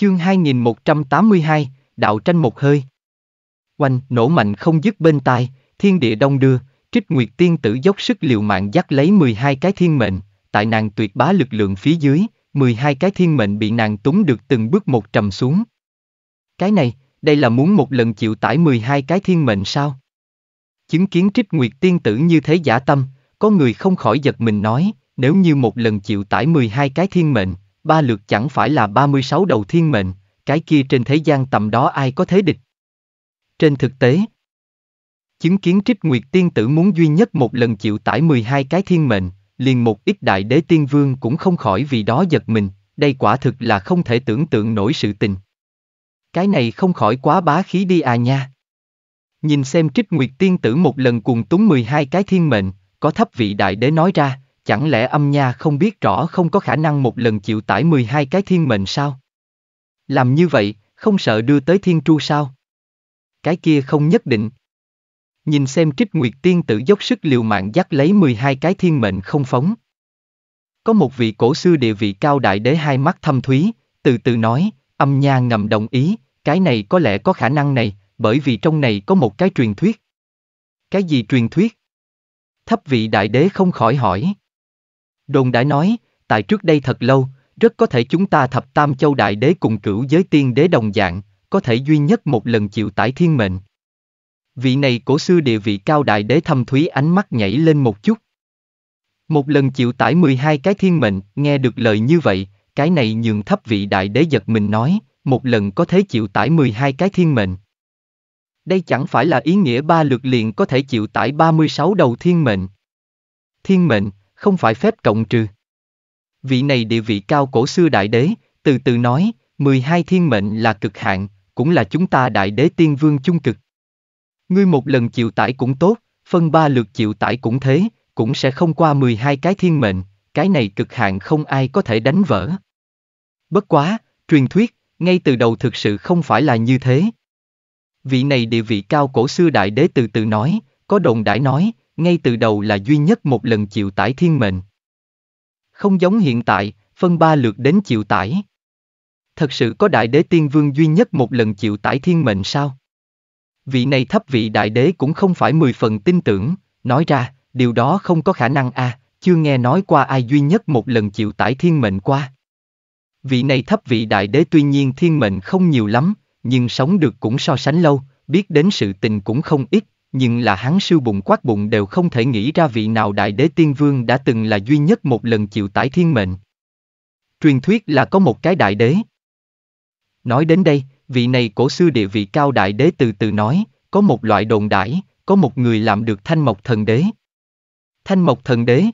Chương 2182, Đạo tranh một hơi. Oanh, nổ mạnh không dứt bên tai, thiên địa đông đưa, trích nguyệt tiên tử dốc sức liều mạng dắt lấy 12 cái thiên mệnh, tại nàng tuyệt bá lực lượng phía dưới, 12 cái thiên mệnh bị nàng túng được từng bước một trầm xuống. Cái này, đây là muốn một lần chịu tải 12 cái thiên mệnh sao? Chứng kiến trích nguyệt tiên tử như thế giả tâm, có người không khỏi giật mình nói, nếu như một lần chịu tải 12 cái thiên mệnh, ba lượt chẳng phải là 36 đầu thiên mệnh, cái kia trên thế gian tầm đó ai có thế địch. Trên thực tế, chứng kiến trích nguyệt tiên tử muốn duy nhất một lần chịu tải 12 cái thiên mệnh, liền một ít đại đế tiên vương cũng không khỏi vì đó giật mình, đây quả thực là không thể tưởng tượng nổi sự tình. Cái này không khỏi quá bá khí đi à nha. Nhìn xem trích nguyệt tiên tử một lần cùng túng 12 cái thiên mệnh, có thấp vị đại đế nói ra, chẳng lẽ âm nha không biết rõ không có khả năng một lần chịu tải 12 cái thiên mệnh sao? Làm như vậy, không sợ đưa tới thiên tru sao? Cái kia không nhất định. Nhìn xem trích nguyệt tiên tử dốc sức liều mạng dắt lấy 12 cái thiên mệnh không phóng. Có một vị cổ xưa địa vị cao đại đế hai mắt thâm thúy, từ từ nói, âm nha ngầm đồng ý, cái này có lẽ có khả năng này, bởi vì trong này có một cái truyền thuyết. Cái gì truyền thuyết? Thấp vị đại đế không khỏi hỏi. Đồn đã nói, tại trước đây thật lâu, rất có thể chúng ta thập tam châu đại đế cùng cửu giới tiên đế đồng dạng, có thể duy nhất một lần chịu tải thiên mệnh. Vị này cổ xưa địa vị cao đại đế thâm thúy ánh mắt nhảy lên một chút. Một lần chịu tải 12 cái thiên mệnh, nghe được lời như vậy, cái này nhường thấp vị đại đế giật mình nói, một lần có thể chịu tải 12 cái thiên mệnh. Đây chẳng phải là ý nghĩa ba lượt liền có thể chịu tải 36 đầu thiên mệnh. Thiên mệnh, không phải phép cộng trừ. Vị này địa vị cao cổ xưa đại đế, từ từ nói, 12 thiên mệnh là cực hạn, cũng là chúng ta đại đế tiên vương chung cực. Ngươi một lần chịu tải cũng tốt, phân ba lượt chịu tải cũng thế, cũng sẽ không qua 12 cái thiên mệnh, cái này cực hạn không ai có thể đánh vỡ. Bất quá, truyền thuyết, ngay từ đầu thực sự không phải là như thế. Vị này địa vị cao cổ xưa đại đế từ từ nói, có đồn đãi nói, ngay từ đầu là duy nhất một lần chịu tải thiên mệnh. Không giống hiện tại, phân ba lượt đến chịu tải. Thật sự có đại đế tiên vương duy nhất một lần chịu tải thiên mệnh sao? Vị này thấp vị đại đế cũng không phải mười phần tin tưởng, nói ra, điều đó không có khả năng a, à, chưa nghe nói qua ai duy nhất một lần chịu tải thiên mệnh qua. Vị này thấp vị đại đế tuy nhiên thiên mệnh không nhiều lắm, nhưng sống được cũng so sánh lâu, biết đến sự tình cũng không ít, nhưng là hắn sư bụng quát bụng đều không thể nghĩ ra vị nào đại đế tiên vương đã từng là duy nhất một lần chịu tải thiên mệnh. Truyền thuyết là có một cái đại đế. Nói đến đây, vị này cổ xưa địa vị cao đại đế từ từ nói, có một loại đồn đãi, có một người làm được thanh mộc thần đế. Thanh mộc thần đế.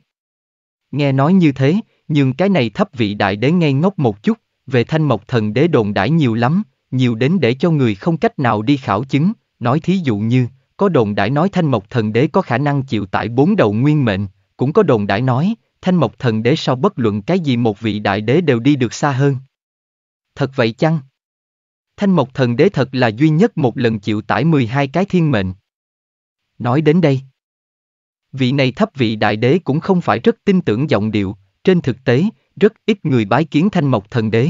Nghe nói như thế, nhưng cái này thấp vị đại đế ngây ngốc một chút, về thanh mộc thần đế đồn đãi nhiều lắm, nhiều đến để cho người không cách nào đi khảo chứng, nói thí dụ như có đồn đãi nói Thanh Mộc Thần Đế có khả năng chịu tải bốn đầu nguyên mệnh, cũng có đồn đãi nói, Thanh Mộc Thần Đế sau bất luận cái gì một vị đại đế đều đi được xa hơn. Thật vậy chăng? Thanh Mộc Thần Đế thật là duy nhất một lần chịu tải 12 cái thiên mệnh. Nói đến đây, vị này thấp vị đại đế cũng không phải rất tin tưởng giọng điệu, trên thực tế, rất ít người bái kiến Thanh Mộc Thần Đế.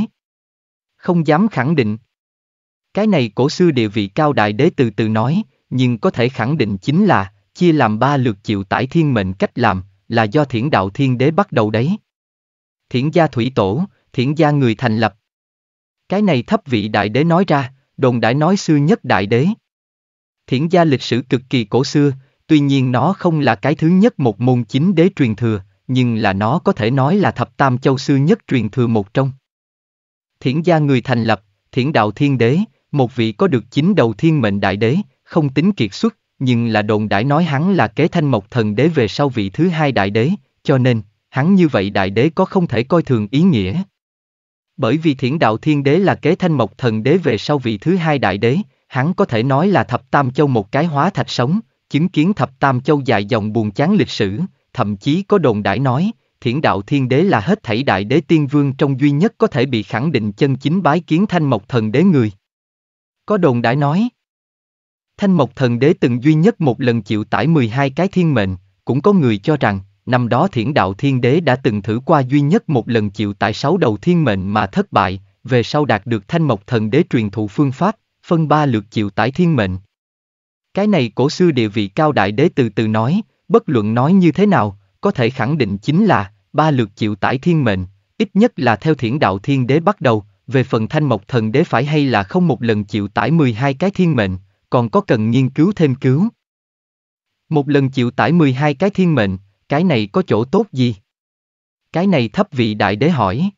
Không dám khẳng định. Cái này cổ xưa địa vị cao đại đế từ từ nói, nhưng có thể khẳng định chính là, chia làm ba lượt chịu tải thiên mệnh cách làm, là do thiển đạo thiên đế bắt đầu đấy. Thiển gia thủy tổ, thiển gia người thành lập. Cái này thấp vị đại đế nói ra, đồn đãi nói xưa nhất đại đế. Thiển gia lịch sử cực kỳ cổ xưa, tuy nhiên nó không là cái thứ nhất một môn chính đế truyền thừa, nhưng là nó có thể nói là thập tam châu xưa nhất truyền thừa một trong. Thiển gia người thành lập, thiển đạo thiên đế, một vị có được chính đầu thiên mệnh đại đế, không tính kiệt xuất, nhưng là đồn đãi nói hắn là kế thanh mộc thần đế về sau vị thứ hai đại đế, cho nên, hắn như vậy đại đế có không thể coi thường ý nghĩa. Bởi vì thiển đạo thiên đế là kế thanh mộc thần đế về sau vị thứ hai đại đế, hắn có thể nói là thập tam châu một cái hóa thạch sống, chứng kiến thập tam châu dài dòng buồn chán lịch sử, thậm chí có đồn đãi nói, thiển đạo thiên đế là hết thảy đại đế tiên vương trong duy nhất có thể bị khẳng định chân chính bái kiến thanh mộc thần đế người. Có đồn đãi nói, Thanh Mộc Thần Đế từng duy nhất một lần chịu tải 12 cái thiên mệnh, cũng có người cho rằng, năm đó Thiển Đạo Thiên Đế đã từng thử qua duy nhất một lần chịu tải 6 đầu thiên mệnh mà thất bại, về sau đạt được Thanh Mộc Thần Đế truyền thụ phương pháp, phân ba lượt chịu tải thiên mệnh. Cái này cổ xưa địa vị cao đại đế từ từ nói, bất luận nói như thế nào, có thể khẳng định chính là, ba lượt chịu tải thiên mệnh, ít nhất là theo thiển đạo thiên đế bắt đầu, về phần thanh mộc thần đế phải hay là không một lần chịu tải 12 cái thiên mệnh, còn có cần nghiên cứu thêm cứu. Một lần chịu tải 12 cái thiên mệnh, cái này có chỗ tốt gì? Cái này thấp vị đại đế hỏi.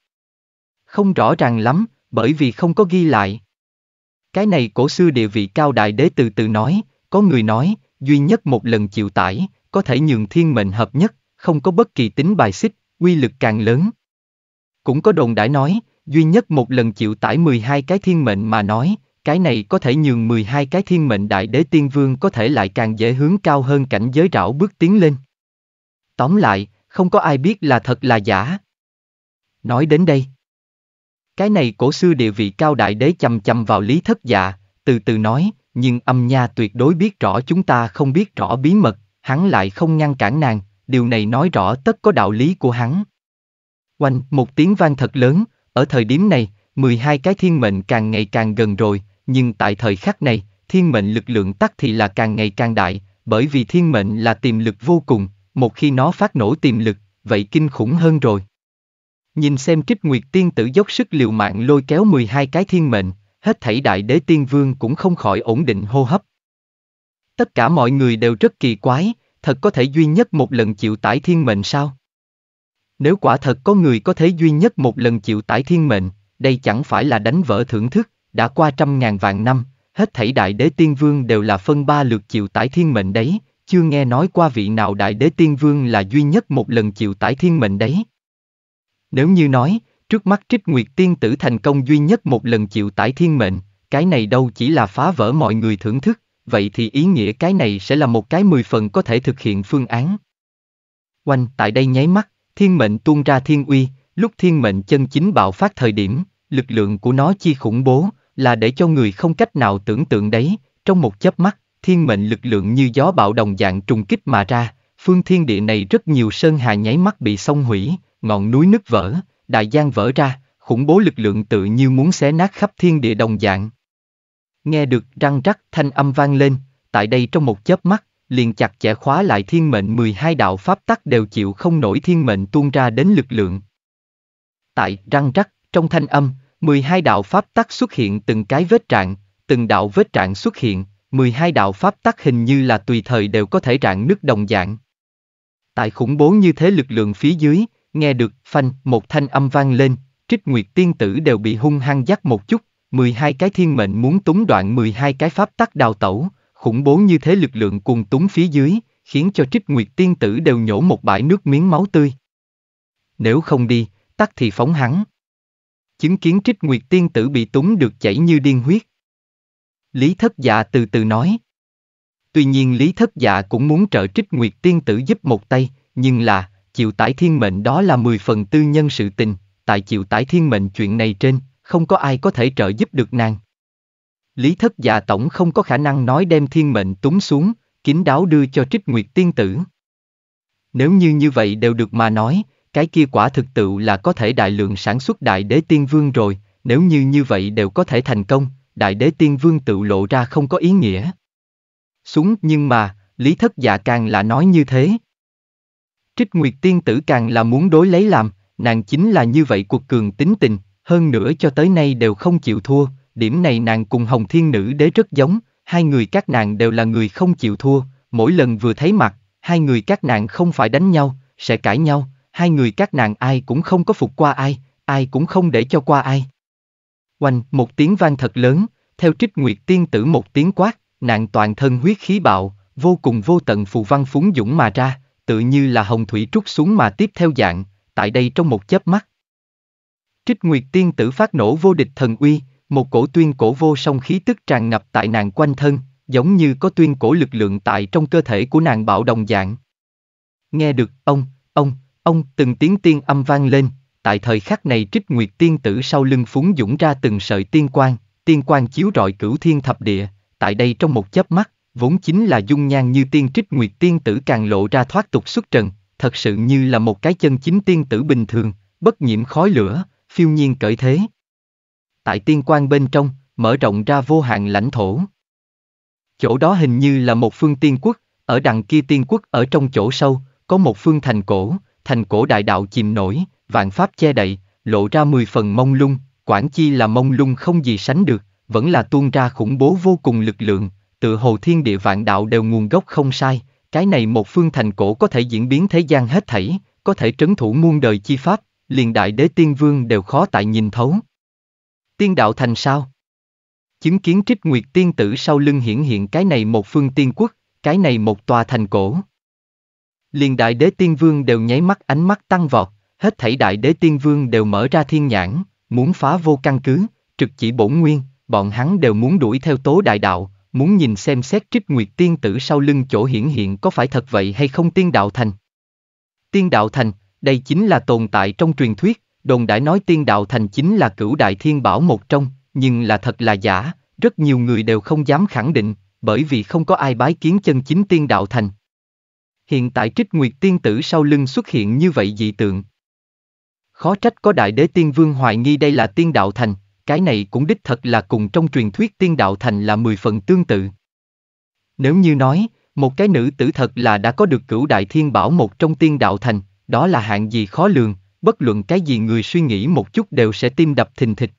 Không rõ ràng lắm, bởi vì không có ghi lại. Cái này cổ xưa địa vị cao đại đế từ từ nói, có người nói, duy nhất một lần chịu tải, có thể nhường thiên mệnh hợp nhất, không có bất kỳ tính bài xích, quy lực càng lớn. Cũng có đồn đãi nói, duy nhất một lần chịu tải 12 cái thiên mệnh mà nói, cái này có thể nhường 12 cái thiên mệnh đại đế tiên vương có thể lại càng dễ hướng cao hơn cảnh giới rảo bước tiến lên. Tóm lại, không có ai biết là thật là giả. Nói đến đây, cái này cổ xưa địa vị cao đại đế chầm chầm vào lý thất dạ, từ từ nói, nhưng âm nha tuyệt đối biết rõ chúng ta không biết rõ bí mật, hắn lại không ngăn cản nàng, điều này nói rõ tất có đạo lý của hắn. Oanh, một tiếng vang thật lớn, ở thời điểm này, 12 cái thiên mệnh càng ngày càng gần rồi, nhưng tại thời khắc này, thiên mệnh lực lượng tắc thì là càng ngày càng đại, bởi vì thiên mệnh là tiềm lực vô cùng, một khi nó phát nổ tiềm lực, vậy kinh khủng hơn rồi. Nhìn xem trích nguyệt tiên tử dốc sức liều mạng lôi kéo 12 cái thiên mệnh, hết thảy đại đế tiên vương cũng không khỏi ổn định hô hấp. Tất cả mọi người đều rất kỳ quái, thật có thể duy nhất một lần chịu tải thiên mệnh sao? Nếu quả thật có người có thể duy nhất một lần chịu tải thiên mệnh, đây chẳng phải là đánh vỡ thưởng thức, đã qua trăm ngàn vạn năm, hết thảy đại đế tiên vương đều là phân ba lượt chịu tải thiên mệnh đấy, chưa nghe nói qua vị nào đại đế tiên vương là duy nhất một lần chịu tải thiên mệnh đấy. Nếu như nói, trước mắt trích nguyệt tiên tử thành công duy nhất một lần chịu tải thiên mệnh, cái này đâu chỉ là phá vỡ mọi người thưởng thức, vậy thì ý nghĩa cái này sẽ là một cái mười phần có thể thực hiện phương án. quanh tại đây nháy mắt, thiên mệnh tuôn ra thiên uy, lúc thiên mệnh chân chính bạo phát thời điểm, lực lượng của nó chi khủng bố, là để cho người không cách nào tưởng tượng đấy, trong một chớp mắt, thiên mệnh lực lượng như gió bạo đồng dạng trùng kích mà ra, phương thiên địa này rất nhiều sơn hà nháy mắt bị xông hủy, ngọn núi nứt vỡ, đại giang vỡ ra, khủng bố lực lượng tự như muốn xé nát khắp thiên địa đồng dạng. Nghe được răng rắc thanh âm vang lên, tại đây trong một chớp mắt, liền chặt chẽ khóa lại thiên mệnh 12 đạo pháp tắc đều chịu không nổi thiên mệnh tuôn ra đến lực lượng. Tại răng rắc, trong thanh âm, 12 đạo pháp tắc xuất hiện từng cái vết trạng, từng đạo vết trạng xuất hiện, 12 đạo pháp tắc hình như là tùy thời đều có thể rạn nứt đồng dạng. Tại khủng bố như thế lực lượng phía dưới, nghe được phanh một thanh âm vang lên, trích nguyệt tiên tử đều bị hung hăng dắt một chút, 12 cái thiên mệnh muốn túng đoạn 12 cái pháp tắc đào tẩu, khủng bố như thế lực lượng cùng túng phía dưới, khiến cho trích nguyệt tiên tử đều nhổ một bãi nước miếng máu tươi. Nếu không đi, tắc thì phóng hắn chứng kiến trích nguyệt tiên tử bị túng được chảy như điên huyết. Lý thất dạ từ từ nói. Tuy nhiên Lý thất dạ cũng muốn trợ trích nguyệt tiên tử giúp một tay, nhưng là, chịu tải thiên mệnh đó là 10 phần tư nhân sự tình, tại chịu tải thiên mệnh chuyện này trên, không có ai có thể trợ giúp được nàng. Lý thất dạ tổng không có khả năng nói đem thiên mệnh túng xuống, kín đáo đưa cho trích nguyệt tiên tử. Nếu như như vậy đều được mà nói, cái kia quả thực tự là có thể đại lượng sản xuất đại đế tiên vương rồi, nếu như như vậy đều có thể thành công, đại đế tiên vương tự lộ ra không có ý nghĩa. Súng nhưng mà, lý thất dạ càng là nói như thế. Trích Nguyệt tiên tử càng là muốn đối lấy làm, nàng chính là như vậy cuộc cường tính tình, hơn nữa cho tới nay đều không chịu thua, điểm này nàng cùng Hồng Thiên Nữ đế rất giống, hai người các nàng đều là người không chịu thua, mỗi lần vừa thấy mặt, hai người các nàng không phải đánh nhau, sẽ cãi nhau, hai người các nàng ai cũng không có phục qua ai, ai cũng không để cho qua ai. Oanh, một tiếng vang thật lớn, theo trích nguyệt tiên tử một tiếng quát, nàng toàn thân huyết khí bạo, vô cùng vô tận phù văn phúng dũng mà ra, tự như là hồng thủy trút xuống mà tiếp theo dạng, tại đây trong một chớp mắt. Trích nguyệt tiên tử phát nổ vô địch thần uy, một cổ tuyên cổ vô song khí tức tràn ngập tại nàng quanh thân, giống như có tuyên cổ lực lượng tại trong cơ thể của nàng bạo đồng dạng. Nghe được, ông, ông, Ông từng tiếng tiên âm vang lên, tại thời khắc này trích nguyệt tiên tử sau lưng phúng dũng ra từng sợi tiên quang, tiên quang chiếu rọi cửu thiên thập địa, tại đây trong một chớp mắt, vốn chính là dung nhan như tiên trích nguyệt tiên tử càng lộ ra thoát tục xuất trần, thật sự như là một cái chân chính tiên tử bình thường, bất nhiễm khói lửa, phiêu nhiên cởi thế. Tại tiên quang bên trong, mở rộng ra vô hạn lãnh thổ. Chỗ đó hình như là một phương tiên quốc, ở đằng kia tiên quốc ở trong chỗ sâu, có một phương thành cổ, thành cổ đại đạo chìm nổi, vạn pháp che đậy, lộ ra mười phần mông lung, quản chi là mông lung không gì sánh được, vẫn là tuôn ra khủng bố vô cùng lực lượng, tự hồ thiên địa vạn đạo đều nguồn gốc không sai, cái này một phương thành cổ có thể diễn biến thế gian hết thảy, có thể trấn thủ muôn đời chi pháp, liền đại đế tiên vương đều khó tại nhìn thấu. Tiên đạo thành sao? Chứng kiến trích nguyệt tiên tử sau lưng hiển hiện cái này một phương tiên quốc, cái này một tòa thành cổ. Liền đại đế tiên vương đều nháy mắt ánh mắt tăng vọt, hết thảy đại đế tiên vương đều mở ra thiên nhãn, muốn phá vô căn cứ, trực chỉ bổn nguyên, bọn hắn đều muốn đuổi theo tố đại đạo, muốn nhìn xem xét trích nguyệt tiên tử sau lưng chỗ hiển hiện có phải thật vậy hay không tiên đạo thành. Tiên đạo thành, đây chính là tồn tại trong truyền thuyết, đồn đã nói tiên đạo thành chính là cửu đại thiên bảo một trong, nhưng là thật là giả, rất nhiều người đều không dám khẳng định, bởi vì không có ai bái kiến chân chính tiên đạo thành, hiện tại trích nguyệt tiên tử sau lưng xuất hiện như vậy dị tượng. Khó trách có đại đế tiên vương hoài nghi đây là tiên đạo thành, cái này cũng đích thật là cùng trong truyền thuyết tiên đạo thành là mười phần tương tự. Nếu như nói, một cái nữ tử thật là đã có được cửu đại thiên bảo một trong tiên đạo thành, đó là hạng gì khó lường, bất luận cái gì người suy nghĩ một chút đều sẽ tim đập thình thịch.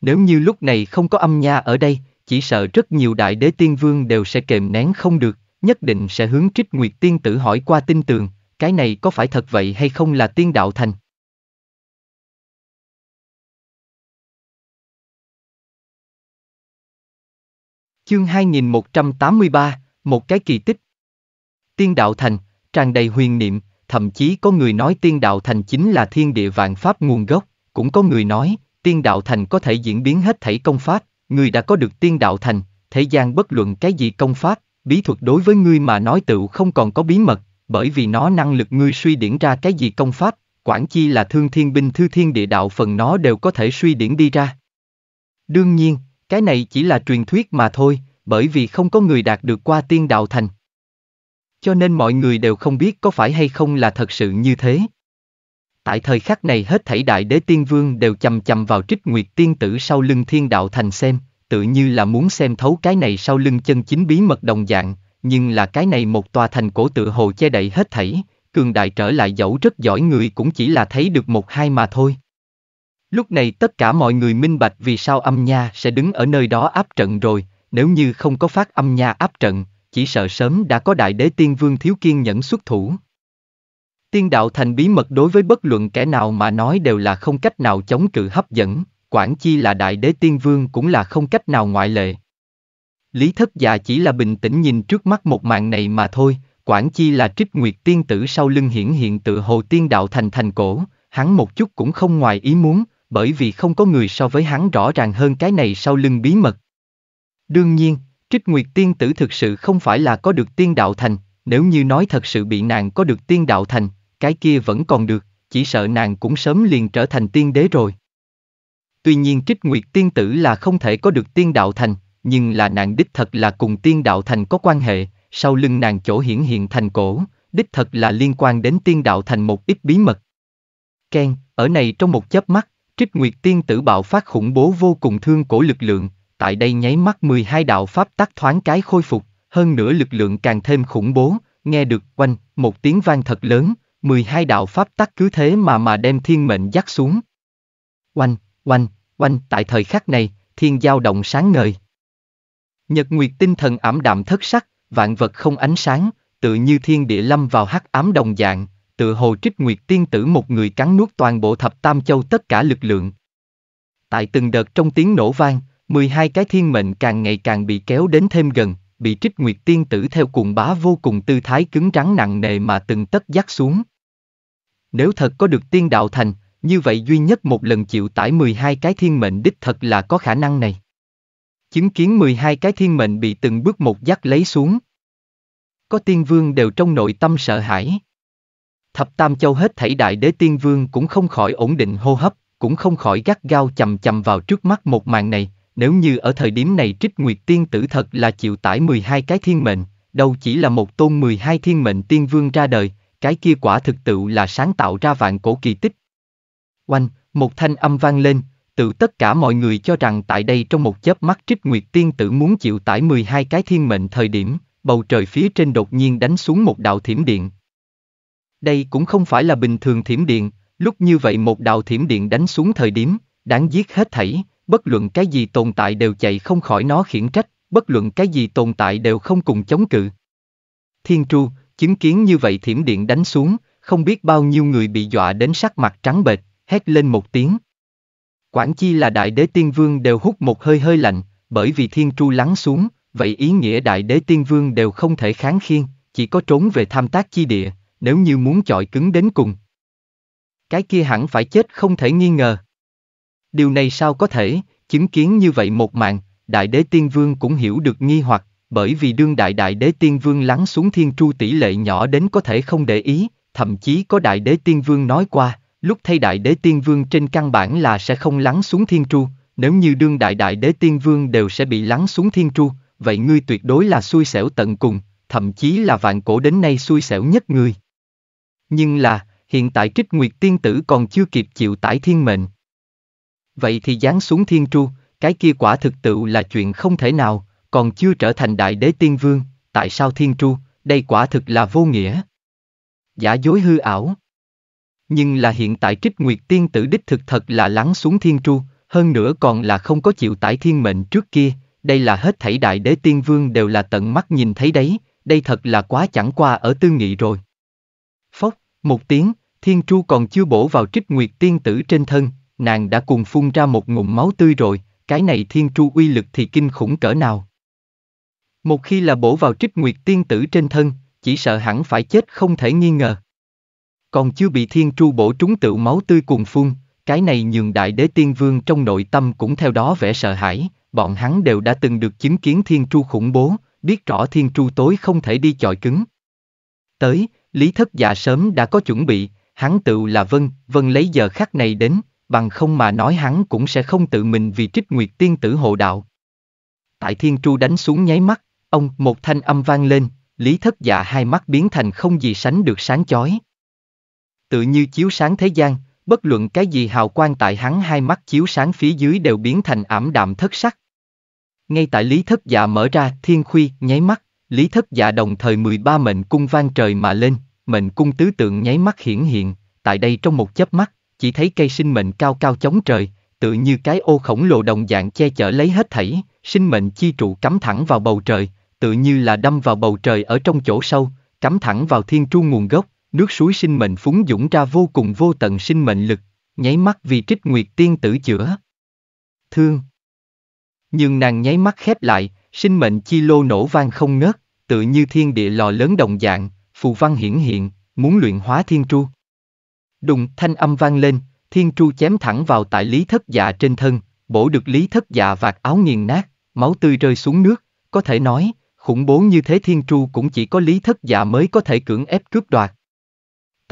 Nếu như lúc này không có âm nha ở đây, chỉ sợ rất nhiều đại đế tiên vương đều sẽ kềm nén không được nhất định sẽ hướng Trích Nguyệt tiên tử hỏi qua tin tường, cái này có phải thật vậy hay không là tiên đạo thành. Chương 2183, một cái kỳ tích. Tiên đạo thành, tràn đầy huyền niệm, thậm chí có người nói tiên đạo thành chính là thiên địa vạn pháp nguồn gốc, cũng có người nói, tiên đạo thành có thể diễn biến hết thảy công pháp, người đã có được tiên đạo thành, thế gian bất luận cái gì công pháp, bí thuật đối với ngươi mà nói tựu không còn có bí mật, bởi vì nó năng lực ngươi suy điển ra cái gì công pháp, quản chi là thương thiên binh thư thiên địa đạo phần nó đều có thể suy điển đi ra. Đương nhiên, cái này chỉ là truyền thuyết mà thôi, bởi vì không có người đạt được qua tiên đạo thành. Cho nên mọi người đều không biết có phải hay không là thật sự như thế. Tại thời khắc này hết thảy đại đế tiên vương đều chầm chầm vào trích nguyệt tiên tử sau lưng thiên đạo thành xem, tự như là muốn xem thấu cái này sau lưng chân chính bí mật đồng dạng, nhưng là cái này một tòa thành cổ tự hồ che đậy hết thảy, cường đại trở lại dẫu rất giỏi người cũng chỉ là thấy được một hai mà thôi. Lúc này tất cả mọi người minh bạch vì sao âm nha sẽ đứng ở nơi đó áp trận rồi, nếu như không có phát âm nha áp trận, chỉ sợ sớm đã có đại đế tiên vương thiếu kiên nhẫn xuất thủ. Tiên đạo thành bí mật đối với bất luận kẻ nào mà nói đều là không cách nào chống cự hấp dẫn, quản chi là đại đế tiên vương cũng là không cách nào ngoại lệ. Lý thất già chỉ là bình tĩnh nhìn trước mắt một mạng này mà thôi, quản chi là trích nguyệt tiên tử sau lưng hiển hiện tự hồ tiên đạo thành thành cổ, hắn một chút cũng không ngoài ý muốn, bởi vì không có người so với hắn rõ ràng hơn cái này sau lưng bí mật. Đương nhiên, trích nguyệt tiên tử thực sự không phải là có được tiên đạo thành, nếu như nói thật sự bị nàng có được tiên đạo thành, cái kia vẫn còn được, chỉ sợ nàng cũng sớm liền trở thành tiên đế rồi. Tuy nhiên trích nguyệt tiên tử là không thể có được tiên đạo thành, nhưng là nàng đích thật là cùng tiên đạo thành có quan hệ, sau lưng nàng chỗ hiển hiện thành cổ, đích thật là liên quan đến tiên đạo thành một ít bí mật. Ken, ở này trong một chớp mắt, trích nguyệt tiên tử bạo phát khủng bố vô cùng thương cổ lực lượng, tại đây nháy mắt 12 đạo pháp tắc thoáng cái khôi phục, hơn nữa lực lượng càng thêm khủng bố, nghe được quanh, một tiếng vang thật lớn, 12 đạo pháp tắc cứ thế mà mà đem thiên mệnh dắt xuống. Oanh, Oanh, oanh, tại thời khắc này, thiên giao động sáng ngời. Nhật nguyệt tinh thần ảm đạm thất sắc, vạn vật không ánh sáng, tự như thiên địa lâm vào hắc ám đồng dạng, tự hồ trích nguyệt tiên tử một người cắn nuốt toàn bộ thập tam châu tất cả lực lượng. Tại từng đợt trong tiếng nổ vang, 12 cái thiên mệnh càng ngày càng bị kéo đến thêm gần, bị trích nguyệt tiên tử theo cuồng bá vô cùng tư thái cứng rắn nặng nề mà từng tất dắt xuống. Nếu thật có được tiên đạo thành, như vậy duy nhất một lần chịu tải 12 cái thiên mệnh đích thật là có khả năng này. Chứng kiến 12 cái thiên mệnh bị từng bước một dắt lấy xuống. Có tiên vương đều trong nội tâm sợ hãi. Thập Tam Châu hết thảy đại đế tiên vương cũng không khỏi ổn định hô hấp, cũng không khỏi gắt gao chầm chầm vào trước mắt một màn này, nếu như ở thời điểm này trích nguyệt tiên tử thật là chịu tải 12 cái thiên mệnh, đâu chỉ là một tôn 12 thiên mệnh tiên vương ra đời, cái kia quả thực tự là sáng tạo ra vạn cổ kỳ tích, Oanh, một thanh âm vang lên, tự tất cả mọi người cho rằng tại đây trong một chớp mắt Trích Nguyệt Tiên tử muốn chịu tải 12 cái thiên mệnh thời điểm, bầu trời phía trên đột nhiên đánh xuống một đạo thiểm điện. Đây cũng không phải là bình thường thiểm điện, lúc như vậy một đạo thiểm điện đánh xuống thời điểm, đáng giết hết thảy, bất luận cái gì tồn tại đều chạy không khỏi nó khiển trách, bất luận cái gì tồn tại đều không cùng chống cự. Thiên Tru, chứng kiến như vậy thiểm điện đánh xuống, không biết bao nhiêu người bị dọa đến sắc mặt trắng bệch hét lên một tiếng. Quảng chi là đại đế tiên vương đều hút một hơi hơi lạnh, bởi vì thiên tru lắng xuống, vậy ý nghĩa đại đế tiên vương đều không thể kháng khiên, chỉ có trốn về tham tác chi địa, nếu như muốn chọi cứng đến cùng. Cái kia hẳn phải chết không thể nghi ngờ. Điều này sao có thể, chứng kiến như vậy một mạng, đại đế tiên vương cũng hiểu được nghi hoặc, bởi vì đương đại đại đế tiên vương lắng xuống thiên tru tỷ lệ nhỏ đến có thể không để ý, thậm chí có đại đế tiên vương nói qua, lúc thay đại đế tiên vương trên căn bản là sẽ không lắng xuống thiên tru, nếu như đương đại đại đế tiên vương đều sẽ bị lắng xuống thiên tru, vậy ngươi tuyệt đối là xui xẻo tận cùng, thậm chí là vạn cổ đến nay xui xẻo nhất ngươi. Nhưng là, hiện tại trích nguyệt tiên tử còn chưa kịp chịu tải thiên mệnh. Vậy thì giáng xuống thiên tru, cái kia quả thực tự là chuyện không thể nào, còn chưa trở thành đại đế tiên vương, tại sao thiên tru, đây quả thực là vô nghĩa. Giả dối hư ảo. Nhưng là hiện tại trích nguyệt tiên tử đích thực thật là lắng xuống thiên tru, hơn nữa còn là không có chịu tải thiên mệnh trước kia, đây là hết thảy đại đế tiên vương đều là tận mắt nhìn thấy đấy, đây thật là quá chẳng qua ở tư nghị rồi. Phốc, một tiếng, thiên tru còn chưa bổ vào trích nguyệt tiên tử trên thân, nàng đã cùng phun ra một ngụm máu tươi rồi, cái này thiên tru uy lực thì kinh khủng cỡ nào. Một khi là bổ vào trích nguyệt tiên tử trên thân, chỉ sợ hẳn phải chết không thể nghi ngờ. Còn chưa bị thiên tru bổ trúng tự máu tươi cùng phun, cái này nhường đại đế tiên vương trong nội tâm cũng theo đó vẻ sợ hãi, bọn hắn đều đã từng được chứng kiến thiên tru khủng bố, biết rõ thiên tru tối không thể đi chọi cứng. Tới, Lý Thất già dạ sớm đã có chuẩn bị, hắn tự là Vân, Vân lấy giờ khắc này đến, bằng không mà nói hắn cũng sẽ không tự mình vì trích nguyệt tiên tử hộ đạo. Tại thiên tru đánh xuống nháy mắt, ông một thanh âm vang lên, Lý Thất già dạ hai mắt biến thành không gì sánh được sáng chói tự như chiếu sáng thế gian, bất luận cái gì hào quang tại hắn hai mắt chiếu sáng phía dưới đều biến thành ảm đạm thất sắc. Ngay tại Lý Thất Dạ mở ra thiên khuy, nháy mắt, Lý Thất Dạ đồng thời 13 mệnh cung vang trời mà lên, mệnh cung tứ tượng nháy mắt hiển hiện, tại đây trong một chớp mắt, chỉ thấy cây sinh mệnh cao cao chống trời, tự như cái ô khổng lồ đồng dạng che chở lấy hết thảy, sinh mệnh chi trụ cắm thẳng vào bầu trời, tự như là đâm vào bầu trời ở trong chỗ sâu, cắm thẳng vào thiên tru nguồn gốc, nước suối sinh mệnh phúng dũng ra vô cùng vô tận sinh mệnh lực, nháy mắt vì trích nguyệt tiên tử chữa. Thương. Nhưng nàng nháy mắt khép lại, sinh mệnh chi lô nổ vang không ngớt, tự như thiên địa lò lớn đồng dạng, phù văn hiển hiện, muốn luyện hóa thiên tru. Đùng thanh âm vang lên, thiên tru chém thẳng vào tại lý thất dạ trên thân, bổ được lý thất dạ vạt áo nghiền nát, máu tươi rơi xuống nước, có thể nói, khủng bố như thế thiên tru cũng chỉ có lý thất dạ mới có thể cưỡng ép cướp đoạt.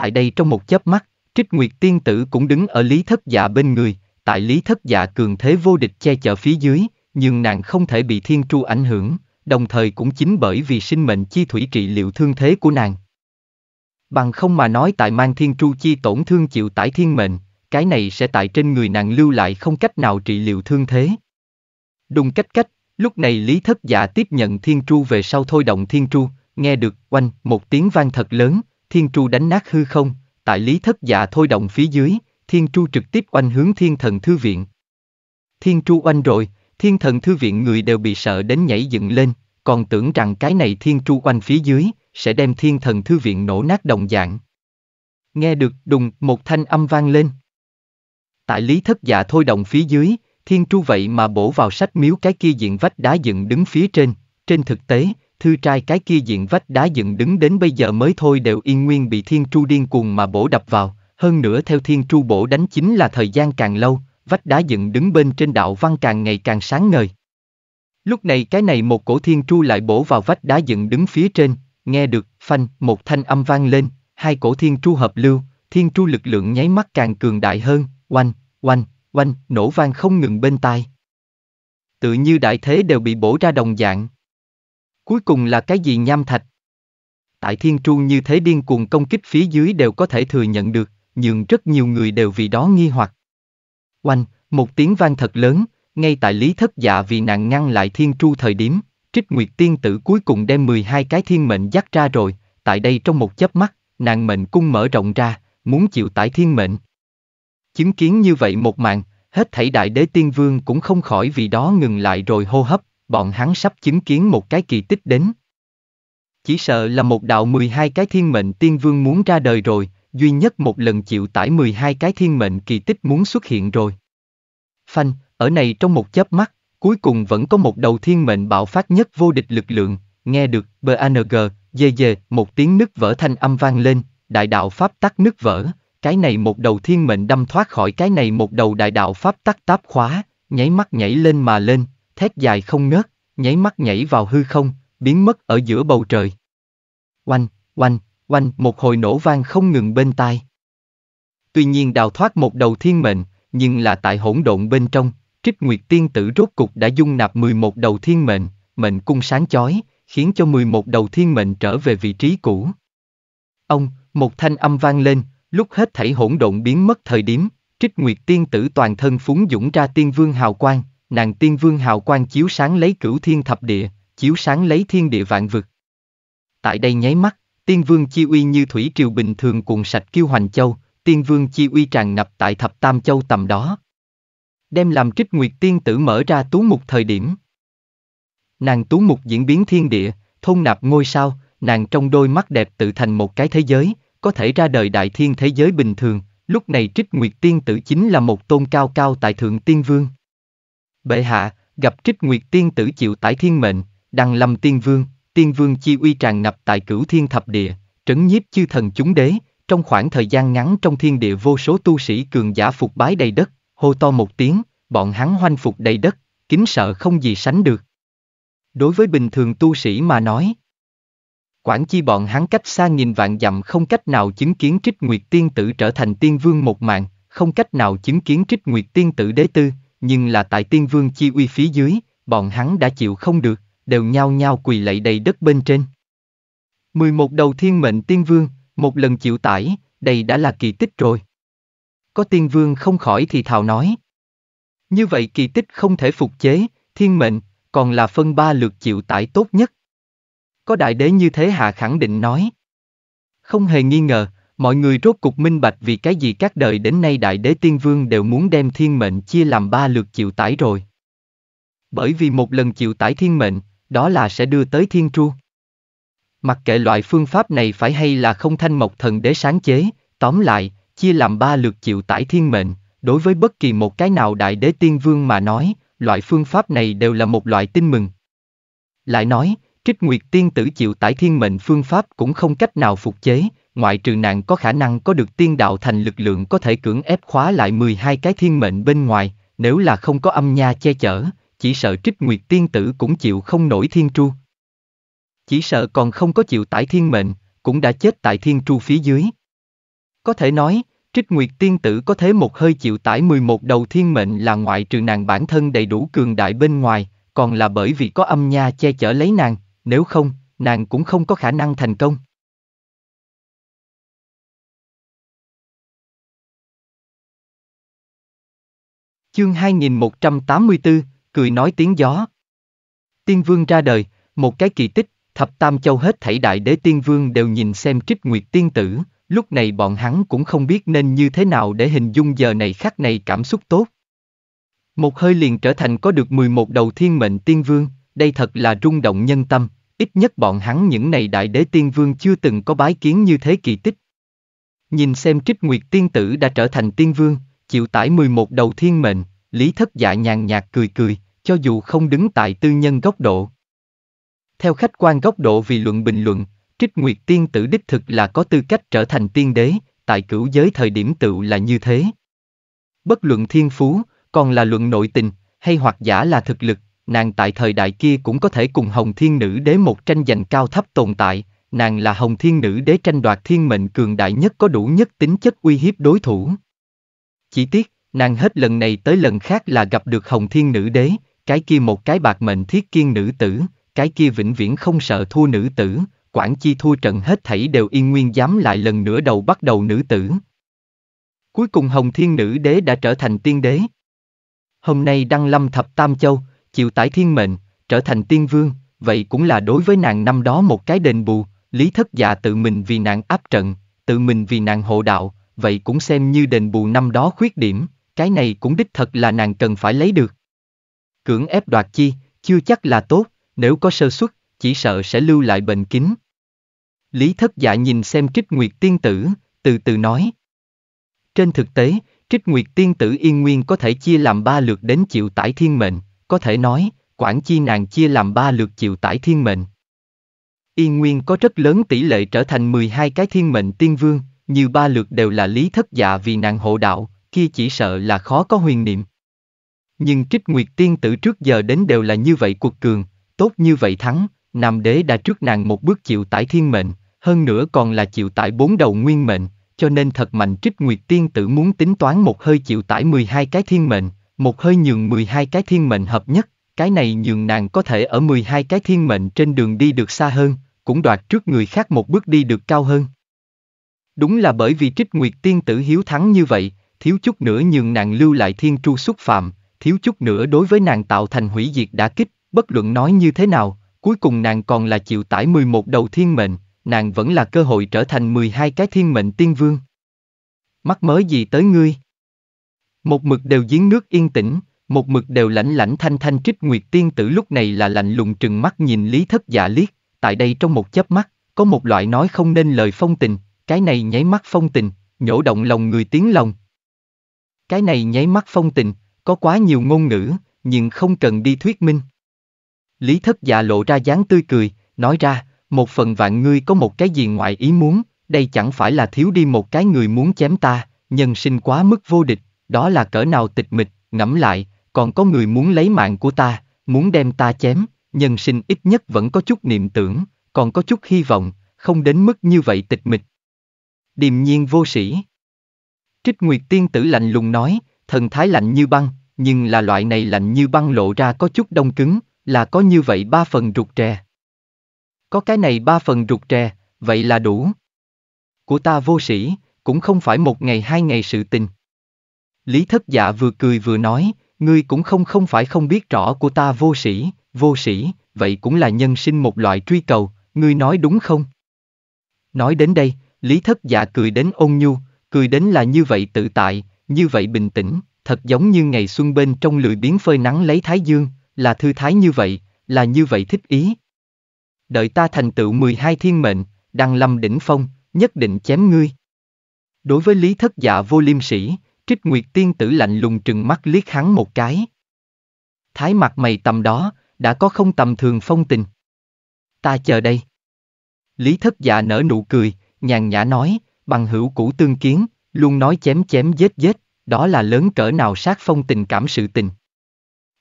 Tại đây trong một chớp mắt, Trích Nguyệt tiên tử cũng đứng ở Lý Thất Dạ bên người, tại Lý Thất Dạ cường thế vô địch che chở phía dưới, nhưng nàng không thể bị thiên tru ảnh hưởng, đồng thời cũng chính bởi vì sinh mệnh chi thủy trị liệu thương thế của nàng. Bằng không mà nói tại mang thiên tru chi tổn thương chịu tải thiên mệnh, cái này sẽ tại trên người nàng lưu lại không cách nào trị liệu thương thế. Đùng cách cách, lúc này Lý Thất Dạ tiếp nhận thiên tru về sau thôi động thiên tru, nghe được oanh một tiếng vang thật lớn, thiên tru đánh nát hư không, tại lý thất dạ thôi động phía dưới, thiên tru trực tiếp oanh hướng thiên thần thư viện. Thiên tru oanh rồi, thiên thần thư viện người đều bị sợ đến nhảy dựng lên, còn tưởng rằng cái này thiên tru oanh phía dưới, sẽ đem thiên thần thư viện nổ nát đồng dạng. Nghe được đùng một thanh âm vang lên. Tại lý thất dạ thôi động phía dưới, thiên tru vậy mà bổ vào sách miếu cái kia diện vách đá dựng đứng phía trên, trên thực tế, thư trai cái kia diện vách đá dựng đứng đến bây giờ mới thôi đều yên nguyên bị thiên tru điên cuồng mà bổ đập vào, hơn nữa theo thiên tru bổ đánh chính là thời gian càng lâu, vách đá dựng đứng bên trên đạo văn càng ngày càng sáng ngời. Lúc này cái này một cổ thiên tru lại bổ vào vách đá dựng đứng phía trên, nghe được, phanh, một thanh âm vang lên, hai cổ thiên tru hợp lưu, thiên tru lực lượng nháy mắt càng cường đại hơn, oanh, oanh, oanh, nổ vang không ngừng bên tai. Tự như đại thế đều bị bổ ra đồng dạng. Cuối cùng là cái gì nham thạch? Tại thiên truông như thế điên cuồng công kích phía dưới đều có thể thừa nhận được, nhưng rất nhiều người đều vì đó nghi hoặc. Oanh, một tiếng vang thật lớn, ngay tại lý thất dạ vì nàng ngăn lại thiên tru thời điểm, trích nguyệt tiên tử cuối cùng đem 12 cái thiên mệnh dắt ra rồi, tại đây trong một chớp mắt, nàng mệnh cung mở rộng ra, muốn chịu tải thiên mệnh. Chứng kiến như vậy một màn, hết thảy đại đế tiên vương cũng không khỏi vì đó ngừng lại rồi hô hấp, bọn hắn sắp chứng kiến một cái kỳ tích đến. Chỉ sợ là một đạo 12 cái thiên mệnh tiên vương muốn ra đời rồi, duy nhất một lần chịu tải 12 cái thiên mệnh kỳ tích muốn xuất hiện rồi. Phanh, ở này trong một chớp mắt, cuối cùng vẫn có một đầu thiên mệnh bạo phát nhất vô địch lực lượng, nghe được bng dê dê, một tiếng nứt vỡ thanh âm vang lên, đại đạo pháp tắc nứt vỡ, cái này một đầu thiên mệnh đâm thoát khỏi cái này một đầu đại đạo pháp tắc táp khóa, nháy mắt nhảy lên mà lên, thét dài không ngớt, nháy mắt nhảy vào hư không, biến mất ở giữa bầu trời. Oanh, oanh, oanh, một hồi nổ vang không ngừng bên tai. Tuy nhiên đào thoát một đầu thiên mệnh, nhưng là tại hỗn độn bên trong, Trích Nguyệt Tiên Tử rốt cục đã dung nạp 11 đầu thiên mệnh, mệnh cung sáng chói, khiến cho 11 đầu thiên mệnh trở về vị trí cũ. Ông, một thanh âm vang lên, lúc hết thảy hỗn độn biến mất thời điểm, Trích Nguyệt Tiên Tử toàn thân phúng dũng ra tiên vương hào quang, nàng tiên vương hào quang chiếu sáng lấy cửu thiên thập địa, chiếu sáng lấy thiên địa vạn vực. Tại đây nháy mắt, tiên vương chi uy như thủy triều bình thường cuộn sạch kiêu hoành châu, tiên vương chi uy tràn ngập tại thập tam châu tầm đó. Đem làm trích nguyệt tiên tử mở ra tú mục thời điểm. Nàng tú mục diễn biến thiên địa, thôn nạp ngôi sao, nàng trong đôi mắt đẹp tự thành một cái thế giới, có thể ra đời đại thiên thế giới bình thường, lúc này trích nguyệt tiên tử chính là một tôn cao cao tại thượng tiên vương. Bệ hạ, gặp trích nguyệt tiên tử chịu tải thiên mệnh, đăng lâm tiên vương, tiên vương chi uy tràn ngập tại cửu thiên thập địa, trấn nhiếp chư thần chúng đế, trong khoảng thời gian ngắn trong thiên địa vô số tu sĩ cường giả phục bái đầy đất, hô to một tiếng, bọn hắn hoanh phục đầy đất, kính sợ không gì sánh được. Đối với bình thường tu sĩ mà nói, quản chi bọn hắn cách xa nghìn vạn dặm không cách nào chứng kiến trích nguyệt tiên tử trở thành tiên vương một mạng, không cách nào chứng kiến trích nguyệt tiên tử đế tư, nhưng là tại tiên vương chi uy phía dưới, bọn hắn đã chịu không được, đều nhao nhao quỳ lạy đầy đất bên trên. 11 đầu thiên mệnh tiên vương, một lần chịu tải, đây đã là kỳ tích rồi. Có tiên vương không khỏi thì thào nói. Như vậy kỳ tích không thể phục chế, thiên mệnh, còn là phân ba lượt chịu tải tốt nhất. Có đại đế như thế hạ khẳng định nói. Không hề nghi ngờ, Mọi người rốt cục minh bạch vì cái gì các đời đến nay đại đế tiên vương đều muốn đem thiên mệnh chia làm ba lượt chịu tải rồi. Bởi vì một lần chịu tải thiên mệnh, đó là sẽ đưa tới thiên tru. Mặc kệ loại phương pháp này phải hay là không thanh mộc thần đế sáng chế, tóm lại, chia làm ba lượt chịu tải thiên mệnh, đối với bất kỳ một cái nào đại đế tiên vương mà nói, loại phương pháp này đều là một loại tin mừng. Lại nói, trích nguyệt tiên tử chịu tải thiên mệnh phương pháp cũng không cách nào phục chế, ngoại trừ nàng có khả năng có được tiên đạo thành lực lượng có thể cưỡng ép khóa lại 12 cái thiên mệnh bên ngoài, nếu là không có âm nha che chở, chỉ sợ trích nguyệt tiên tử cũng chịu không nổi thiên tru. Chỉ sợ còn không có chịu tải thiên mệnh, cũng đã chết tại thiên tru phía dưới. Có thể nói, trích nguyệt tiên tử có thế một hơi chịu tải 11 đầu thiên mệnh là ngoại trừ nàng bản thân đầy đủ cường đại bên ngoài, còn là bởi vì có âm nha che chở lấy nàng, nếu không, nàng cũng không có khả năng thành công. Chương 2184, cười nói tiếng gió. Tiên vương ra đời, một cái kỳ tích, thập tam châu hết thảy đại đế tiên vương đều nhìn xem trích nguyệt tiên tử, lúc này bọn hắn cũng không biết nên như thế nào để hình dung giờ này khắc này cảm xúc tốt. Một hơi liền trở thành có được 11 đầu thiên mệnh tiên vương, đây thật là rung động nhân tâm, ít nhất bọn hắn những này đại đế tiên vương chưa từng có bái kiến như thế kỳ tích. Nhìn xem trích nguyệt tiên tử đã trở thành tiên vương, chịu tải 11 đầu thiên mệnh, Lý Thất Dạ nhàn nhạt cười cười, cho dù không đứng tại tư nhân góc độ. Theo khách quan góc độ vì luận bình luận, Trích Nguyệt Tiên Tử đích thực là có tư cách trở thành tiên đế, tại cửu giới thời điểm tựu là như thế. Bất luận thiên phú, còn là luận nội tình, hay hoặc giả là thực lực, nàng tại thời đại kia cũng có thể cùng Hồng Thiên Nữ Đế một tranh giành cao thấp tồn tại, nàng là Hồng Thiên Nữ Đế tranh đoạt thiên mệnh cường đại nhất có đủ nhất tính chất uy hiếp đối thủ. Chỉ tiếc, nàng hết lần này tới lần khác là gặp được Hồng Thiên Nữ Đế, cái kia một cái bạc mệnh thiết kiên nữ tử, cái kia vĩnh viễn không sợ thua nữ tử, quản chi thua trận hết thảy đều yên nguyên dám lại lần nữa đầu bắt đầu nữ tử. Cuối cùng Hồng Thiên Nữ Đế đã trở thành tiên đế. Hôm nay Đăng Lâm Thập Tam Châu, chịu tải thiên mệnh, trở thành tiên vương, vậy cũng là đối với nàng năm đó một cái đền bù, lý thất dạ tự mình vì nàng áp trận, tự mình vì nàng hộ đạo, vậy cũng xem như đền bù năm đó khuyết điểm, cái này cũng đích thật là nàng cần phải lấy được. Cưỡng ép đoạt chi, chưa chắc là tốt, nếu có sơ suất, chỉ sợ sẽ lưu lại bệnh kín. Lý thất dạ nhìn xem trích nguyệt tiên tử, từ từ nói. Trên thực tế, trích nguyệt tiên tử yên nguyên có thể chia làm ba lượt đến chịu tải thiên mệnh, có thể nói, quản chi nàng chia làm ba lượt chịu tải thiên mệnh. Yên nguyên có rất lớn tỷ lệ trở thành 12 cái thiên mệnh tiên vương, như ba lượt đều là lý thất dạ vì nàng hộ đạo, kia chỉ sợ là khó có huyền niệm. Nhưng trích nguyệt tiên tử trước giờ đến đều là như vậy cuộc cường, tốt như vậy thắng, nam đế đã trước nàng một bước chịu tải thiên mệnh, hơn nữa còn là chịu tải bốn đầu nguyên mệnh, cho nên thật mạnh trích nguyệt tiên tử muốn tính toán một hơi chịu tải 12 cái thiên mệnh, một hơi nhường 12 cái thiên mệnh hợp nhất, cái này nhường nàng có thể ở 12 cái thiên mệnh trên đường đi được xa hơn, cũng đoạt trước người khác một bước đi được cao hơn. Đúng là bởi vì trích nguyệt tiên tử hiếu thắng như vậy, thiếu chút nữa nhường nàng lưu lại thiên tru xúc phạm, thiếu chút nữa đối với nàng tạo thành hủy diệt đã kích, bất luận nói như thế nào, cuối cùng nàng còn là chịu tải 11 đầu thiên mệnh, nàng vẫn là cơ hội trở thành 12 cái thiên mệnh tiên vương. Mắc mới gì tới ngươi? Một mực đều giếng nước yên tĩnh, một mực đều lãnh lãnh thanh thanh trích nguyệt tiên tử lúc này là lạnh lùng trừng mắt nhìn lý thất giả liếc, tại đây trong một chớp mắt, có một loại nói không nên lời phong tình, cái này nháy mắt phong tình, nhổ động lòng người tiếng lòng. Cái này nháy mắt phong tình, có quá nhiều ngôn ngữ, nhưng không cần đi thuyết minh. Lý thất dạ lộ ra dáng tươi cười, nói ra, một phần vạn ngươi có một cái gì ngoại ý muốn, đây chẳng phải là thiếu đi một cái người muốn chém ta, nhân sinh quá mức vô địch, đó là cỡ nào tịch mịch, ngẫm lại, còn có người muốn lấy mạng của ta, muốn đem ta chém, nhân sinh ít nhất vẫn có chút niệm tưởng, còn có chút hy vọng, không đến mức như vậy tịch mịch, Điềm nhiên vô sĩ. Trích Nguyệt tiên tử lạnh lùng nói, thần thái lạnh như băng, nhưng là loại này lạnh như băng lộ ra có chút đông cứng, là có như vậy ba phần rụt trè. Có cái này ba phần rụt trè, vậy là đủ. Của ta vô sĩ, cũng không phải một ngày hai ngày sự tình. Lý thất dạ vừa cười vừa nói, ngươi cũng không không phải không biết rõ của ta vô sĩ, vô sĩ, vậy cũng là nhân sinh một loại truy cầu, ngươi nói đúng không? Nói đến đây, Lý thất dạ cười đến ôn nhu, cười đến là như vậy tự tại, như vậy bình tĩnh, thật giống như ngày xuân bên trong lười biến phơi nắng lấy thái dương, là thư thái như vậy, là như vậy thích ý. Đợi ta thành tựu 12 thiên mệnh, đăng lâm đỉnh phong, nhất định chém ngươi. Đối với lý thất dạ vô liêm sĩ, trích nguyệt tiên tử lạnh lùng trừng mắt liếc hắn một cái. Thái mặt mày tầm đó, đã có không tầm thường phong tình. Ta chờ đây. Lý thất dạ nở nụ cười, nhàn nhã nói, bằng hữu cũ tương kiến, luôn nói chém chém giết giết, đó là lớn cỡ nào sát phong tình cảm sự tình.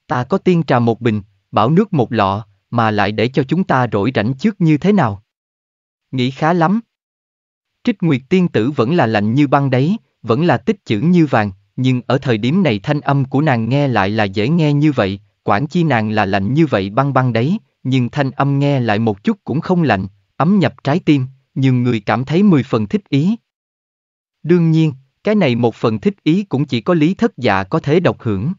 Ta có tiên trà một bình, bảo nước một lọ, mà lại để cho chúng ta rỗi rảnh trước như thế nào? Nghĩ khá lắm. Trích Nguyệt tiên tử vẫn là lạnh như băng đấy, vẫn là tích chữ như vàng, nhưng ở thời điểm này thanh âm của nàng nghe lại là dễ nghe như vậy, quản chi nàng là lạnh như vậy băng băng đấy, nhưng thanh âm nghe lại một chút cũng không lạnh, ấm nhập trái tim nhưng người cảm thấy mười phần thích ý. Đương nhiên, cái này một phần thích ý cũng chỉ có lý thất dạ có thể độc hưởng.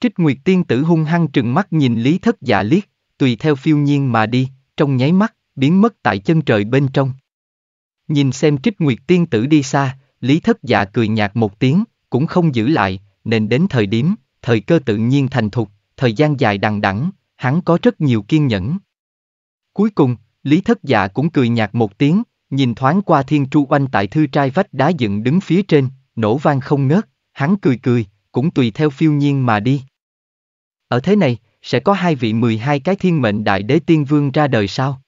Trích Nguyệt Tiên tử hung hăng trừng mắt nhìn lý thất dạ liếc, tùy theo phiêu nhiên mà đi, trong nháy mắt, biến mất tại chân trời bên trong. Nhìn xem Trích Nguyệt Tiên tử đi xa, lý thất dạ cười nhạt một tiếng, cũng không giữ lại, nên đến thời điểm, thời cơ tự nhiên thành thục, thời gian dài đằng đẵng, hắn có rất nhiều kiên nhẫn. Cuối cùng, Lý thất dạ cũng cười nhạt một tiếng, nhìn thoáng qua thiên tru oanh tại thư trai vách đá dựng đứng phía trên, nổ vang không ngớt, hắn cười cười, cũng tùy theo phiêu nhiên mà đi. Ở thế này, sẽ có hai vị 12 cái thiên mệnh đại đế tiên vương ra đời sao?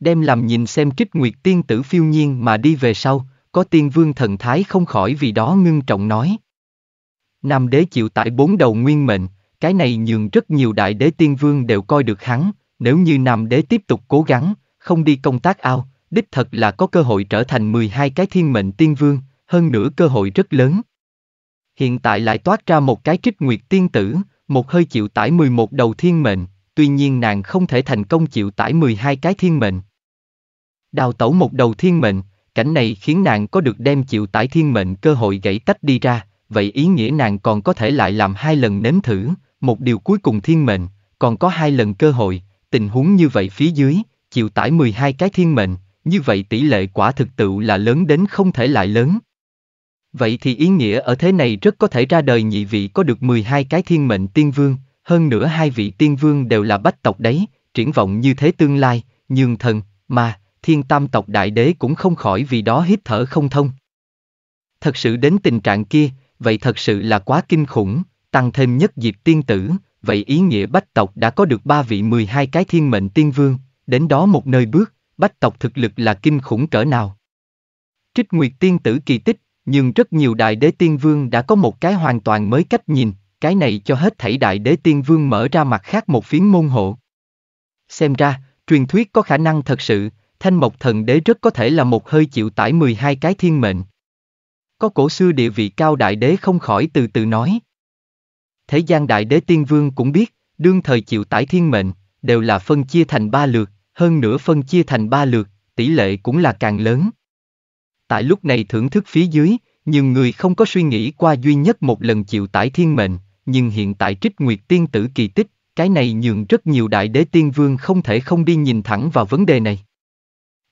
Đem làm nhìn xem trích nguyệt tiên tử phiêu nhiên mà đi về sau, có tiên vương thần thái không khỏi vì đó ngưng trọng nói. Nam đế chịu tại bốn đầu nguyên mệnh, cái này nhường rất nhiều đại đế tiên vương đều coi được hắn, nếu như Nam Đế tiếp tục cố gắng, không đi công tác ao, đích thật là có cơ hội trở thành 12 cái thiên mệnh tiên vương, hơn nữa cơ hội rất lớn. Hiện tại lại toát ra một cái trích nguyệt tiên tử, một hơi chịu tải 11 đầu thiên mệnh, tuy nhiên nàng không thể thành công chịu tải 12 cái thiên mệnh. Đào tẩu một đầu thiên mệnh, cảnh này khiến nàng có được đem chịu tải thiên mệnh cơ hội gãy tách đi ra, vậy ý nghĩa nàng còn có thể lại làm hai lần nếm thử, một điều cuối cùng thiên mệnh, còn có hai lần cơ hội, tình huống như vậy phía dưới, chịu tải 12 cái thiên mệnh, như vậy tỷ lệ quả thực tự là lớn đến không thể lại lớn. Vậy thì ý nghĩa ở thế này rất có thể ra đời nhị vị có được 12 cái thiên mệnh tiên vương, hơn nữa hai vị tiên vương đều là bách tộc đấy, triển vọng như thế tương lai, nhường thần, mà, thiên tam tộc đại đế cũng không khỏi vì đó hít thở không thông. Thật sự đến tình trạng kia, vậy thật sự là quá kinh khủng, tăng thêm nhất diệp tiên tử, vậy ý nghĩa bách tộc đã có được ba vị 12 cái thiên mệnh tiên vương, đến đó một nơi bước, bách tộc thực lực là kinh khủng cỡ nào. Trích Nguyệt tiên tử kỳ tích, nhưng rất nhiều đại đế tiên vương đã có một cái hoàn toàn mới cách nhìn, cái này cho hết thảy đại đế tiên vương mở ra mặt khác một phiến môn hộ. Xem ra, truyền thuyết có khả năng thật sự, thanh mộc thần đế rất có thể là một hơi chịu tải 12 cái thiên mệnh. Có cổ xưa địa vị cao đại đế không khỏi từ từ nói thế gian đại đế tiên vương cũng biết, đương thời chịu tải thiên mệnh, đều là phân chia thành ba lượt, hơn nữa phân chia thành ba lượt, tỷ lệ cũng là càng lớn. Tại lúc này thưởng thức phía dưới, nhiều người không có suy nghĩ qua duy nhất một lần chịu tải thiên mệnh, nhưng hiện tại trích nguyệt tiên tử kỳ tích, cái này nhường rất nhiều đại đế tiên vương không thể không đi nhìn thẳng vào vấn đề này.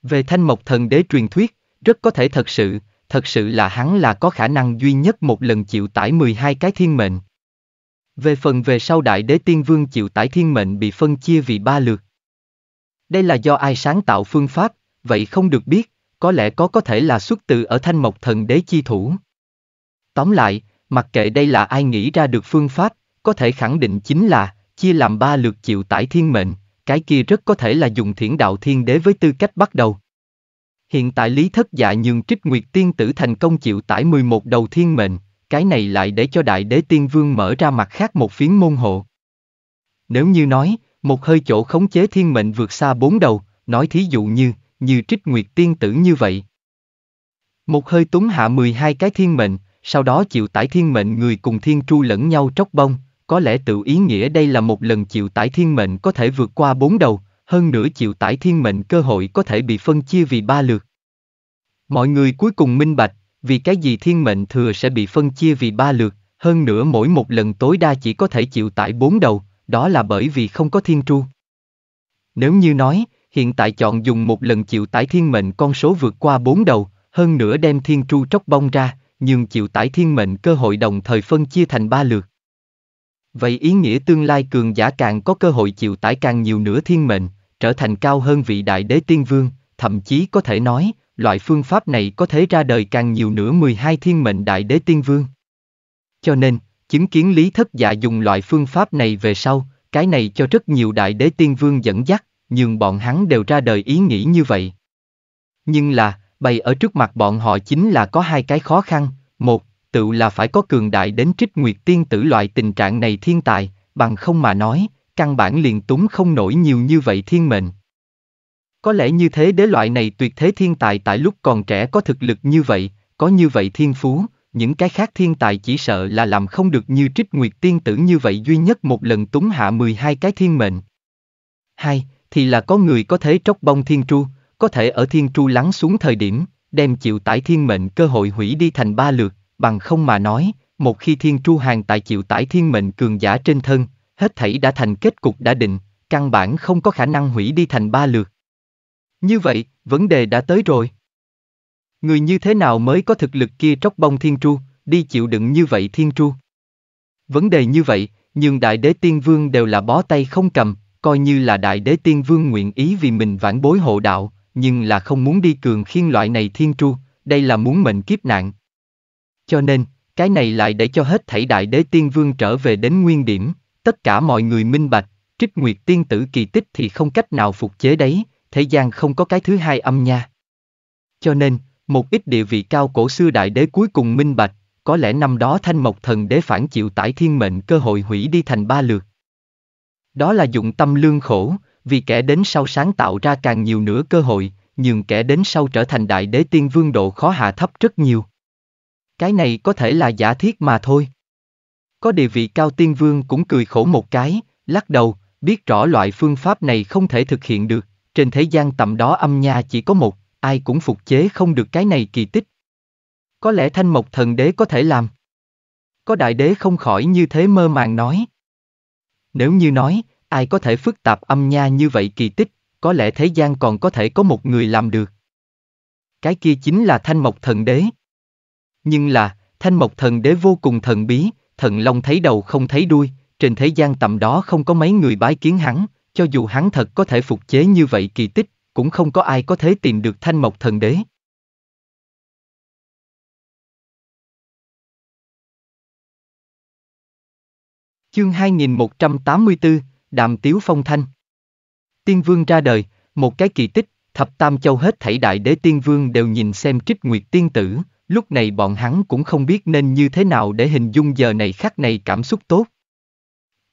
Về thanh mộc thần đế truyền thuyết, rất có thể thật sự, thật sự là hắn là có khả năng duy nhất một lần chịu tải 12 cái thiên mệnh. Về phần về sau đại đế tiên vương chịu tải thiên mệnh bị phân chia vì ba lượt. Đây là do ai sáng tạo phương pháp, vậy không được biết, có lẽ có có thể là xuất từ ở thanh mộc thần đế chi thủ. Tóm lại, mặc kệ đây là ai nghĩ ra được phương pháp, có thể khẳng định chính là, chia làm ba lượt chịu tải thiên mệnh, cái kia rất có thể là dùng thiển đạo thiên đế với tư cách bắt đầu. Hiện tại Lý Thất Dạ nhường Trích Nguyệt Tiên Tử thành công chịu tải 11 đầu thiên mệnh, cái này lại để cho đại đế tiên vương mở ra mặt khác một phiến môn hộ. Nếu như nói, một hơi chỗ khống chế thiên mệnh vượt xa bốn đầu, nói thí dụ như, như trích nguyệt tiên tử như vậy. Một hơi túng hạ 12 cái thiên mệnh, sau đó chịu tải thiên mệnh người cùng thiên tru lẫn nhau tróc bông, có lẽ tự ý nghĩa đây là một lần chịu tải thiên mệnh có thể vượt qua bốn đầu, hơn nữa chịu tải thiên mệnh cơ hội có thể bị phân chia vì ba lượt. Mọi người cuối cùng minh bạch, vì cái gì thiên mệnh thừa sẽ bị phân chia vì ba lượt, hơn nữa mỗi một lần tối đa chỉ có thể chịu tải bốn đầu, đó là bởi vì không có thiên tru. Nếu như nói, hiện tại chọn dùng một lần chịu tải thiên mệnh con số vượt qua bốn đầu, hơn nữa đem thiên tru tróc bong ra, nhưng chịu tải thiên mệnh cơ hội đồng thời phân chia thành ba lượt. Vậy ý nghĩa tương lai cường giả càng có cơ hội chịu tải càng nhiều nửa thiên mệnh, trở thành cao hơn vị đại đế tiên vương, thậm chí có thể nói, loại phương pháp này có thể ra đời càng nhiều nữa 12 thiên mệnh đại đế tiên vương. Cho nên, chứng kiến lý thất dạ dùng loại phương pháp này về sau, cái này cho rất nhiều đại đế tiên vương dẫn dắt, nhưng bọn hắn đều ra đời ý nghĩ như vậy. Nhưng là, bày ở trước mặt bọn họ chính là có hai cái khó khăn, một, tự là phải có cường đại đến trích nguyệt tiên tử loại tình trạng này thiên tài, bằng không mà nói, căn bản liền túng không nổi nhiều như vậy thiên mệnh. Có lẽ như thế đế loại này tuyệt thế thiên tài tại lúc còn trẻ có thực lực như vậy, có như vậy thiên phú, những cái khác thiên tài chỉ sợ là làm không được như trích nguyệt tiên tử như vậy duy nhất một lần túng hạ 12 cái thiên mệnh. Hai, thì là có người có thể tróc bông thiên tru, có thể ở thiên tru lắng xuống thời điểm, đem chịu tải thiên mệnh cơ hội hủy đi thành ba lượt, bằng không mà nói, một khi thiên tru hàng tại chịu tải thiên mệnh cường giả trên thân, hết thảy đã thành kết cục đã định, căn bản không có khả năng hủy đi thành ba lượt. Như vậy, vấn đề đã tới rồi. Người như thế nào mới có thực lực kia tróc bông thiên tru, đi chịu đựng như vậy thiên tru? Vấn đề như vậy, nhưng đại đế tiên vương đều là bó tay không cầm, coi như là đại đế tiên vương nguyện ý vì mình vãn bối hộ đạo, nhưng là không muốn đi cường khiên loại này thiên tru, đây là muốn mệnh kiếp nạn. Cho nên, cái này lại để cho hết thảy đại đế tiên vương trở về đến nguyên điểm, tất cả mọi người minh bạch, trích nguyệt tiên tử kỳ tích thì không cách nào phục chế đấy, thế gian không có cái thứ hai âm nha. Cho nên, một ít địa vị cao cổ xưa đại đế cuối cùng minh bạch, có lẽ năm đó thanh mộc thần đế phản chịu tải thiên mệnh cơ hội hủy đi thành ba lượt. Đó là dụng tâm lương khổ, vì kẻ đến sau sáng tạo ra càng nhiều nữa cơ hội, nhưng kẻ đến sau trở thành đại đế tiên vương độ khó hạ thấp rất nhiều. Cái này có thể là giả thiết mà thôi. Có địa vị cao tiên vương cũng cười khổ một cái, lắc đầu, biết rõ loại phương pháp này không thể thực hiện được, trên thế gian tầm đó âm nha chỉ có một, ai cũng phục chế không được cái này kỳ tích. Có lẽ thanh mộc thần đế có thể làm. Có đại đế không khỏi như thế mơ màng nói. Nếu như nói, ai có thể phức tạp âm nha như vậy kỳ tích, có lẽ thế gian còn có thể có một người làm được. Cái kia chính là thanh mộc thần đế. Nhưng là, thanh mộc thần đế vô cùng thần bí, thần long thấy đầu không thấy đuôi, trên thế gian tầm đó không có mấy người bái kiến hắn, cho dù hắn thật có thể phục chế như vậy kỳ tích, cũng không có ai có thể tìm được thanh mộc thần đế. Chương 2184, Đàm Tiếu Phong Thanh Tiên Vương ra đời, một cái kỳ tích, thập tam châu hết thảy đại đế tiên vương đều nhìn xem trích nguyệt tiên tử, lúc này bọn hắn cũng không biết nên như thế nào để hình dung giờ này khắc này cảm xúc tốt.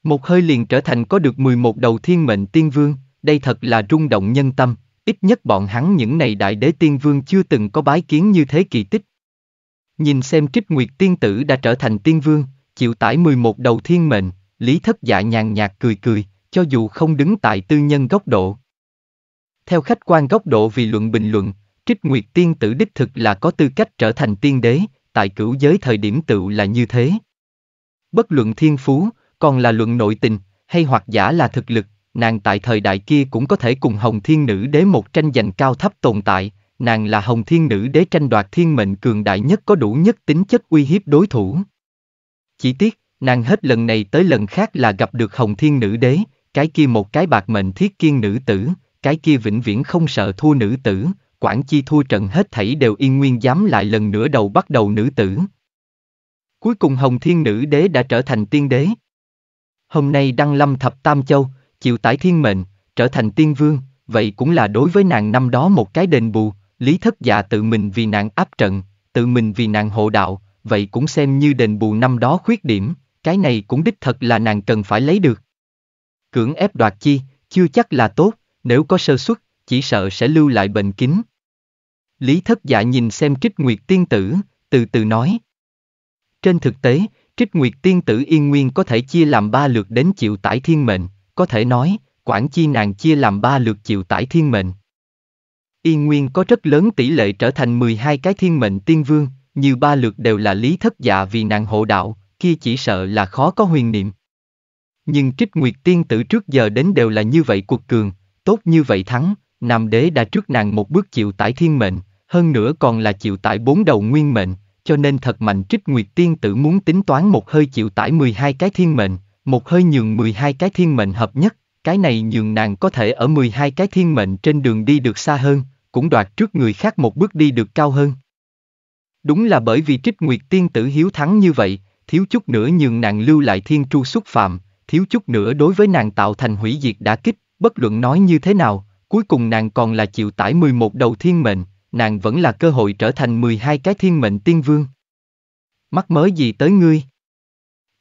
Một hơi liền trở thành có được 11 đầu thiên mệnh tiên vương, đây thật là rung động nhân tâm, ít nhất bọn hắn những này đại đế tiên vương chưa từng có bái kiến như thế kỳ tích. Nhìn xem trích nguyệt tiên tử đã trở thành tiên vương, chịu tải 11 đầu thiên mệnh, lý thất dạ nhàn nhạt cười cười, cho dù không đứng tại tư nhân góc độ. Theo khách quan góc độ vì luận bình luận, trích nguyệt tiên tử đích thực là có tư cách trở thành tiên đế, tại cửu giới thời điểm tựu là như thế. Bất luận thiên phú, còn là luận nội tình, hay hoặc giả là thực lực, nàng tại thời đại kia cũng có thể cùng Hồng Thiên Nữ Đế một tranh giành cao thấp tồn tại, nàng là Hồng Thiên Nữ Đế tranh đoạt thiên mệnh cường đại nhất có đủ nhất tính chất uy hiếp đối thủ. Chỉ tiếc, nàng hết lần này tới lần khác là gặp được Hồng Thiên Nữ Đế, cái kia một cái bạc mệnh thiết kiên nữ tử, cái kia vĩnh viễn không sợ thua nữ tử, quản chi thua trận hết thảy đều yên nguyên dám lại lần nữa đầu bắt đầu nữ tử. Cuối cùng Hồng Thiên Nữ Đế đã trở thành tiên đế hôm nay đăng lâm thập tam châu, chịu tải thiên mệnh, trở thành tiên vương, vậy cũng là đối với nàng năm đó một cái đền bù, lý thất dạ tự mình vì nàng áp trận, tự mình vì nàng hộ đạo, vậy cũng xem như đền bù năm đó khuyết điểm, cái này cũng đích thật là nàng cần phải lấy được. Cưỡng ép đoạt chi, chưa chắc là tốt, nếu có sơ suất, chỉ sợ sẽ lưu lại bệnh kín. Lý thất dạ nhìn xem trích nguyệt tiên tử, từ từ nói. Trên thực tế, Trích Nguyệt Tiên Tử Yên Nguyên có thể chia làm ba lượt đến chịu tải thiên mệnh, có thể nói, quản chi nàng chia làm ba lượt chịu tải thiên mệnh. Yên Nguyên có rất lớn tỷ lệ trở thành 12 cái thiên mệnh tiên vương, như ba lượt đều là lý thất dạ vì nàng hộ đạo, kia chỉ sợ là khó có huyền niệm. Nhưng trích nguyệt tiên tử trước giờ đến đều là như vậy cuộc cường, tốt như vậy thắng, nam đế đã trước nàng một bước chịu tải thiên mệnh, hơn nữa còn là chịu tải bốn đầu nguyên mệnh, cho nên thật mạnh trích nguyệt tiên tử muốn tính toán một hơi chịu tải 12 cái thiên mệnh, một hơi nhường 12 cái thiên mệnh hợp nhất, cái này nhường nàng có thể ở 12 cái thiên mệnh trên đường đi được xa hơn, cũng đoạt trước người khác một bước đi được cao hơn. Đúng là bởi vì trích nguyệt tiên tử hiếu thắng như vậy, thiếu chút nữa nhường nàng lưu lại thiên tru xúc phạm, thiếu chút nữa đối với nàng tạo thành hủy diệt đã kích, bất luận nói như thế nào, cuối cùng nàng còn là chịu tải 11 đầu thiên mệnh, nàng vẫn là cơ hội trở thành 12 cái thiên mệnh tiên vương. Mắc mới gì tới ngươi?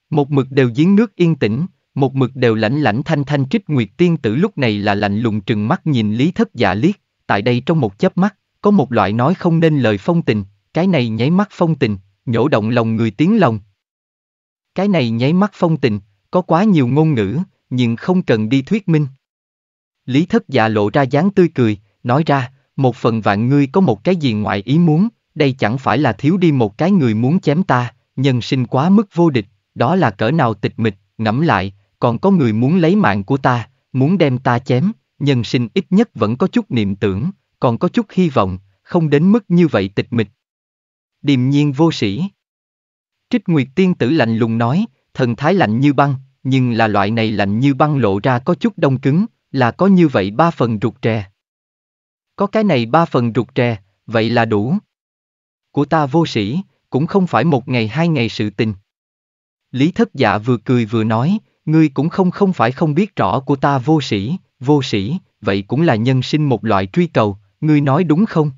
Một mực đều giếng nước yên tĩnh, một mực đều lãnh lãnh thanh thanh trích nguyệt tiên tử lúc này là lạnh lùng trừng mắt nhìn lý thất giả dạ liếc, tại đây trong một chớp mắt, có một loại nói không nên lời phong tình, cái này nháy mắt phong tình, nhổ động lòng người tiếng lòng. Cái này nháy mắt phong tình, có quá nhiều ngôn ngữ, nhưng không cần đi thuyết minh. Lý thất giả dạ lộ ra dáng tươi cười, nói ra, một phần vạn ngươi có một cái gì ngoại ý muốn, đây chẳng phải là thiếu đi một cái người muốn chém ta, nhân sinh quá mức vô địch, đó là cỡ nào tịch mịch, ngẫm lại, còn có người muốn lấy mạng của ta, muốn đem ta chém, nhân sinh ít nhất vẫn có chút niệm tưởng, còn có chút hy vọng, không đến mức như vậy tịch mịch. Điềm nhiên vô sĩ. Trích Nguyệt Tiên Tử lạnh lùng nói, thần thái lạnh như băng, nhưng là loại này lạnh như băng lộ ra có chút đông cứng, là có như vậy ba phần rụt rè. Có cái này ba phần rụt rè, vậy là đủ. Của ta vô sĩ, cũng không phải một ngày hai ngày sự tình. Lý thất dạ vừa cười vừa nói, ngươi cũng không không phải không biết rõ của ta vô sĩ, vô sĩ, vậy cũng là nhân sinh một loại truy cầu, ngươi nói đúng không?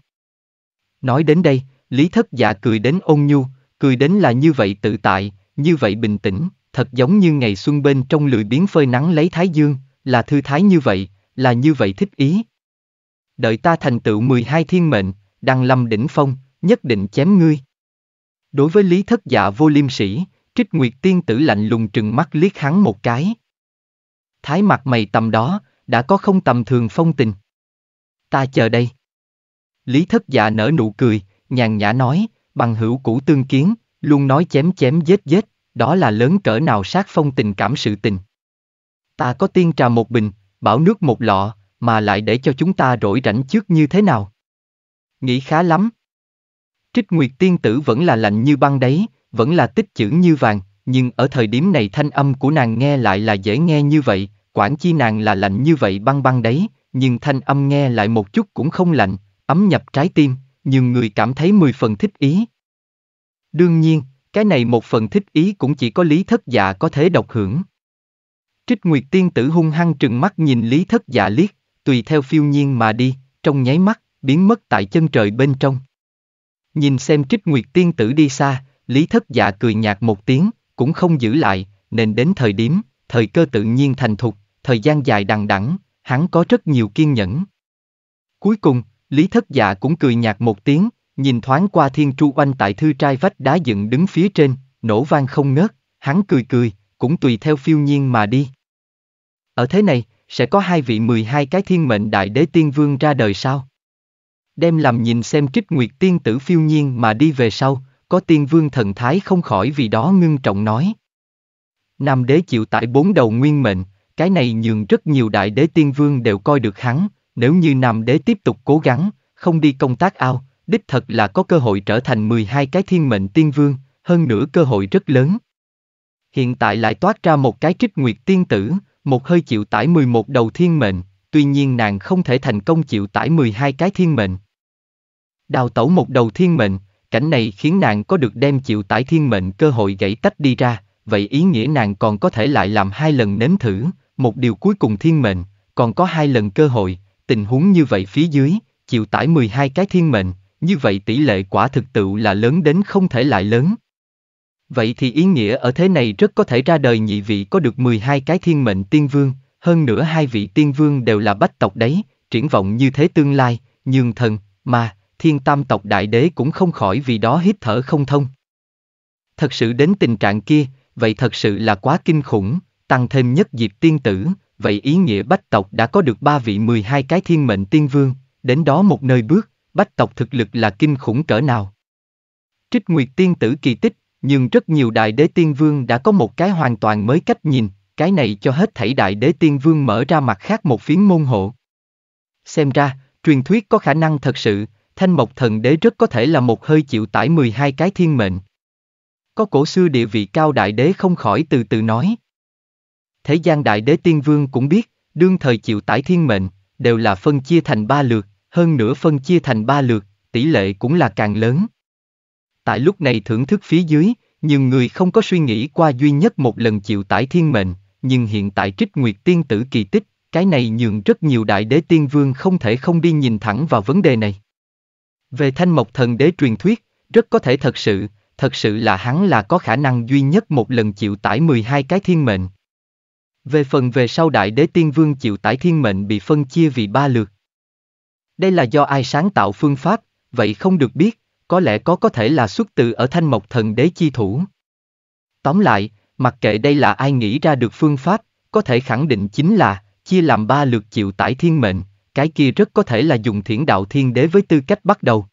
Nói đến đây, Lý thất dạ cười đến ôn nhu, cười đến là như vậy tự tại, như vậy bình tĩnh, thật giống như ngày xuân bên trong lười biến phơi nắng lấy thái dương, là thư thái như vậy, là như vậy thích ý, đợi ta thành tựu 12 thiên mệnh, đăng lâm đỉnh phong, nhất định chém ngươi. Đối với lý thất dạ vô liêm sĩ, trích nguyệt tiên tử lạnh lùng trừng mắt liếc hắn một cái. Thái mặt mày tầm đó, đã có không tầm thường phong tình. Ta chờ đây. Lý thất dạ nở nụ cười, nhàn nhã nói, bằng hữu cũ tương kiến, luôn nói chém chém giết giết, đó là lớn cỡ nào sát phong tình cảm sự tình. Ta có tiên trà một bình, bảo nước một lọ, mà lại để cho chúng ta rỗi rảnh trước như thế nào. Nghĩ khá lắm. Trích Nguyệt Tiên Tử vẫn là lạnh như băng đấy, vẫn là tích chữ như vàng, nhưng ở thời điểm này thanh âm của nàng nghe lại là dễ nghe như vậy, quản chi nàng là lạnh như vậy băng băng đấy, nhưng thanh âm nghe lại một chút cũng không lạnh, ấm nhập trái tim, nhưng người cảm thấy mười phần thích ý. Đương nhiên, cái này một phần thích ý cũng chỉ có lý thất dạ có thể độc hưởng. Trích Nguyệt Tiên Tử hung hăng trừng mắt nhìn lý thất dạ liếc, tùy theo phiêu nhiên mà đi, trong nháy mắt, biến mất tại chân trời bên trong. Nhìn xem trích nguyệt tiên tử đi xa, lý thất dạ cười nhạt một tiếng, cũng không giữ lại, nên đến thời điểm, thời cơ tự nhiên thành thục, thời gian dài đằng đẵng, hắn có rất nhiều kiên nhẫn. Cuối cùng, lý thất dạ cũng cười nhạt một tiếng, nhìn thoáng qua thiên tru oanh tại thư trai vách đá dựng đứng phía trên, nổ vang không ngớt, hắn cười cười, cũng tùy theo phiêu nhiên mà đi. Ở thế này, sẽ có hai vị 12 cái thiên mệnh đại đế tiên vương ra đời sao? Đem làm nhìn xem trích nguyệt tiên tử phiêu nhiên mà đi về sau, có tiên vương thần thái không khỏi vì đó ngưng trọng nói. Nam đế chịu tại bốn đầu nguyên mệnh, cái này nhường rất nhiều đại đế tiên vương đều coi được hắn, nếu như nam đế tiếp tục cố gắng, không đi công tác ao, đích thật là có cơ hội trở thành 12 cái thiên mệnh tiên vương, hơn nữa cơ hội rất lớn. Hiện tại lại toát ra một cái trích nguyệt tiên tử, một hơi chịu tải 11 đầu thiên mệnh, tuy nhiên nàng không thể thành công chịu tải 12 cái thiên mệnh. Đào tẩu một đầu thiên mệnh, cảnh này khiến nàng có được đem chịu tải thiên mệnh cơ hội gãy tách đi ra, vậy ý nghĩa nàng còn có thể lại làm hai lần nếm thử, một điều cuối cùng thiên mệnh, còn có hai lần cơ hội, tình huống như vậy phía dưới, chịu tải 12 cái thiên mệnh, như vậy tỷ lệ quả thực tự là lớn đến không thể lại lớn. Vậy thì ý nghĩa ở thế này rất có thể ra đời nhị vị có được 12 cái thiên mệnh tiên vương, hơn nữa hai vị tiên vương đều là bách tộc đấy, triển vọng như thế tương lai, nhường thần, mà, thiên tam tộc đại đế cũng không khỏi vì đó hít thở không thông. Thật sự đến tình trạng kia, vậy thật sự là quá kinh khủng, tăng thêm nhất dịp tiên tử, vậy ý nghĩa bách tộc đã có được ba vị 12 cái thiên mệnh tiên vương, đến đó một nơi bước, bách tộc thực lực là kinh khủng cỡ nào. Trích Nguyệt tiên tử kỳ tích, nhưng rất nhiều đại đế tiên vương đã có một cái hoàn toàn mới cách nhìn, cái này cho hết thảy đại đế tiên vương mở ra mặt khác một phiến môn hộ. Xem ra, truyền thuyết có khả năng thật sự, thanh mộc thần đế rất có thể là một hơi chịu tải 12 cái thiên mệnh. Có cổ xưa địa vị cao đại đế không khỏi từ từ nói. Thế gian đại đế tiên vương cũng biết, đương thời chịu tải thiên mệnh, đều là phân chia thành ba lượt, hơn nữa phân chia thành ba lượt, tỷ lệ cũng là càng lớn tại lúc này thưởng thức phía dưới, nhiều người không có suy nghĩ qua duy nhất một lần chịu tải thiên mệnh, nhưng hiện tại trích nguyệt tiên tử kỳ tích, cái này nhường rất nhiều đại đế tiên vương không thể không đi nhìn thẳng vào vấn đề này. Về thanh mộc thần đế truyền thuyết, rất có thể thật sự, thật sự là hắn là có khả năng duy nhất một lần chịu tải 12 cái thiên mệnh. Về phần về sau đại đế tiên vương chịu tải thiên mệnh bị phân chia vì ba lượt. Đây là do ai sáng tạo phương pháp, vậy không được biết, có lẽ có có thể là xuất từ ở thanh mộc thần đế chi thủ. Tóm lại, mặc kệ đây là ai nghĩ ra được phương pháp, có thể khẳng định chính là, chia làm ba lượt chịu tải thiên mệnh, cái kia rất có thể là dùng thiển đạo thiên đế với tư cách bắt đầu.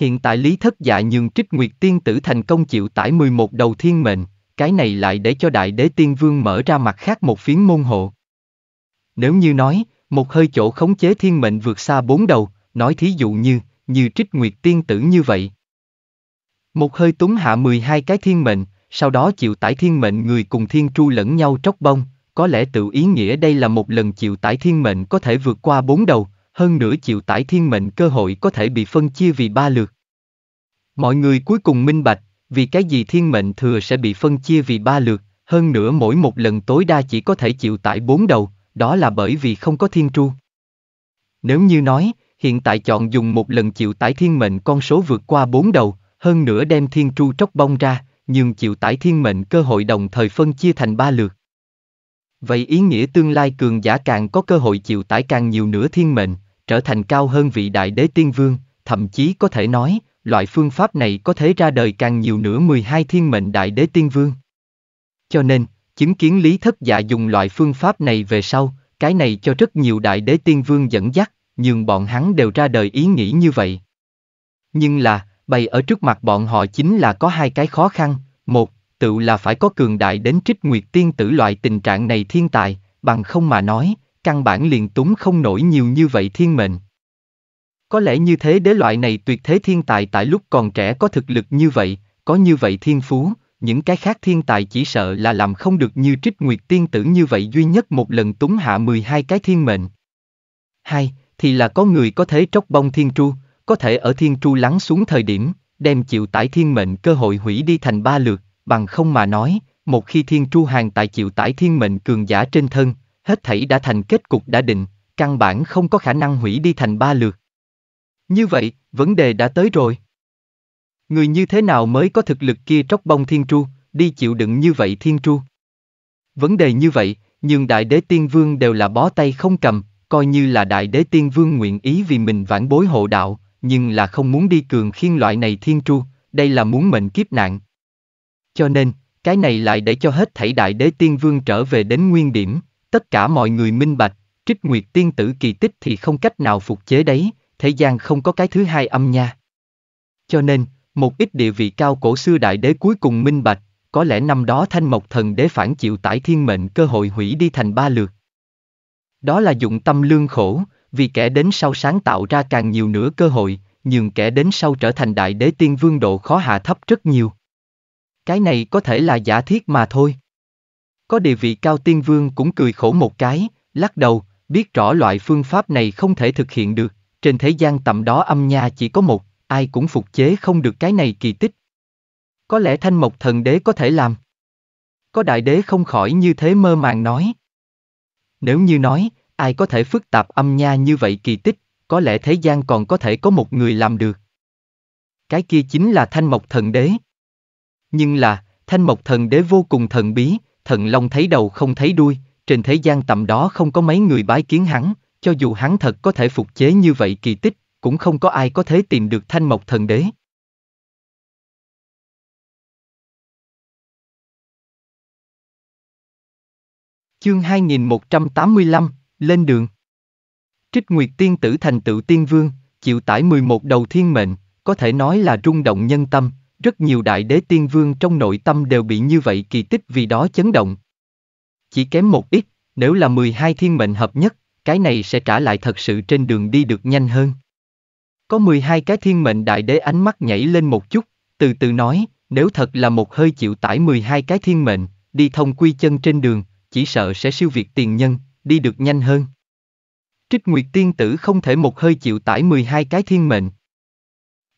Hiện tại Lý Thất Dạ nhường Trích Nguyệt Tiên Tử thành công chịu tải 11 đầu thiên mệnh, cái này lại để cho Đại Đế Tiên Vương mở ra mặt khác một phiến môn hộ. Nếu như nói, một hơi chỗ khống chế thiên mệnh vượt xa bốn đầu, nói thí dụ như, như trích nguyệt tiên tử như vậy. Một hơi túng hạ 12 cái thiên mệnh, sau đó chịu tải thiên mệnh người cùng thiên tru lẫn nhau tróc bông, có lẽ tự ý nghĩa đây là một lần chịu tải thiên mệnh có thể vượt qua bốn đầu, hơn nữa chịu tải thiên mệnh cơ hội có thể bị phân chia vì ba lượt. Mọi người cuối cùng minh bạch, vì cái gì thiên mệnh thừa sẽ bị phân chia vì ba lượt, hơn nữa mỗi một lần tối đa chỉ có thể chịu tải bốn đầu, đó là bởi vì không có thiên tru. Nếu như nói, hiện tại chọn dùng một lần chịu tải thiên mệnh con số vượt qua bốn đầu, hơn nữa đem thiên tru tróc bong ra, nhưng chịu tải thiên mệnh cơ hội đồng thời phân chia thành ba lượt. Vậy ý nghĩa tương lai cường giả càng có cơ hội chịu tải càng nhiều nữa thiên mệnh, trở thành cao hơn vị đại đế tiên vương, thậm chí có thể nói, loại phương pháp này có thể ra đời càng nhiều nữa 12 thiên mệnh đại đế tiên vương. Cho nên, chứng kiến lý thất dạ dùng loại phương pháp này về sau, cái này cho rất nhiều đại đế tiên vương dẫn dắt nhưng bọn hắn đều ra đời ý nghĩ như vậy. Nhưng là, bày ở trước mặt bọn họ chính là có hai cái khó khăn, một, tự là phải có cường đại đến trích nguyệt tiên tử loại tình trạng này thiên tài, bằng không mà nói, căn bản liền túng không nổi nhiều như vậy thiên mệnh. Có lẽ như thế đế loại này tuyệt thế thiên tài tại lúc còn trẻ có thực lực như vậy, có như vậy thiên phú, những cái khác thiên tài chỉ sợ là làm không được như trích nguyệt tiên tử như vậy duy nhất một lần túng hạ 12 cái thiên mệnh. Hai, thì là có người có thể tróc bông thiên tru, có thể ở thiên tru lắng xuống thời điểm, đem chịu tải thiên mệnh cơ hội hủy đi thành ba lượt, bằng không mà nói, một khi thiên tru hàng tại chịu tải thiên mệnh cường giả trên thân, hết thảy đã thành kết cục đã định, căn bản không có khả năng hủy đi thành ba lượt. Như vậy, vấn đề đã tới rồi. Người như thế nào mới có thực lực kia tróc bông thiên tru, đi chịu đựng như vậy thiên tru? Vấn đề như vậy, nhưng đại đế tiên vương đều là bó tay không cầm, coi như là đại đế tiên vương nguyện ý vì mình vãn bối hộ đạo, nhưng là không muốn đi cường khiên loại này thiên tru, đây là muốn mệnh kiếp nạn. Cho nên, cái này lại để cho hết thảy đại đế tiên vương trở về đến nguyên điểm, tất cả mọi người minh bạch, trích nguyệt tiên tử kỳ tích thì không cách nào phục chế đấy, thế gian không có cái thứ hai âm nha. Cho nên, một ít địa vị cao cổ xưa đại đế cuối cùng minh bạch, có lẽ năm đó thanh mộc thần đế phản chịu tải thiên mệnh cơ hội hủy đi thành ba lượt, đó là dụng tâm lương khổ, vì kẻ đến sau sáng tạo ra càng nhiều nữa cơ hội, nhưng kẻ đến sau trở thành đại đế tiên vương độ khó hạ thấp rất nhiều. Cái này có thể là giả thiết mà thôi. Có địa vị cao tiên vương cũng cười khổ một cái, lắc đầu, biết rõ loại phương pháp này không thể thực hiện được, trên thế gian tầm đó âm nha chỉ có một, ai cũng phục chế không được cái này kỳ tích. Có lẽ thanh mộc thần đế có thể làm. Có đại đế không khỏi như thế mơ màng nói. Nếu như nói, ai có thể phức tạp âm nha như vậy kỳ tích, có lẽ thế gian còn có thể có một người làm được. Cái kia chính là Thanh Mộc Thần Đế. Nhưng là, Thanh Mộc Thần Đế vô cùng thần bí, thần long thấy đầu không thấy đuôi, trên thế gian tầm đó không có mấy người bái kiến hắn, cho dù hắn thật có thể phục chế như vậy kỳ tích, cũng không có ai có thể tìm được Thanh Mộc Thần Đế. Chương 2185, lên đường. Trích Nguyệt Tiên Tử thành tựu Tiên Vương, chịu tải 11 đầu thiên mệnh, có thể nói là rung động nhân tâm, rất nhiều đại đế Tiên Vương trong nội tâm đều bị như vậy kỳ tích vì đó chấn động. Chỉ kém một ít, nếu là 12 thiên mệnh hợp nhất, cái này sẽ trả lại thật sự trên đường đi được nhanh hơn. Có 12 cái thiên mệnh đại đế ánh mắt nhảy lên một chút, từ từ nói, nếu thật là một hơi chịu tải 12 cái thiên mệnh, đi thông quy chân trên đường, chỉ sợ sẽ siêu việt tiền nhân, đi được nhanh hơn. Trích Nguyệt Tiên Tử không thể một hơi chịu tải 12 cái thiên mệnh.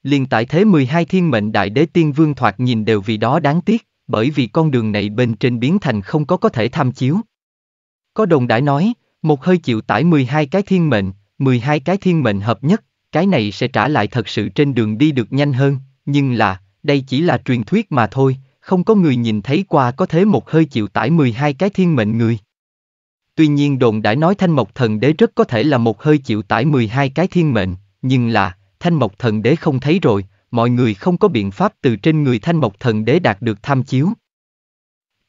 Liền tại thế 12 thiên mệnh đại đế tiên vương thoạt nhìn đều vì đó đáng tiếc, bởi vì con đường này bên trên biến thành không có có thể tham chiếu. Có đồng đã nói, một hơi chịu tải 12 cái thiên mệnh, 12 cái thiên mệnh hợp nhất, cái này sẽ trả lại thật sự trên đường đi được nhanh hơn, nhưng là, đây chỉ là truyền thuyết mà thôi, không có người nhìn thấy qua có thế một hơi chịu tải 12 cái thiên mệnh người. Tuy nhiên đồn đã nói thanh mộc thần đế rất có thể là một hơi chịu tải 12 cái thiên mệnh, nhưng là, thanh mộc thần đế không thấy rồi, mọi người không có biện pháp từ trên người thanh mộc thần đế đạt được tham chiếu.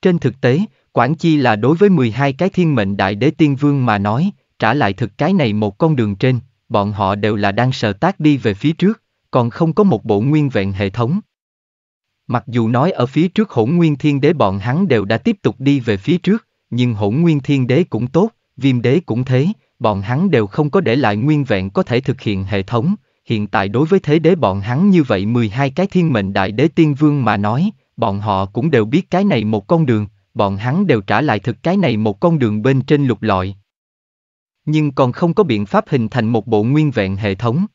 Trên thực tế, Quảng Chi là đối với 12 cái thiên mệnh đại đế tiên vương mà nói, trả lại thực cái này một con đường trên, bọn họ đều là đang sờ tác đi về phía trước, còn không có một bộ nguyên vẹn hệ thống. Mặc dù nói ở phía trước hỗn nguyên thiên đế bọn hắn đều đã tiếp tục đi về phía trước, nhưng hỗn nguyên thiên đế cũng tốt, viêm đế cũng thế, bọn hắn đều không có để lại nguyên vẹn có thể thực hiện hệ thống. Hiện tại đối với thế đế bọn hắn như vậy 12 cái thiên mệnh đại đế tiên vương mà nói, bọn họ cũng đều biết cái này một con đường, bọn hắn đều trả lại thực cái này một con đường bên trên lục lọi. Nhưng còn không có biện pháp hình thành một bộ nguyên vẹn hệ thống.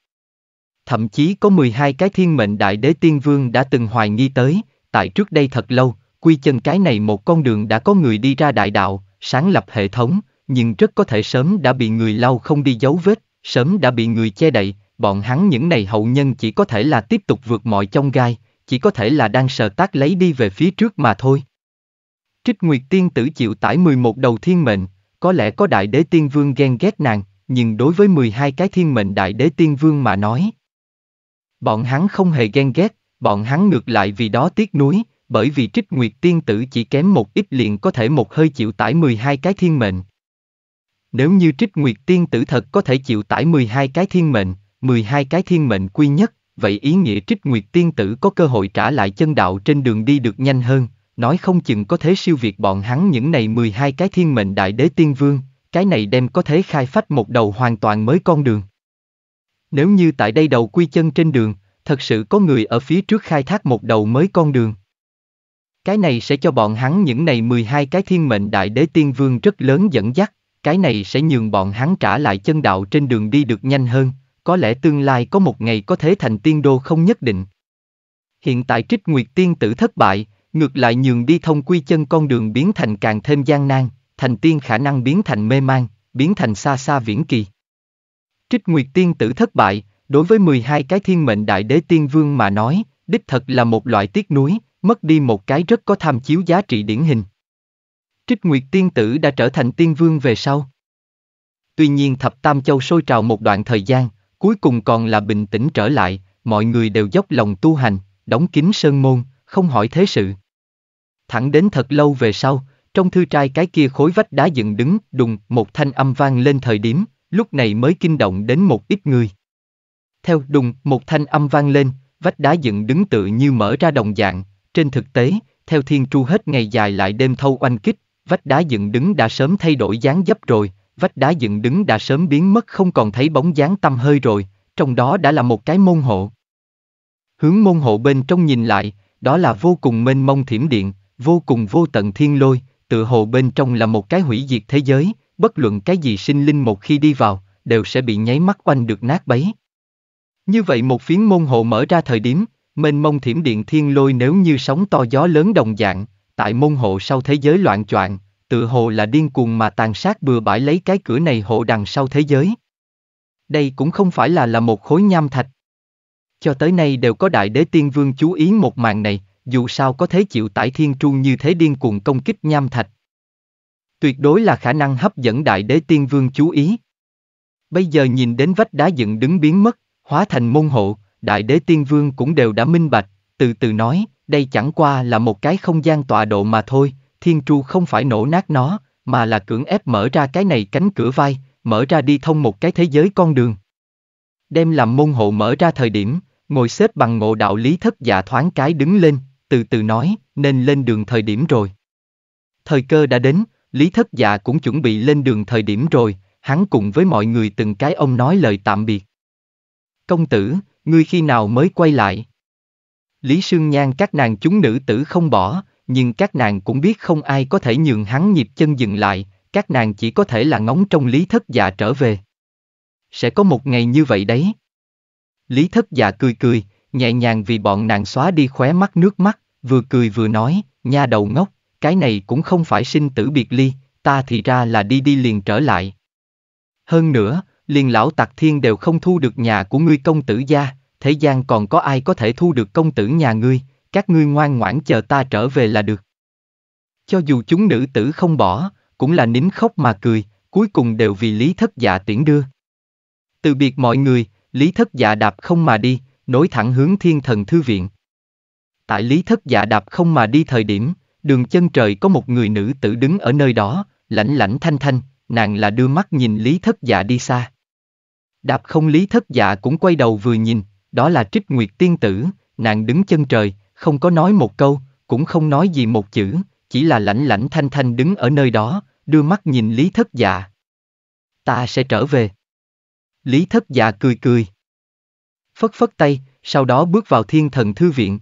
Thậm chí có 12 cái thiên mệnh đại đế tiên vương đã từng hoài nghi tới, tại trước đây thật lâu, quy chân cái này một con đường đã có người đi ra đại đạo, sáng lập hệ thống, nhưng rất có thể sớm đã bị người lau không đi dấu vết, sớm đã bị người che đậy, bọn hắn những này hậu nhân chỉ có thể là tiếp tục vượt mọi chông gai, chỉ có thể là đang sờ tác lấy đi về phía trước mà thôi. Trích Nguyệt Tiên tử chịu tải 11 đầu thiên mệnh, có lẽ có đại đế tiên vương ghen ghét nàng, nhưng đối với 12 cái thiên mệnh đại đế tiên vương mà nói, Bọn hắn không hề ghen ghét, bọn hắn ngược lại vì đó tiếc nuối, bởi vì trích nguyệt tiên tử chỉ kém một ít liền có thể một hơi chịu tải 12 cái thiên mệnh. Nếu như trích nguyệt tiên tử thật có thể chịu tải 12 cái thiên mệnh, 12 cái thiên mệnh quy nhất, vậy ý nghĩa trích nguyệt tiên tử có cơ hội trả lại chân đạo trên đường đi được nhanh hơn, nói không chừng có thế siêu việt bọn hắn những này 12 cái thiên mệnh đại đế tiên vương, cái này đem có thể khai phách một đầu hoàn toàn mới con đường. Nếu như tại đây đầu quy chân trên đường, thật sự có người ở phía trước khai thác một đầu mới con đường. Cái này sẽ cho bọn hắn những này 12 cái thiên mệnh đại đế tiên vương rất lớn dẫn dắt, cái này sẽ nhường bọn hắn trả lại chân đạo trên đường đi được nhanh hơn, có lẽ tương lai có một ngày có thể thành tiên đô không nhất định. Hiện tại trích nguyệt tiên tử thất bại, ngược lại nhường đi thông quy chân con đường biến thành càng thêm gian nan, thành tiên khả năng biến thành mê man, biến thành xa xa viễn kỳ. Trích Nguyệt Tiên tử thất bại, đối với 12 cái thiên mệnh đại đế tiên vương mà nói, đích thật là một loại tiếc núi, mất đi một cái rất có tham chiếu giá trị điển hình. Trích Nguyệt Tiên tử đã trở thành tiên vương về sau. Tuy nhiên Thập Tam Châu sôi trào một đoạn thời gian, cuối cùng còn là bình tĩnh trở lại, mọi người đều dốc lòng tu hành, đóng kín sơn môn, không hỏi thế sự. Thẳng đến thật lâu về sau, trong thư trai cái kia khối vách đá dựng đứng, đùng, một thanh âm vang lên thời điểm, lúc này mới kinh động đến một ít người. Theo đùng, một thanh âm vang lên, vách đá dựng đứng tự như mở ra đồng dạng, trên thực tế, theo thiên tru hết ngày dài lại đêm thâu oanh kích, vách đá dựng đứng đã sớm thay đổi dáng dấp rồi, vách đá dựng đứng đã sớm biến mất không còn thấy bóng dáng tâm hơi rồi, trong đó đã là một cái môn hộ. Hướng môn hộ bên trong nhìn lại, đó là vô cùng mênh mông thiểm điện, vô cùng vô tận thiên lôi, tự hồ bên trong là một cái hủy diệt thế giới, bất luận cái gì sinh linh một khi đi vào, đều sẽ bị nháy mắt quanh được nát bấy. Như vậy một phiến môn hộ mở ra thời điểm, mênh mông thiểm điện thiên lôi nếu như sóng to gió lớn đồng dạng, tại môn hộ sau thế giới loạn choạng, tự hồ là điên cuồng mà tàn sát bừa bãi lấy cái cửa này hộ đằng sau thế giới. Đây cũng không phải là là một khối nham thạch. Cho tới nay đều có đại đế tiên vương chú ý một màn này, dù sao có thế chịu tải thiên trung như thế điên cuồng công kích nham thạch, Tuyệt đối là khả năng hấp dẫn đại đế tiên vương chú ý. Bây giờ nhìn đến vách đá dựng đứng biến mất, hóa thành môn hộ, đại đế tiên vương cũng đều đã minh bạch, từ từ nói, đây chẳng qua là một cái không gian tọa độ mà thôi, thiên tru không phải nổ nát nó, mà là cưỡng ép mở ra cái này cánh cửa vai, mở ra đi thông một cái thế giới con đường. Đem làm môn hộ mở ra thời điểm, ngồi xếp bằng ngộ đạo lý thất giả thoáng cái đứng lên, từ từ nói, nên lên đường thời điểm rồi. Thời cơ đã đến, Lý thất dạ cũng chuẩn bị lên đường thời điểm rồi, hắn cùng với mọi người từng cái ông nói lời tạm biệt. Công tử, ngươi khi nào mới quay lại? Lý Sương Nhan các nàng chúng nữ tử không bỏ, nhưng các nàng cũng biết không ai có thể nhường hắn nhịp chân dừng lại, các nàng chỉ có thể là ngóng trong Lý Thất Dạ trở về. Sẽ có một ngày như vậy đấy. Lý Thất Dạ cười cười, nhẹ nhàng vì bọn nàng xóa đi khóe mắt nước mắt, vừa cười vừa nói, nha đầu ngốc cái này cũng không phải sinh tử biệt ly, ta thì ra là đi đi liền trở lại. Hơn nữa, liền lão tặc thiên đều không thu được nhà của ngươi công tử gia, thế gian còn có ai có thể thu được công tử nhà ngươi, các ngươi ngoan ngoãn chờ ta trở về là được. Cho dù chúng nữ tử không bỏ, cũng là nín khóc mà cười, cuối cùng đều vì lý thất dạ tiễn đưa. Từ biệt mọi người, lý thất dạ đạp không mà đi, nối thẳng hướng thiên thần thư viện. Tại lý thất dạ đạp không mà đi thời điểm, đường chân trời có một người nữ tử đứng ở nơi đó, lãnh lãnh thanh thanh, nàng là đưa mắt nhìn Lý Thất Dạ đi xa. Đạp không Lý Thất Dạ cũng quay đầu vừa nhìn, đó là Trích Nguyệt Tiên Tử, nàng đứng chân trời, không có nói một câu, cũng không nói gì một chữ, chỉ là lãnh lãnh thanh thanh đứng ở nơi đó, đưa mắt nhìn Lý Thất Dạ. Ta sẽ trở về. Lý Thất Dạ cười cười. Phất phất tay, sau đó bước vào thiên thần thư viện,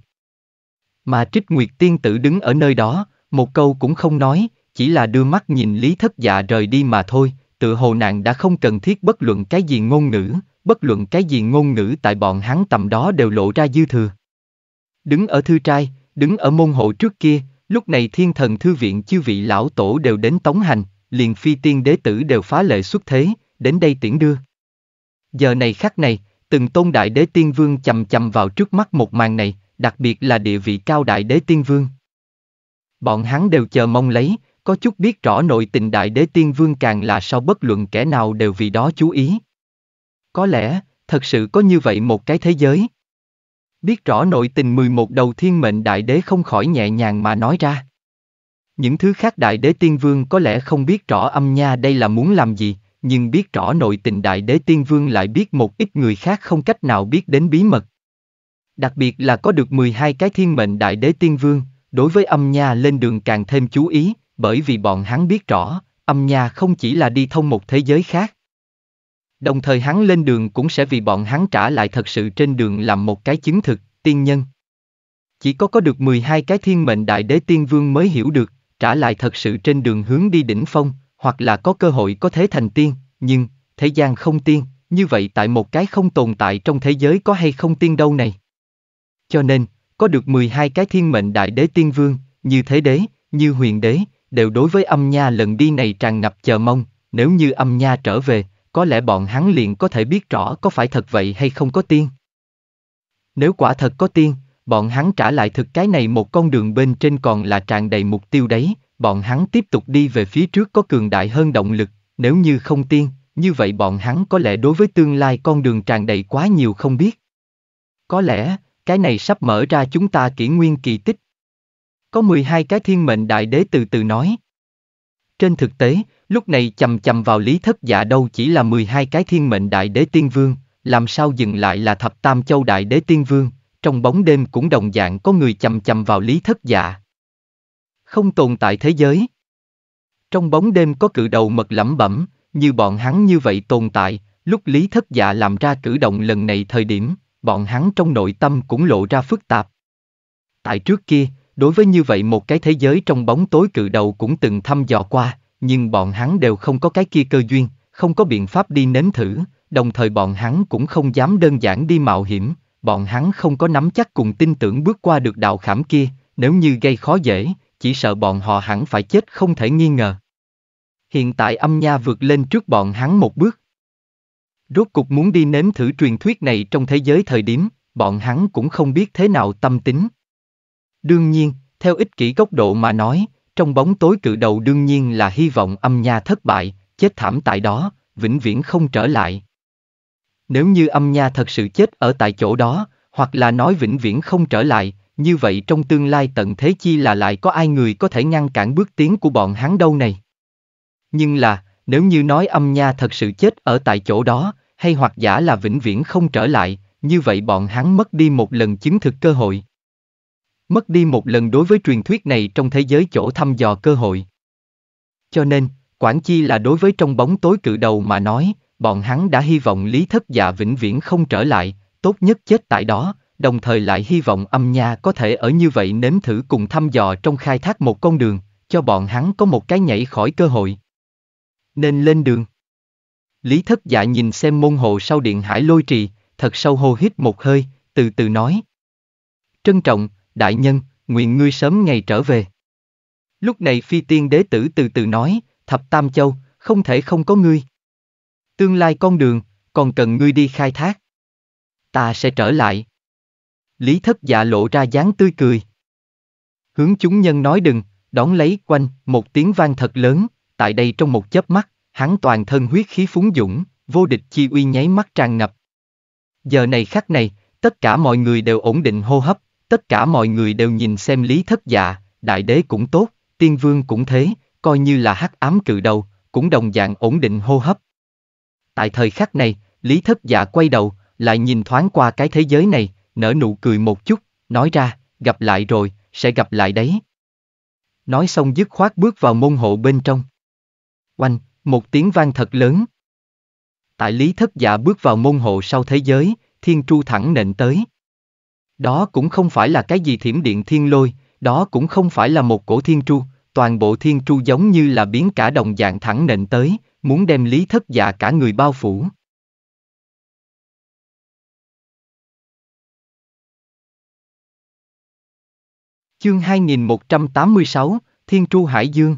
mà Trích Nguyệt Tiên Tử đứng ở nơi đó, một câu cũng không nói, chỉ là đưa mắt nhìn Lý Thất Dạ rời đi mà thôi, tự hồ nàng đã không cần thiết bất luận cái gì ngôn ngữ, bất luận cái gì ngôn ngữ tại bọn hắn tầm đó đều lộ ra dư thừa. Đứng ở thư trai, đứng ở môn hộ trước kia, lúc này thiên thần thư viện chư vị lão tổ đều đến tống hành, liền phi tiên đế tử đều phá lệ xuất thế, đến đây tiễn đưa. Giờ này khắc này, từng tôn đại đế tiên vương chầm chầm vào trước mắt một màn này, đặc biệt là địa vị cao đại đế tiên vương. Bọn hắn đều chờ mong lấy, có chút biết rõ nội tình đại đế tiên vương càng là sau bất luận kẻ nào đều vì đó chú ý. Có lẽ, thật sự có như vậy một cái thế giới. Biết rõ nội tình 11 đầu thiên mệnh đại đế không khỏi nhẹ nhàng mà nói ra. Những thứ khác đại đế tiên vương có lẽ không biết rõ âm nha đây là muốn làm gì, nhưng biết rõ nội tình đại đế tiên vương lại biết một ít người khác không cách nào biết đến bí mật. Đặc biệt là có được 12 cái thiên mệnh đại đế tiên vương, đối với âm nha lên đường càng thêm chú ý, bởi vì bọn hắn biết rõ, âm nha không chỉ là đi thông một thế giới khác. Đồng thời hắn lên đường cũng sẽ vì bọn hắn trả lại thật sự trên đường làm một cái chứng thực, tiên nhân. Chỉ có có được 12 cái thiên mệnh đại đế tiên vương mới hiểu được, trả lại thật sự trên đường hướng đi đỉnh phong, hoặc là có cơ hội có thế thành tiên, nhưng, thế gian không tiên, như vậy tại một cái không tồn tại trong thế giới có hay không tiên đâu này. Cho nên, có được 12 cái thiên mệnh đại đế tiên vương, như thế đế, như huyền đế, đều đối với âm nha lần đi này tràn ngập chờ mong, nếu như âm nha trở về, có lẽ bọn hắn liền có thể biết rõ có phải thật vậy hay không có tiên. Nếu quả thật có tiên, bọn hắn trả lại thực cái này một con đường bên trên còn là tràn đầy mục tiêu đấy, bọn hắn tiếp tục đi về phía trước có cường đại hơn động lực, nếu như không tiên, như vậy bọn hắn có lẽ đối với tương lai con đường tràn đầy quá nhiều không biết. Có lẽ, cái này sắp mở ra chúng ta kỷ nguyên kỳ tích. Có 12 cái thiên mệnh đại đế từ từ nói. Trên thực tế, lúc này chầm chầm vào lý thất dạ đâu chỉ là 12 cái thiên mệnh đại đế tiên vương, làm sao dừng lại là thập tam châu đại đế tiên vương, trong bóng đêm cũng đồng dạng có người chầm chầm vào lý thất dạ. Không tồn tại thế giới. Trong bóng đêm có cự đầu mật lẩm bẩm, như bọn hắn như vậy tồn tại, lúc lý thất dạ làm ra cử động lần này thời điểm, bọn hắn trong nội tâm cũng lộ ra phức tạp. Tại trước kia, đối với như vậy một cái thế giới trong bóng tối cự đầu cũng từng thăm dò qua, nhưng bọn hắn đều không có cái kia cơ duyên, không có biện pháp đi nếm thử, đồng thời bọn hắn cũng không dám đơn giản đi mạo hiểm, bọn hắn không có nắm chắc cùng tin tưởng bước qua được đạo khảm kia, nếu như gây khó dễ, chỉ sợ bọn họ hẳn phải chết không thể nghi ngờ. Hiện tại âm nha vượt lên trước bọn hắn một bước. Rốt cục muốn đi nếm thử truyền thuyết này trong thế giới thời điểm, bọn hắn cũng không biết thế nào tâm tính. Đương nhiên, theo ích kỷ góc độ mà nói, trong bóng tối cự đầu đương nhiên là hy vọng âm nha thất bại, chết thảm tại đó, vĩnh viễn không trở lại. Nếu như âm nha thật sự chết ở tại chỗ đó, hoặc là nói vĩnh viễn không trở lại, như vậy trong tương lai tận thế chi là lại có ai người có thể ngăn cản bước tiến của bọn hắn đâu này. Nhưng là, nếu như nói âm nha thật sự chết ở tại chỗ đó, hay hoặc giả là vĩnh viễn không trở lại, như vậy bọn hắn mất đi một lần chứng thực cơ hội. Mất đi một lần đối với truyền thuyết này trong thế giới chỗ thăm dò cơ hội. Cho nên, Quảng Chi là đối với trong bóng tối cự đầu mà nói, bọn hắn đã hy vọng lý thất dạ vĩnh viễn không trở lại, tốt nhất chết tại đó, đồng thời lại hy vọng âm nha có thể ở như vậy nếm thử cùng thăm dò trong khai thác một con đường, cho bọn hắn có một cái nhảy khỏi cơ hội. Nên lên đường. Lý thất dạ nhìn xem môn hồ sau điện hải lôi trì, thật sâu hô hít một hơi, từ từ nói. Trân trọng, đại nhân, nguyện ngươi sớm ngày trở về. Lúc này phi tiên đế tử từ từ nói, thập tam châu, không thể không có ngươi. Tương lai con đường, còn cần ngươi đi khai thác. Ta sẽ trở lại. Lý thất dạ lộ ra dáng tươi cười. Hướng chúng nhân nói đừng, đón lấy quanh, một tiếng vang thật lớn, tại đây trong một chớp mắt, hắn toàn thân huyết khí phúng dũng, vô địch chi uy nháy mắt tràn ngập. Giờ này khắc này, tất cả mọi người đều ổn định hô hấp, tất cả mọi người đều nhìn xem lý thất dạ, đại đế cũng tốt, tiên vương cũng thế, coi như là hắc ám cự đầu, cũng đồng dạng ổn định hô hấp. Tại thời khắc này, lý thất dạ quay đầu, lại nhìn thoáng qua cái thế giới này, nở nụ cười một chút, nói ra, gặp lại rồi, sẽ gặp lại đấy. Nói xong dứt khoát bước vào môn hộ bên trong. Oanh, một tiếng vang thật lớn. Tại lý thất dạ bước vào môn hộ sau thế giới, thiên tru thẳng nện tới. Đó cũng không phải là cái gì thiểm điện thiên lôi, đó cũng không phải là một cổ thiên tru, toàn bộ thiên tru giống như là biến cả đồng dạng thẳng nện tới, muốn đem lý thất dạ cả người bao phủ. Chương 2186, Thiên Tru Hải Dương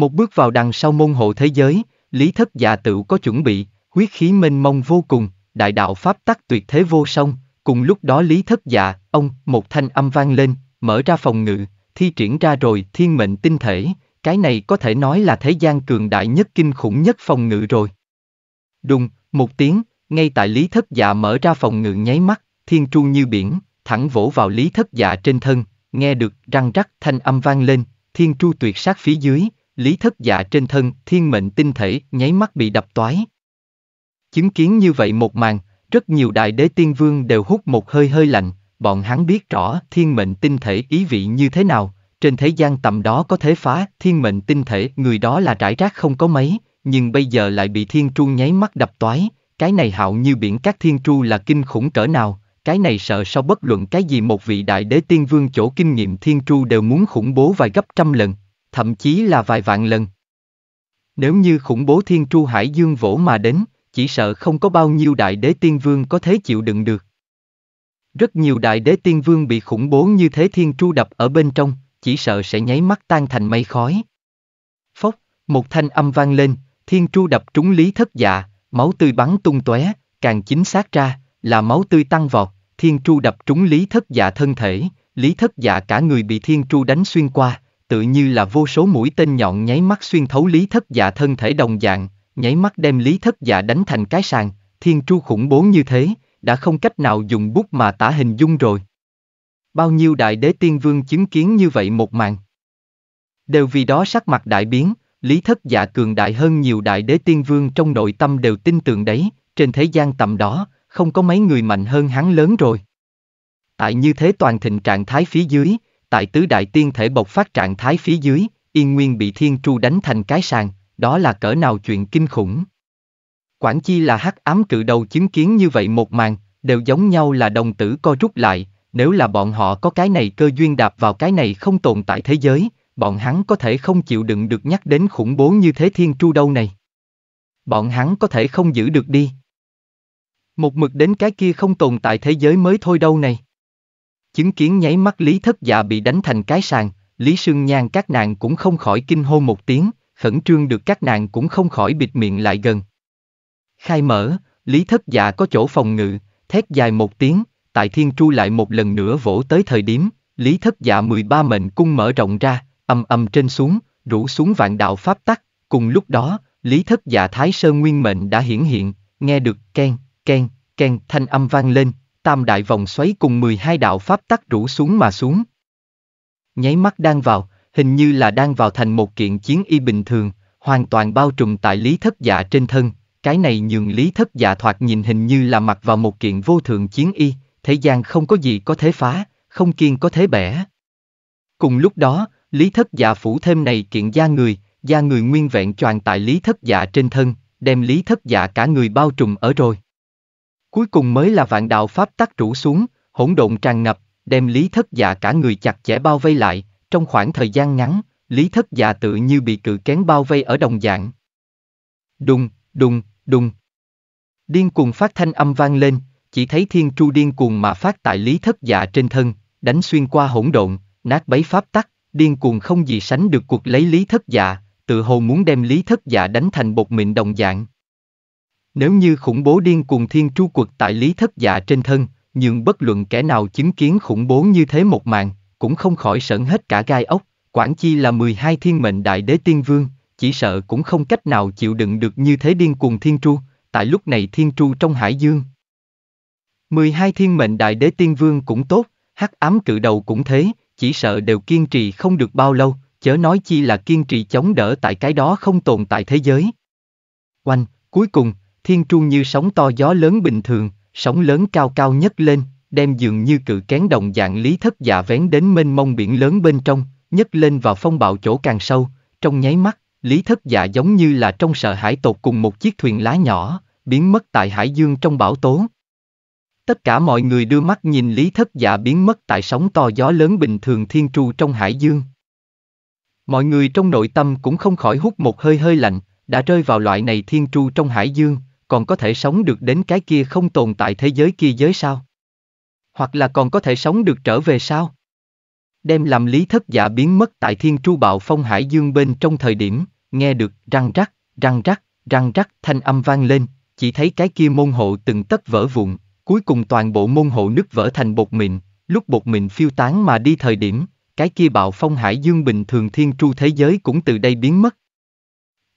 một bước vào đằng sau môn hộ thế giới, lý thất già tự có chuẩn bị, huyết khí mênh mông vô cùng, đại đạo pháp tắc tuyệt thế vô song, cùng lúc đó lý thất già, ông, một thanh âm vang lên, mở ra phòng ngự, thi triển ra rồi thiên mệnh tinh thể, cái này có thể nói là thế gian cường đại nhất kinh khủng nhất phòng ngự rồi. Đùng, một tiếng, ngay tại lý thất già mở ra phòng ngự nháy mắt, thiên tru như biển, thẳng vỗ vào lý thất già trên thân, nghe được răng rắc thanh âm vang lên, thiên tru tuyệt sát phía dưới, Lý thất dạ trên thân, thiên mệnh tinh thể, nháy mắt bị đập toái. Chứng kiến như vậy một màn, rất nhiều đại đế tiên vương đều hút một hơi hơi lạnh, bọn hắn biết rõ thiên mệnh tinh thể ý vị như thế nào, trên thế gian tầm đó có thể phá thiên mệnh tinh thể người đó là trải rác không có mấy, nhưng bây giờ lại bị thiên tru nháy mắt đập toái, cái này hạo như biển các thiên tru là kinh khủng cỡ nào, cái này sợ sao bất luận cái gì một vị đại đế tiên vương chỗ kinh nghiệm thiên tru đều muốn khủng bố vài gấp trăm lần, thậm chí là vài vạn lần. Nếu như khủng bố thiên tru hải dương vỗ mà đến, chỉ sợ không có bao nhiêu đại đế tiên vương có thể chịu đựng được. Rất nhiều đại đế tiên vương bị khủng bố như thế thiên tru đập ở bên trong, chỉ sợ sẽ nháy mắt tan thành mây khói. Phốc, một thanh âm vang lên, thiên tru đập trúng lý thất dạ, máu tươi bắn tung tóe, càng chính xác ra, là máu tươi tăng vọt, thiên tru đập trúng lý thất dạ thân thể, lý thất dạ cả người bị thiên tru đánh xuyên qua, tự như là vô số mũi tên nhọn nháy mắt xuyên thấu lý thất dạ thân thể đồng dạng, nháy mắt đem lý thất dạ đánh thành cái sàn, thiên tru khủng bố như thế, đã không cách nào dùng bút mà tả hình dung rồi. Bao nhiêu đại đế tiên vương chứng kiến như vậy một màn. Đều vì đó sắc mặt đại biến, lý thất dạ cường đại hơn nhiều đại đế tiên vương trong nội tâm đều tin tưởng đấy, trên thế gian tầm đó, không có mấy người mạnh hơn hắn lớn rồi. Tại như thế toàn thịnh trạng thái phía dưới, tại tứ đại tiên thể bộc phát trạng thái phía dưới, yên nguyên bị thiên tru đánh thành cái sàn, đó là cỡ nào chuyện kinh khủng. Quảng Chi là hắc ám cự đầu chứng kiến như vậy một màn, đều giống nhau là đồng tử co rút lại, nếu là bọn họ có cái này cơ duyên đạp vào cái này không tồn tại thế giới, bọn hắn có thể không chịu đựng được nhắc đến khủng bố như thế thiên tru đâu này. Bọn hắn có thể không giữ được đi. Một mực đến cái kia không tồn tại thế giới mới thôi đâu này. Chứng kiến nháy mắt Lý Thất Dạ bị đánh thành cái sàn, Lý Sương Nhan các nàng cũng không khỏi kinh hô một tiếng, khẩn trương được các nàng cũng không khỏi bịt miệng lại gần. Khai mở, Lý Thất Dạ có chỗ phòng ngự, thét dài một tiếng, tại thiên tru lại một lần nữa vỗ tới thời điểm, Lý Thất Dạ 13 mệnh cung mở rộng ra, âm âm trên xuống, rủ xuống vạn đạo pháp tắc, cùng lúc đó, Lý Thất Dạ Thái Sơ Nguyên Mệnh đã hiển hiện, nghe được ken, ken, ken thanh âm vang lên, tam đại vòng xoáy cùng 12 đạo pháp tắc rủ xuống mà xuống. Nháy mắt đang vào, hình như là đang vào thành một kiện chiến y bình thường, hoàn toàn bao trùm tại lý thất dạ trên thân, cái này nhường lý thất dạ thoạt nhìn hình như là mặc vào một kiện vô thượng chiến y, thế gian không có gì có thể phá, không kiên có thể bẻ. Cùng lúc đó, lý thất dạ phủ thêm này kiện da người, da người nguyên vẹn tròn tại lý thất dạ trên thân, đem lý thất dạ cả người bao trùm ở rồi. Cuối cùng mới là vạn đạo pháp tắc rủ xuống, hỗn độn tràn ngập, đem lý thất dạ cả người chặt chẽ bao vây lại, trong khoảng thời gian ngắn, lý thất dạ tự như bị cự kén bao vây ở đồng dạng. Đùng, đùng, đùng. Điên cuồng phát thanh âm vang lên, chỉ thấy thiên tru điên cuồng mà phát tại lý thất dạ trên thân, đánh xuyên qua hỗn độn, nát bấy pháp tắc, điên cuồng không gì sánh được cuộc lấy lý thất dạ, tự hồ muốn đem lý thất dạ đánh thành bột mịn đồng dạng. Nếu như khủng bố điên cuồng thiên tru quật tại lý thất dạ trên thân, nhưng bất luận kẻ nào chứng kiến khủng bố như thế một màn, cũng không khỏi sợn hết cả gai ốc, quản chi là 12 thiên mệnh đại đế tiên vương, chỉ sợ cũng không cách nào chịu đựng được như thế điên cuồng thiên tru, tại lúc này thiên tru trong hải dương. 12 thiên mệnh đại đế tiên vương cũng tốt, hắc ám cự đầu cũng thế, chỉ sợ đều kiên trì không được bao lâu, chớ nói chi là kiên trì chống đỡ tại cái đó không tồn tại thế giới. Oanh, cuối cùng, thiên trung như sóng to gió lớn bình thường, sóng lớn cao cao nhất lên, đem dường như cự kén đồng dạng lý thất dạ vén đến mênh mông biển lớn bên trong, nhấc lên vào phong bạo chỗ càng sâu, trong nháy mắt, lý thất dạ giống như là trong sợ hải tột cùng một chiếc thuyền lá nhỏ, biến mất tại hải dương trong bão tố. Tất cả mọi người đưa mắt nhìn lý thất dạ biến mất tại sóng to gió lớn bình thường thiên tru trong hải dương. Mọi người trong nội tâm cũng không khỏi hút một hơi hơi lạnh, đã rơi vào loại này thiên tru trong hải dương, còn có thể sống được đến cái kia không tồn tại thế giới kia giới sao? Hoặc là còn có thể sống được trở về sao? Đem làm lý thất giả biến mất tại thiên tru bạo phong hải dương bên trong thời điểm, nghe được răng rắc, răng rắc, răng rắc thanh âm vang lên, chỉ thấy cái kia môn hộ từng tấc vỡ vụn, cuối cùng toàn bộ môn hộ nứt vỡ thành bột mịn, lúc bột mịn phiêu tán mà đi thời điểm, cái kia bạo phong hải dương bình thường thiên tru thế giới cũng từ đây biến mất.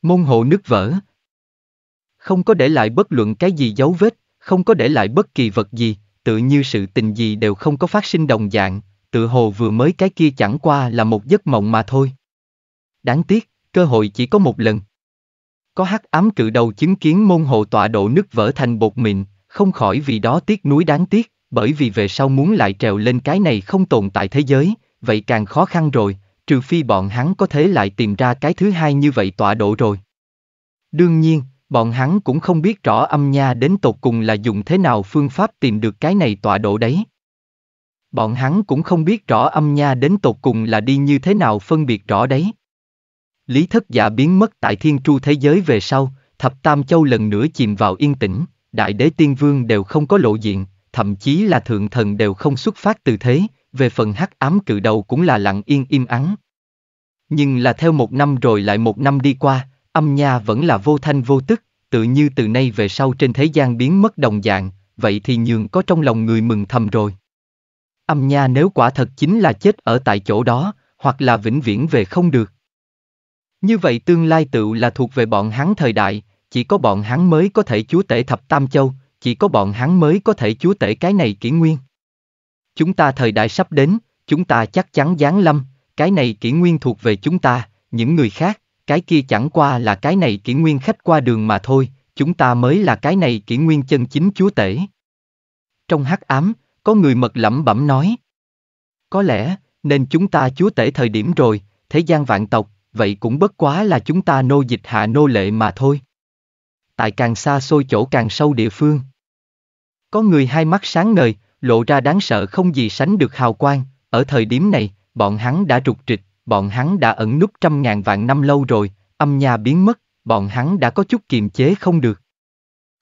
Môn hộ nứt vỡ, không có để lại bất luận cái gì dấu vết, không có để lại bất kỳ vật gì, tự như sự tình gì đều không có phát sinh đồng dạng, tự hồ vừa mới cái kia chẳng qua là một giấc mộng mà thôi. Đáng tiếc, cơ hội chỉ có một lần. Có hắc ám cự đầu chứng kiến môn hộ tọa độ nứt vỡ thành bột mịn, không khỏi vì đó tiếc núi đáng tiếc, bởi vì về sau muốn lại trèo lên cái này không tồn tại thế giới, vậy càng khó khăn rồi, trừ phi bọn hắn có thể lại tìm ra cái thứ hai như vậy tọa độ rồi. Đương nhiên, Bọn hắn cũng không biết rõ âm nha đến tột cùng là dùng thế nào phương pháp tìm được cái này tọa độ đấy. Bọn hắn cũng không biết rõ âm nha đến tột cùng là đi như thế nào phân biệt rõ đấy. Lý thất giả biến mất tại thiên tru thế giới về sau, thập tam châu lần nữa chìm vào yên tĩnh, đại đế tiên vương đều không có lộ diện, thậm chí là thượng thần đều không xuất phát từ thế, về phần hắc ám cự đầu cũng là lặng yên im ắng. Nhưng là theo một năm rồi lại một năm đi qua, Âm nha vẫn là vô thanh vô tức, tự như từ nay về sau trên thế gian biến mất đồng dạng, vậy thì nhường có trong lòng người mừng thầm rồi. Âm nha nếu quả thật chính là chết ở tại chỗ đó, hoặc là vĩnh viễn về không được. Như vậy tương lai tựu là thuộc về bọn hắn thời đại, chỉ có bọn hắn mới có thể chúa tể thập tam châu, chỉ có bọn hắn mới có thể chúa tể cái này kỷ nguyên. Chúng ta thời đại sắp đến, chúng ta chắc chắn giáng lâm, cái này kỷ nguyên thuộc về chúng ta, những người khác, cái kia chẳng qua là cái này kỷ nguyên khách qua đường mà thôi, chúng ta mới là cái này kỷ nguyên chân chính chúa tể. Trong hắc ám, có người mật lẩm bẩm nói. Có lẽ, nên chúng ta chúa tể thời điểm rồi, thế gian vạn tộc, vậy cũng bất quá là chúng ta nô dịch hạ nô lệ mà thôi. Tại càng xa xôi chỗ càng sâu địa phương. Có người hai mắt sáng ngời, lộ ra đáng sợ không gì sánh được hào quang, ở thời điểm này, bọn hắn đã trục trịch bọn hắn đã ẩn núp trăm ngàn vạn năm lâu rồi, âm nha biến mất, bọn hắn đã có chút kiềm chế không được.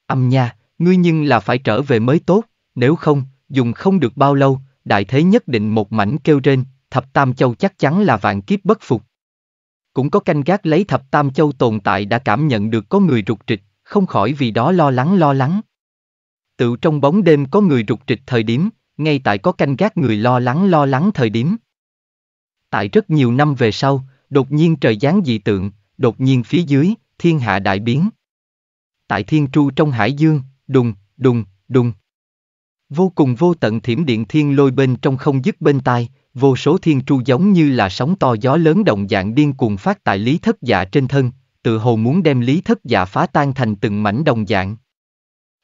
Âm nha, ngươi nhưng là phải trở về mới tốt, nếu không, dùng không được bao lâu, đại thế nhất định một mảnh kêu trên, thập tam châu chắc chắn là vạn kiếp bất phục. Cũng có canh gác lấy thập tam châu tồn tại đã cảm nhận được có người rục trịch, không khỏi vì đó lo lắng lo lắng. Tự trong bóng đêm có người rục trịch thời điểm, ngay tại có canh gác người lo lắng lo lắng thời điểm. Tại rất nhiều năm về sau, đột nhiên trời giáng dị tượng, đột nhiên phía dưới, thiên hạ đại biến. Tại thiên tru trong hải dương, đùng, đùng, đùng. Vô cùng vô tận thiểm điện thiên lôi bên trong không dứt bên tai, vô số thiên tru giống như là sóng to gió lớn động dạng điên cuồng phát tại lý thất dạ trên thân, tự hồ muốn đem lý thất dạ phá tan thành từng mảnh đồng dạng.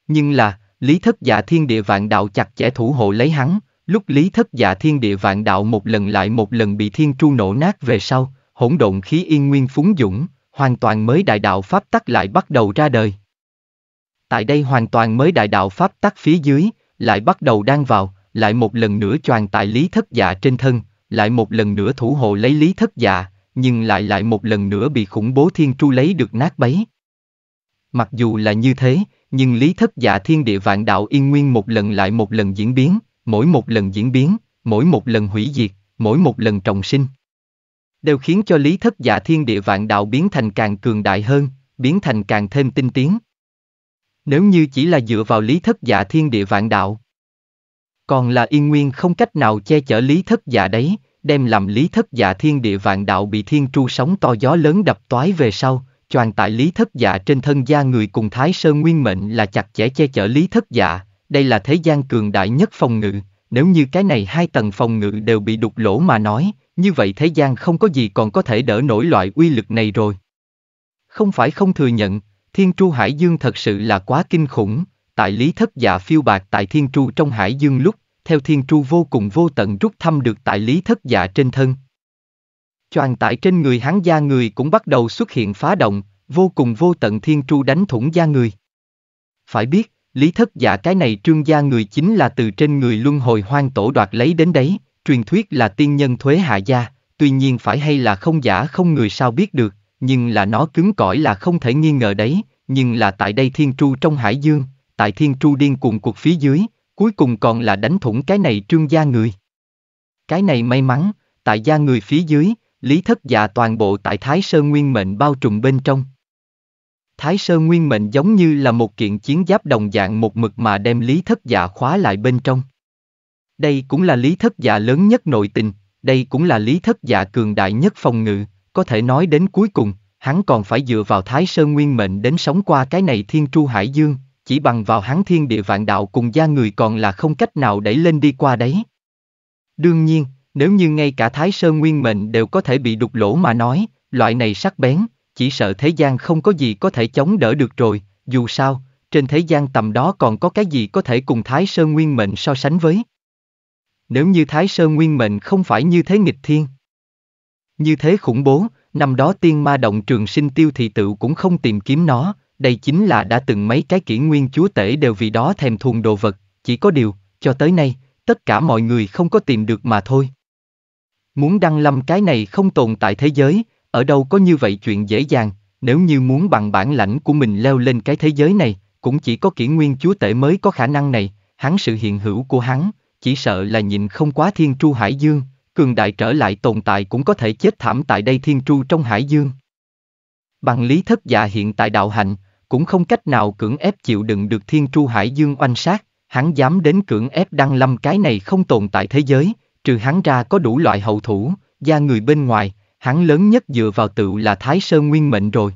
Nhưng là, lý thất dạ thiên địa vạn đạo chặt chẽ thủ hộ lấy hắn, Lúc lý thất dạ thiên địa vạn đạo một lần lại một lần bị thiên tru nổ nát về sau, hỗn độn khí yên nguyên phúng dũng, hoàn toàn mới đại đạo pháp tắc lại bắt đầu ra đời. Tại đây hoàn toàn mới đại đạo pháp tắc phía dưới, lại bắt đầu đang vào, lại một lần nữa choàn tại lý thất dạ trên thân, lại một lần nữa thủ hộ lấy lý thất dạ, nhưng lại lại một lần nữa bị khủng bố thiên tru lấy được nát bấy. Mặc dù là như thế, nhưng lý thất dạ thiên địa vạn đạo yên nguyên một lần lại một lần diễn biến, mỗi một lần diễn biến, mỗi một lần hủy diệt, mỗi một lần trọng sinh. Đều khiến cho lý thất giả thiên địa vạn đạo biến thành càng cường đại hơn, biến thành càng thêm tinh tiến. Nếu như chỉ là dựa vào lý thất giả thiên địa vạn đạo, còn là yên nguyên không cách nào che chở lý thất giả đấy, đem làm lý thất giả thiên địa vạn đạo bị thiên tru sóng to gió lớn đập toái về sau, choàn tại lý thất giả trên thân gia người cùng thái sơ nguyên mệnh là chặt chẽ che chở lý thất giả, đây là thế gian cường đại nhất phòng ngự, nếu như cái này hai tầng phòng ngự đều bị đục lỗ mà nói, như vậy thế gian không có gì còn có thể đỡ nổi loại uy lực này rồi. Không phải không thừa nhận, Thiên Tru Hải Dương thật sự là quá kinh khủng, tại lý thất dạ phiêu bạc tại Thiên Tru trong Hải Dương lúc, theo Thiên Tru vô cùng vô tận rút thăm được tại lý thất dạ trên thân. Choàn tại trên người hắn da người cũng bắt đầu xuất hiện phá động, vô cùng vô tận Thiên Tru đánh thủng da người. Phải biết, Lý thất giả cái này trương gia người chính là từ trên người luân hồi hoang tổ đoạt lấy đến đấy, truyền thuyết là tiên nhân thuế hạ gia, tuy nhiên phải hay là không giả không người sao biết được, nhưng là nó cứng cỏi là không thể nghi ngờ đấy, nhưng là tại đây thiên tru trong hải dương, tại thiên tru điên cuồng cuộc phía dưới, cuối cùng còn là đánh thủng cái này trương gia người. Cái này may mắn, tại gia người phía dưới, lý thất giả toàn bộ tại Thái Sơn Nguyên mệnh bao trùm bên trong, Thái Sơ Nguyên Mệnh giống như là một kiện chiến giáp đồng dạng một mực mà đem Lý Thất Dạ khóa lại bên trong. Đây cũng là Lý Thất Dạ lớn nhất nội tình, đây cũng là Lý Thất Dạ cường đại nhất phòng ngự, có thể nói đến cuối cùng, hắn còn phải dựa vào Thái Sơ Nguyên Mệnh đến sống qua cái này Thiên Tru Hải Dương, chỉ bằng vào hắn thiên địa vạn đạo cùng gia người còn là không cách nào đẩy lên đi qua đấy. Đương nhiên, nếu như ngay cả Thái Sơ Nguyên Mệnh đều có thể bị đục lỗ mà nói, loại này sắc bén, chỉ sợ thế gian không có gì có thể chống đỡ được rồi, dù sao, trên thế gian tầm đó còn có cái gì có thể cùng Thái Sơn Nguyên Mệnh so sánh với. Nếu như Thái Sơn Nguyên Mệnh không phải như thế nghịch thiên, như thế khủng bố, năm đó tiên ma động trường sinh tiêu thị tự cũng không tìm kiếm nó, đây chính là đã từng mấy cái kỷ nguyên chúa tể đều vì đó thèm thuồng đồ vật, chỉ có điều, cho tới nay, tất cả mọi người không có tìm được mà thôi. Muốn đăng lâm cái này không tồn tại thế giới, ở đâu có như vậy chuyện dễ dàng, nếu như muốn bằng bản lãnh của mình leo lên cái thế giới này, cũng chỉ có kỷ nguyên chúa tể mới có khả năng này, hắn sự hiện hữu của hắn, chỉ sợ là nhìn không quá thiên tru hải dương, cường đại trở lại tồn tại cũng có thể chết thảm tại đây thiên tru trong hải dương. Bằng lý thất dạ hiện tại đạo hạnh, cũng không cách nào cưỡng ép chịu đựng được thiên tru hải dương oanh sát, hắn dám đến cưỡng ép đăng lâm cái này không tồn tại thế giới, trừ hắn ra có đủ loại hậu thủ, gia người bên ngoài, hắn lớn nhất dựa vào tựu là Thái Sơn Nguyên Mệnh rồi.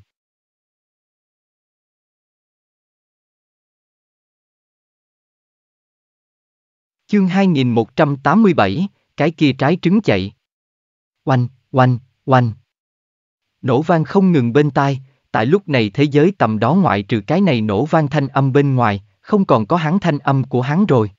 Chương 2187, cái kia trái trứng chạy. Oanh, oanh, oanh. Nổ vang không ngừng bên tai, tại lúc này thế giới tầm đó ngoại trừ cái này nổ vang thanh âm bên ngoài, không còn có hắn thanh âm của hắn rồi.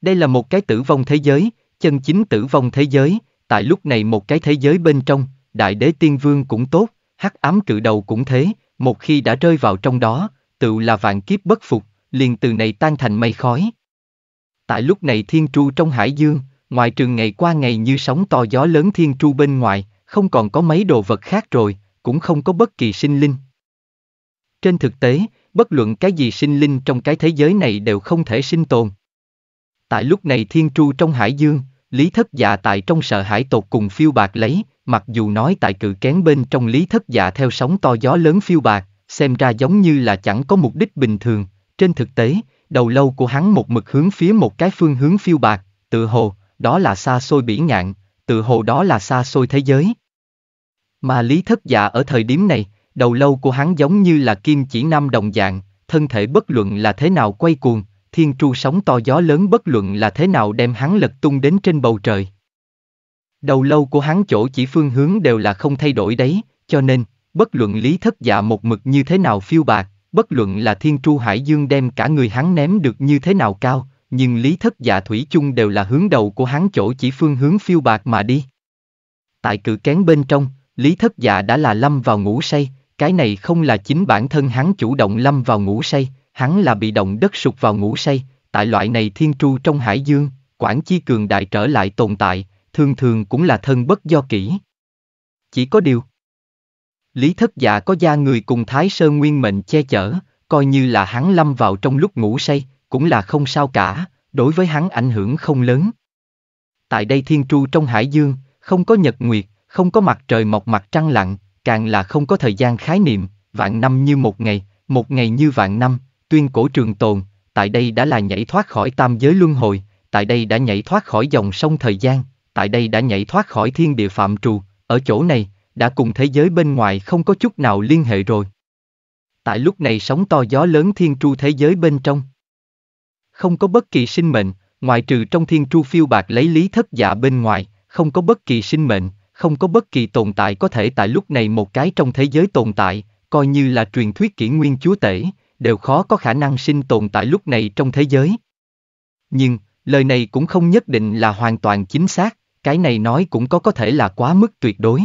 Đây là một cái tử vong thế giới, chân chính tử vong thế giới, Tại lúc này một cái thế giới bên trong, đại đế tiên vương cũng tốt, hắc ám cự đầu cũng thế, một khi đã rơi vào trong đó, tự là vạn kiếp bất phục, liền từ này tan thành mây khói. Tại lúc này thiên tru trong hải dương, ngoài trường ngày qua ngày như sóng to gió lớn thiên tru bên ngoài, không còn có mấy đồ vật khác rồi, cũng không có bất kỳ sinh linh. Trên thực tế, bất luận cái gì sinh linh trong cái thế giới này đều không thể sinh tồn. Tại lúc này thiên tru trong hải dương, Lý thất dạ tại trong sợ hãi tột cùng phiêu bạc lấy, mặc dù nói tại cự kén bên trong lý thất dạ theo sóng to gió lớn phiêu bạc, xem ra giống như là chẳng có mục đích bình thường, trên thực tế, đầu lâu của hắn một mực hướng phía một cái phương hướng phiêu bạc, tự hồ, đó là xa xôi bỉ ngạn, tự hồ đó là xa xôi thế giới. Mà lý thất dạ ở thời điểm này, đầu lâu của hắn giống như là kim chỉ nam đồng dạng, thân thể bất luận là thế nào quay cuồng, thiên tru sóng to gió lớn bất luận là thế nào đem hắn lật tung đến trên bầu trời. Đầu lâu của hắn chỗ chỉ phương hướng đều là không thay đổi đấy, cho nên, bất luận lý thất dạ một mực như thế nào phiêu bạc, bất luận là thiên tru hải dương đem cả người hắn ném được như thế nào cao, nhưng lý thất dạ thủy chung đều là hướng đầu của hắn chỗ chỉ phương hướng phiêu bạc mà đi. Tại cự kén bên trong, lý thất dạ đã là lâm vào ngủ say, cái này không là chính bản thân hắn chủ động lâm vào ngủ say, hắn là bị động đất sụt vào ngủ say, tại loại này thiên tru trong hải dương, quản chi cường đại trở lại tồn tại, thường thường cũng là thân bất do kỹ. Chỉ có điều, Lý thất dạ có gia người cùng Thái sơ Nguyên Mệnh che chở, coi như là hắn lâm vào trong lúc ngủ say, cũng là không sao cả, đối với hắn ảnh hưởng không lớn. Tại đây thiên tru trong hải dương, không có nhật nguyệt, không có mặt trời mọc mặt trăng lặn, càng là không có thời gian khái niệm, vạn năm như một ngày, một ngày như vạn năm, tuyên cổ trường tồn, tại đây đã là nhảy thoát khỏi tam giới luân hồi, tại đây đã nhảy thoát khỏi dòng sông thời gian, tại đây đã nhảy thoát khỏi thiên địa phạm trù, ở chỗ này, đã cùng thế giới bên ngoài không có chút nào liên hệ rồi. Tại lúc này sóng to gió lớn thiên tru thế giới bên trong. Không có bất kỳ sinh mệnh, ngoại trừ trong thiên tru phiêu bạc lấy lý thất dạ bên ngoài, không có bất kỳ sinh mệnh, không có bất kỳ tồn tại có thể tại lúc này một cái trong thế giới tồn tại, coi như là truyền thuyết kỷ nguyên chúa tể, đều khó có khả năng sinh tồn tại lúc này trong thế giới. Nhưng, lời này cũng không nhất định là hoàn toàn chính xác, cái này nói cũng có có thể là quá mức tuyệt đối.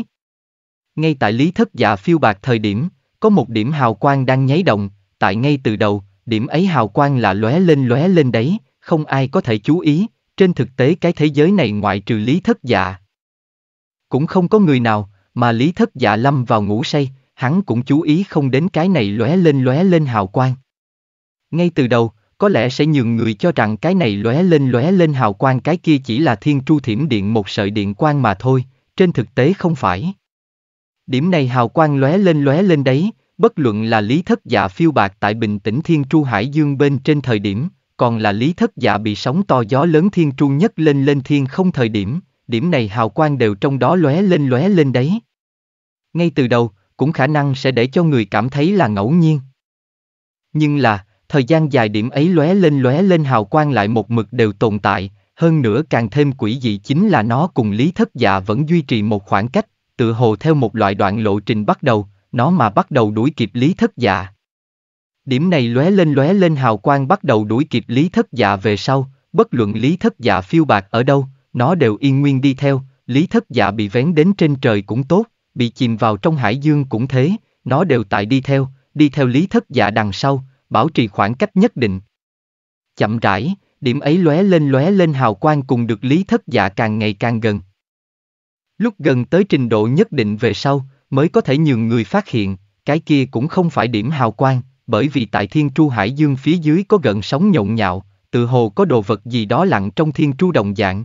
Ngay tại lý thất dạ phiêu bạc thời điểm, có một điểm hào quang đang nháy động, tại ngay từ đầu, điểm ấy hào quang là lóe lên lóe lên đấy, không ai có thể chú ý, trên thực tế cái thế giới này ngoại trừ lý thất dạ. Cũng không có người nào, mà lý thất dạ lâm vào ngủ say, hắn cũng chú ý không đến cái này lóe lên lóe lên hào quang. Ngay từ đầu, có lẽ sẽ nhường người cho rằng cái này lóe lên lóe lên hào quang cái kia chỉ là thiên tru thiểm điện một sợi điện quang mà thôi, trên thực tế không phải. Điểm này hào quang lóe lên lóe lên đấy, bất luận là lý thất dạ phiêu bạc tại bình tĩnh thiên tru hải dương bên trên thời điểm, còn là lý thất dạ bị sóng to gió lớn thiên tru nhất lên lên thiên không thời điểm, điểm này hào quang đều trong đó lóe lên lóe lên đấy. Ngay từ đầu, cũng khả năng sẽ để cho người cảm thấy là ngẫu nhiên. Nhưng là, thời gian dài điểm ấy lóe lên lóe lên hào quang lại một mực đều tồn tại, hơn nữa càng thêm quỷ dị chính là nó cùng lý thất dạ vẫn duy trì một khoảng cách, tự hồ theo một loại đoạn lộ trình bắt đầu, nó mà bắt đầu đuổi kịp lý thất dạ. Điểm này lóe lên lóe lên hào quang bắt đầu đuổi kịp lý thất dạ về sau, bất luận lý thất dạ phiêu bạc ở đâu, nó đều yên nguyên đi theo, lý thất dạ bị vén đến trên trời cũng tốt, bị chìm vào trong hải dương cũng thế, nó đều tại đi theo, đi theo lý thất dạ đằng sau, bảo trì khoảng cách nhất định. Chậm rãi, điểm ấy lóe lên lóe lên hào quang cùng được lý thất dạ càng ngày càng gần. Lúc gần tới trình độ nhất định về sau, mới có thể nhường người phát hiện, cái kia cũng không phải điểm hào quang, bởi vì tại thiên tru hải dương phía dưới có gần sóng nhộn nhạo, tự hồ có đồ vật gì đó lặng trong thiên tru đồng dạng.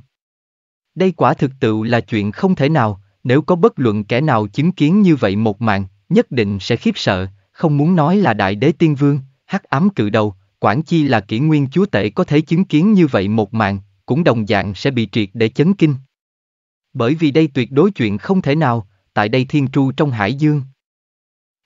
Đây quả thực tự là chuyện không thể nào, nếu có bất luận kẻ nào chứng kiến như vậy một màn, nhất định sẽ khiếp sợ, không muốn nói là đại đế tiên vương, hắc ám cự đầu, quản chi là kỷ nguyên chúa tể có thể chứng kiến như vậy một màn, cũng đồng dạng sẽ bị triệt để chấn kinh. Bởi vì đây tuyệt đối chuyện không thể nào, tại đây thiên tru trong hải dương.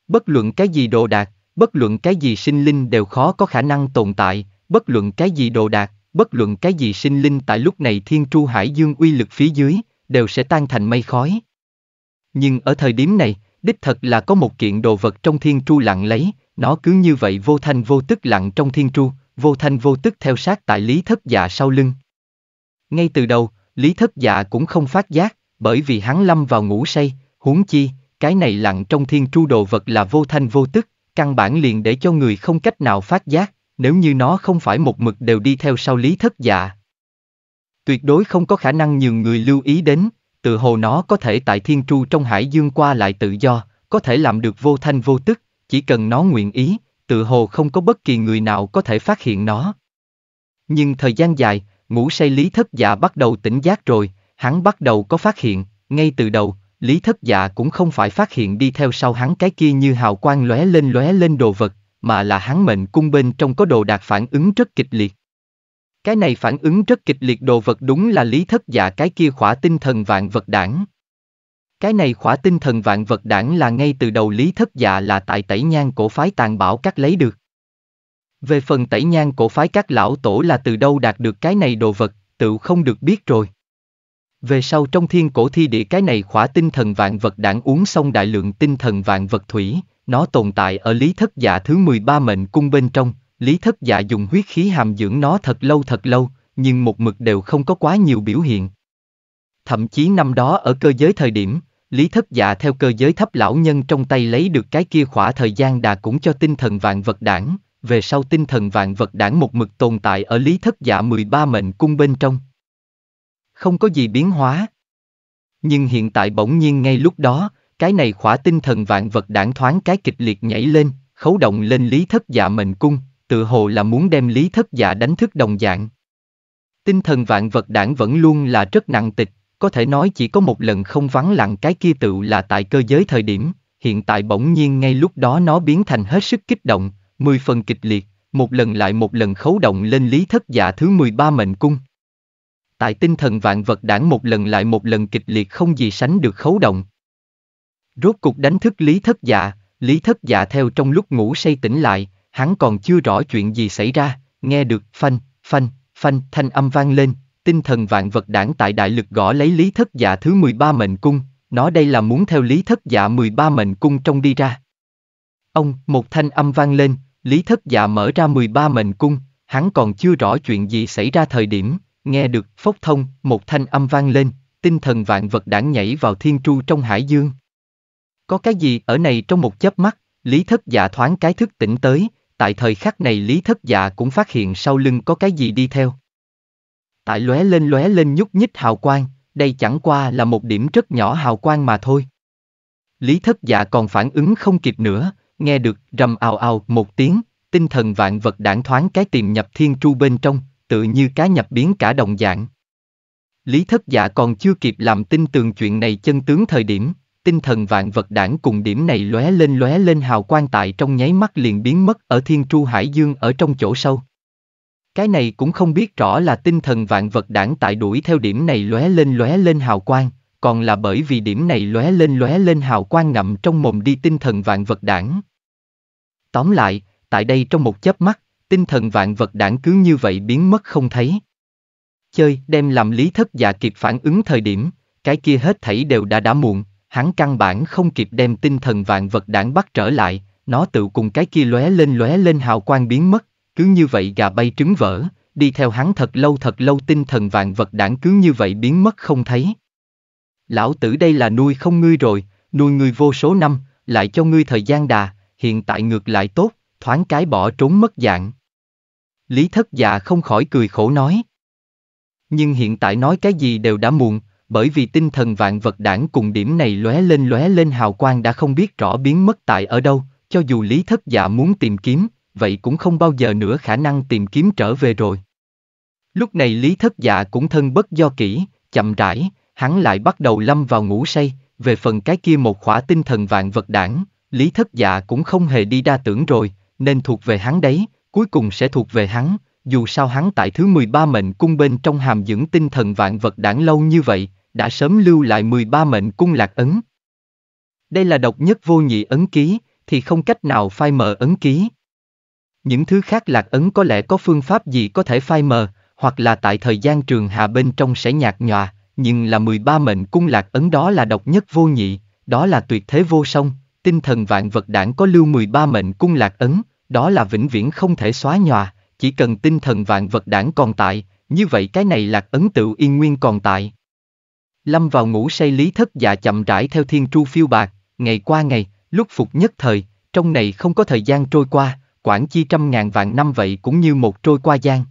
Bất luận cái gì đồ đạc, bất luận cái gì sinh linh đều khó có khả năng tồn tại, bất luận cái gì đồ đạc, bất luận cái gì sinh linh tại lúc này thiên tru hải dương uy lực phía dưới, đều sẽ tan thành mây khói. Nhưng ở thời điểm này, đích thật là có một kiện đồ vật trong thiên tru lặng lấy, nó cứ như vậy vô thanh vô tức lặng trong thiên tru, vô thanh vô tức theo sát tại lý thất dạ sau lưng. Ngay từ đầu, lý thất dạ cũng không phát giác, bởi vì hắn lâm vào ngủ say, huống chi, cái này lặng trong thiên tru đồ vật là vô thanh vô tức, căn bản liền để cho người không cách nào phát giác, nếu như nó không phải một mực đều đi theo sau lý thất dạ, tuyệt đối không có khả năng nhiều người lưu ý đến, tự hồ nó có thể tại thiên tru trong hải dương qua lại tự do, có thể làm được vô thanh vô tức, chỉ cần nó nguyện ý, tự hồ không có bất kỳ người nào có thể phát hiện nó. Nhưng thời gian dài, ngủ say lý thất dạ bắt đầu tỉnh giác rồi, hắn bắt đầu có phát hiện, ngay từ đầu, lý thất dạ cũng không phải phát hiện đi theo sau hắn cái kia như hào quang lóe lên lóe lên đồ vật, mà là hắn mệnh cung bên trong có đồ đạc phản ứng rất kịch liệt. Cái này phản ứng rất kịch liệt đồ vật đúng là lý thất giả cái kia khỏa tinh thần vạn vật đảng. Cái này khỏa tinh thần vạn vật đảng là ngay từ đầu lý thất giả là tại tẩy nhang cổ phái tàn bảo các lấy được. Về phần tẩy nhang cổ phái các lão tổ là từ đâu đạt được cái này đồ vật, tự không được biết rồi. Về sau trong thiên cổ thi địa cái này khỏa tinh thần vạn vật đảng uống xong đại lượng tinh thần vạn vật thủy, nó tồn tại ở lý thất giả thứ 13 mệnh cung bên trong, Lý thất dạ dùng huyết khí hàm dưỡng nó thật lâu thật lâu, nhưng một mực đều không có quá nhiều biểu hiện. Thậm chí năm đó ở cơ giới thời điểm, Lý thất dạ theo cơ giới thấp lão nhân trong tay lấy được cái kia khỏa thời gian đà cũng cho tinh thần vạn vật đảng, về sau tinh thần vạn vật đảng một mực tồn tại ở lý thất dạ 13 mệnh cung bên trong. Không có gì biến hóa. Nhưng hiện tại bỗng nhiên ngay lúc đó, cái này khỏa tinh thần vạn vật đảng thoáng cái kịch liệt nhảy lên, khấu động lên lý thất dạ mệnh cung, tự hồ là muốn đem lý thất giả đánh thức đồng dạng. Tinh thần vạn vật đảng vẫn luôn là rất nặng tịch, có thể nói chỉ có một lần không vắng lặng cái kia tự là tại cơ giới thời điểm, hiện tại bỗng nhiên ngay lúc đó nó biến thành hết sức kích động, mười phần kịch liệt, một lần lại một lần khấu động lên lý thất giả thứ 13 mệnh cung. Tại tinh thần vạn vật đảng một lần lại một lần kịch liệt không gì sánh được khấu động. Rốt cục đánh thức lý thất giả, lý thất giả theo trong lúc ngủ say tỉnh lại, hắn còn chưa rõ chuyện gì xảy ra, nghe được phanh, phanh, phanh thanh âm vang lên, tinh thần vạn vật đảng tại đại lực gõ lấy lý thất giả thứ 13 mệnh cung, nó đây là muốn theo lý thất dạ 13 mệnh cung trong đi ra. Ông, một thanh âm vang lên, lý thất giả mở ra 13 mệnh cung, hắn còn chưa rõ chuyện gì xảy ra thời điểm, nghe được phốc thông, một thanh âm vang lên, tinh thần vạn vật đảng nhảy vào thiên tru trong hải dương. Có cái gì ở này trong một chớp mắt, lý thất giả thoáng cái thức tỉnh tới, tại thời khắc này Lý Thất Dạ cũng phát hiện sau lưng có cái gì đi theo. Tại lóe lên lóe lên nhúc nhích hào quang, đây chẳng qua là một điểm rất nhỏ hào quang mà thôi. Lý Thất Dạ còn phản ứng không kịp nữa, nghe được rầm ào ào một tiếng, tinh thần vạn vật đảng thoáng cái tìm nhập thiên tru bên trong, tự như cá nhập biến cả đồng dạng. Lý Thất Dạ còn chưa kịp làm tin tường chuyện này chân tướng thời điểm, tinh thần vạn vật đảng cùng điểm này lóe lên lóe lên hào quang tại trong nháy mắt liền biến mất ở thiên tru hải dương ở trong chỗ sâu. Cái này cũng không biết rõ là tinh thần vạn vật đảng tại đuổi theo điểm này lóe lên lóe lên hào quang, còn là bởi vì điểm này lóe lên lóe lên hào quang ngậm trong mồm đi tinh thần vạn vật đảng. Tóm lại, tại đây trong một chớp mắt, tinh thần vạn vật đảng cứ như vậy biến mất không thấy. Chơi đem làm lý thất dạ kịp phản ứng thời điểm, cái kia hết thảy đều đã đã muộn, hắn căn bản không kịp đem tinh thần vạn vật đảng bắt trở lại, nó tự cùng cái kia lóe lên lóe lên hào quang biến mất, cứ như vậy gà bay trứng vỡ, đi theo hắn thật lâu thật lâu tinh thần vạn vật đảng cứ như vậy biến mất không thấy. Lão tử đây là nuôi không ngươi rồi, nuôi ngươi vô số năm, lại cho ngươi thời gian đà, hiện tại ngược lại tốt, thoáng cái bỏ trốn mất dạng. Lý thất dạ không khỏi cười khổ nói. Nhưng hiện tại nói cái gì đều đã muộn, bởi vì tinh thần vạn vật đảng cùng điểm này lóe lên lóe lên hào quang đã không biết rõ biến mất tại ở đâu, cho dù lý thất dạ muốn tìm kiếm, vậy cũng không bao giờ nữa khả năng tìm kiếm trở về rồi. Lúc này lý thất dạ cũng thân bất do kỹ, chậm rãi, hắn lại bắt đầu lâm vào ngủ say, về phần cái kia một khỏa tinh thần vạn vật đảng, lý thất dạ cũng không hề đi đa tưởng rồi, nên thuộc về hắn đấy, cuối cùng sẽ thuộc về hắn, dù sao hắn tại thứ 13 mệnh cung bên trong hàm dưỡng tinh thần vạn vật đảng lâu như vậy, đã sớm lưu lại 13 mệnh cung lạc ấn. Đây là độc nhất vô nhị ấn ký, thì không cách nào phai mờ ấn ký. Những thứ khác lạc ấn có lẽ có phương pháp gì có thể phai mờ, hoặc là tại thời gian trường hà bên trong sẽ nhạt nhòa, nhưng là 13 mệnh cung lạc ấn đó là độc nhất vô nhị, đó là tuyệt thế vô song, tinh thần vạn vật đảng có lưu 13 mệnh cung lạc ấn, đó là vĩnh viễn không thể xóa nhòa, chỉ cần tinh thần vạn vật đảng còn tại, như vậy cái này lạc ấn tự yên nguyên còn tại lâm vào ngủ say lý thất dạ chậm rãi theo thiên tru phiêu bạc, ngày qua ngày, lúc phục nhất thời, trong này không có thời gian trôi qua, quản chi trăm ngàn vạn năm vậy cũng như một trôi qua gian.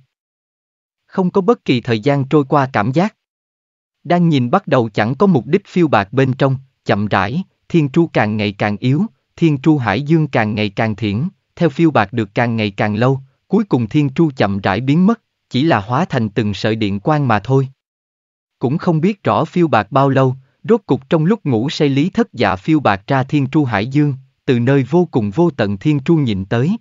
Không có bất kỳ thời gian trôi qua cảm giác. Đang nhìn bắt đầu chẳng có mục đích phiêu bạc bên trong, chậm rãi, thiên tru càng ngày càng yếu, thiên tru hải dương càng ngày càng thiển, theo phiêu bạc được càng ngày càng lâu, cuối cùng thiên tru chậm rãi biến mất, chỉ là hóa thành từng sợi điện quang mà thôi. Cũng không biết rõ phiêu bạc bao lâu, rốt cục trong lúc ngủ say lý thất dạ phiêu bạc ra thiên tru hải dương, từ nơi vô cùng vô tận thiên tru nhìn tới.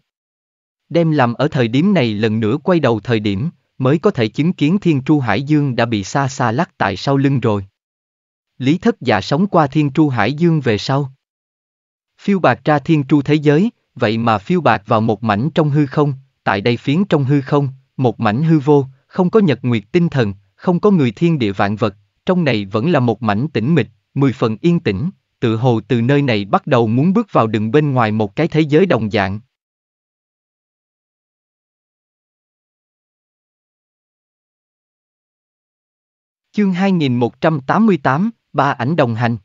Đem làm ở thời điểm này lần nữa quay đầu thời điểm, mới có thể chứng kiến thiên tru hải dương đã bị xa xa lắc tại sau lưng rồi. Lý thất dạ sống qua thiên tru hải dương về sau. Phiêu bạc ra thiên tru thế giới, vậy mà phiêu bạc vào một mảnh trong hư không, tại đây phiến trong hư không, một mảnh hư vô, không có nhật nguyệt tinh thần, không có người thiên địa vạn vật, trong này vẫn là một mảnh tĩnh mịch, mười phần yên tĩnh, tự hồ từ nơi này bắt đầu muốn bước vào đường bên ngoài một cái thế giới đồng dạng. Chương 2188, ba ảnh đồng hành.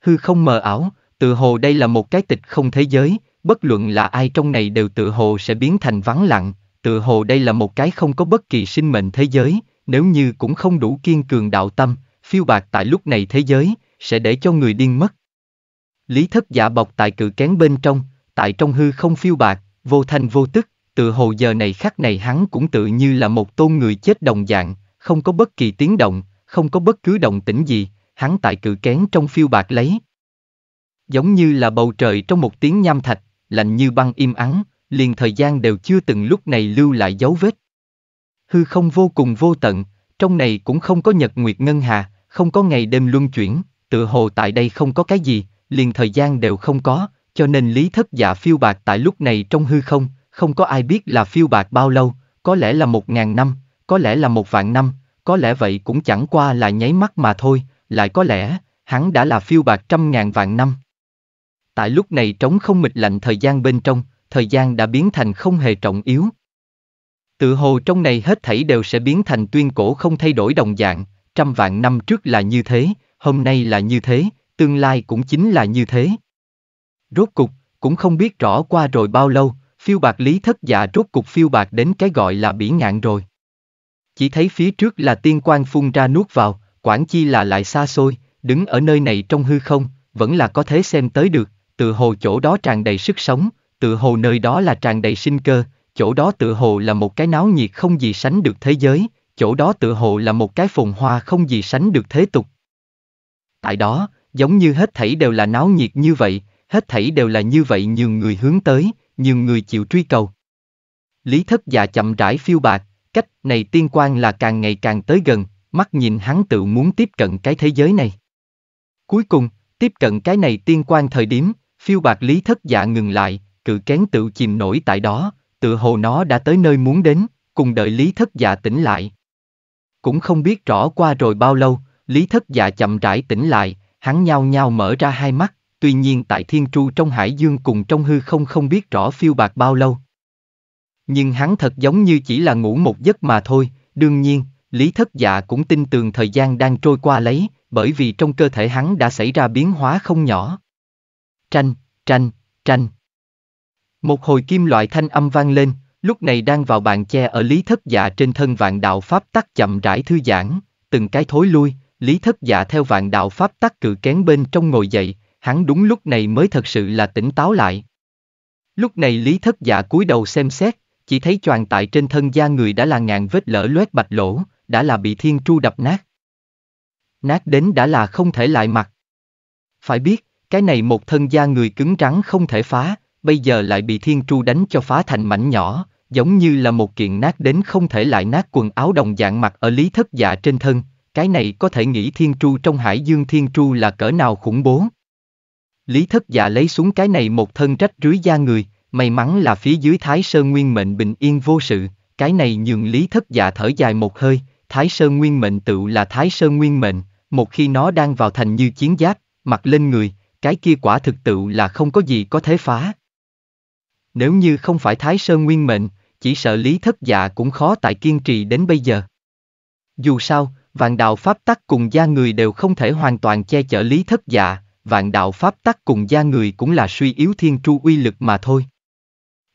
Hư không mờ ảo, tự hồ đây là một cái tịch không thế giới, bất luận là ai trong này đều tự hồ sẽ biến thành vắng lặng, tự hồ đây là một cái không có bất kỳ sinh mệnh thế giới, nếu như cũng không đủ kiên cường đạo tâm, phiêu bạc tại lúc này thế giới, sẽ để cho người điên mất. Lý thất giả bọc tại cự kén bên trong, tại trong hư không phiêu bạc, vô thanh vô tức, tự hồ giờ này khắc này hắn cũng tự như là một tôn người chết đồng dạng, không có bất kỳ tiếng động, không có bất cứ động tĩnh gì, hắn tại cự kén trong phiêu bạc lấy. Giống như là bầu trời trong một tiếng nham thạch, lạnh như băng im ắng, liền thời gian đều chưa từng lúc này lưu lại dấu vết hư không vô cùng vô tận, trong này cũng không có nhật nguyệt ngân hà, không có ngày đêm luân chuyển, tựa hồ tại đây không có cái gì, liền thời gian đều không có, cho nên lý thất giả dạ phiêu bạc tại lúc này trong hư không, không có ai biết là phiêu bạc bao lâu, có lẽ là một ngàn năm, có lẽ là một vạn năm, có lẽ vậy cũng chẳng qua là nháy mắt mà thôi, lại có lẽ, hắn đã là phiêu bạc trăm ngàn vạn năm. Tại lúc này trống không mịch lạnh thời gian bên trong, thời gian đã biến thành không hề trọng yếu, Tự hồ trong này hết thảy đều sẽ biến thành tuyên cổ không thay đổi đồng dạng, trăm vạn năm trước là như thế, hôm nay là như thế, tương lai cũng chính là như thế. Rốt cục, cũng không biết rõ qua rồi bao lâu, phiêu bạc lý thất dạ rốt cục phiêu bạc đến cái gọi là bỉ ngạn rồi. Chỉ thấy phía trước là tiên quan phun ra nuốt vào, quảng chi là lại xa xôi, đứng ở nơi này trong hư không, vẫn là có thể xem tới được, tự hồ chỗ đó tràn đầy sức sống, tự hồ nơi đó là tràn đầy sinh cơ, chỗ đó tự hồ là một cái náo nhiệt không gì sánh được thế giới, chỗ đó tự hồ là một cái phồn hoa không gì sánh được thế tục. Tại đó, giống như hết thảy đều là náo nhiệt như vậy, hết thảy đều là như vậy nhiều người hướng tới, nhiều người chịu truy cầu. Lý thất dạ chậm rãi phiêu bạc, cách này tiên quan là càng ngày càng tới gần, mắt nhìn hắn tự muốn tiếp cận cái thế giới này. Cuối cùng, tiếp cận cái này tiên quan thời điểm, phiêu bạc lý thất dạ ngừng lại, cự kén tự chìm nổi tại đó, Tự hồ nó đã tới nơi muốn đến, cùng đợi Lý Thất Dạ tỉnh lại. Cũng không biết rõ qua rồi bao lâu, Lý Thất Dạ chậm rãi tỉnh lại, hắn nhao nhao mở ra hai mắt, tuy nhiên tại Thiên Tru trong hải dương cùng trong hư không không biết rõ phiêu bạc bao lâu. Nhưng hắn thật giống như chỉ là ngủ một giấc mà thôi, đương nhiên, Lý Thất Dạ cũng tin tưởng thời gian đang trôi qua lấy, bởi vì trong cơ thể hắn đã xảy ra biến hóa không nhỏ. Tranh, tranh, tranh. Một hồi kim loại thanh âm vang lên, lúc này đang vào bàn che ở Lý Thất Dạ trên thân vạn đạo pháp tắc chậm rãi thư giãn, từng cái thối lui, Lý Thất Dạ theo vạn đạo pháp tắc cự kén bên trong ngồi dậy, hắn đúng lúc này mới thật sự là tỉnh táo lại. Lúc này Lý Thất Dạ cúi đầu xem xét, chỉ thấy choàng tại trên thân da người đã là ngàn vết lở loét bạch lỗ, đã là bị thiên tru đập nát. Nát đến đã là không thể lại mặc. Phải biết, cái này một thân da người cứng trắng không thể phá, bây giờ lại bị Thiên Tru đánh cho phá thành mảnh nhỏ, giống như là một kiện nát đến không thể lại nát quần áo đồng dạng mặc ở lý thất dạ trên thân, cái này có thể nghĩ Thiên Tru trong hải dương Thiên Tru là cỡ nào khủng bố. Lý thất dạ lấy xuống cái này một thân trách rưới da người, may mắn là phía dưới Thái sơ Nguyên Mệnh bình yên vô sự, cái này nhường Lý thất dạ thở dài một hơi, Thái sơ Nguyên Mệnh tự là Thái sơ Nguyên Mệnh, một khi nó đang vào thành như chiến giáp, mặc lên người, cái kia quả thực tự là không có gì có thể phá nếu như không phải Thái sơ nguyên mệnh, chỉ sợ lý thất dạ cũng khó tại kiên trì đến bây giờ. Dù sao, vạn đạo pháp tắc cùng gia người đều không thể hoàn toàn che chở lý thất dạ, vạn đạo pháp tắc cùng gia người cũng là suy yếu thiên tru uy lực mà thôi.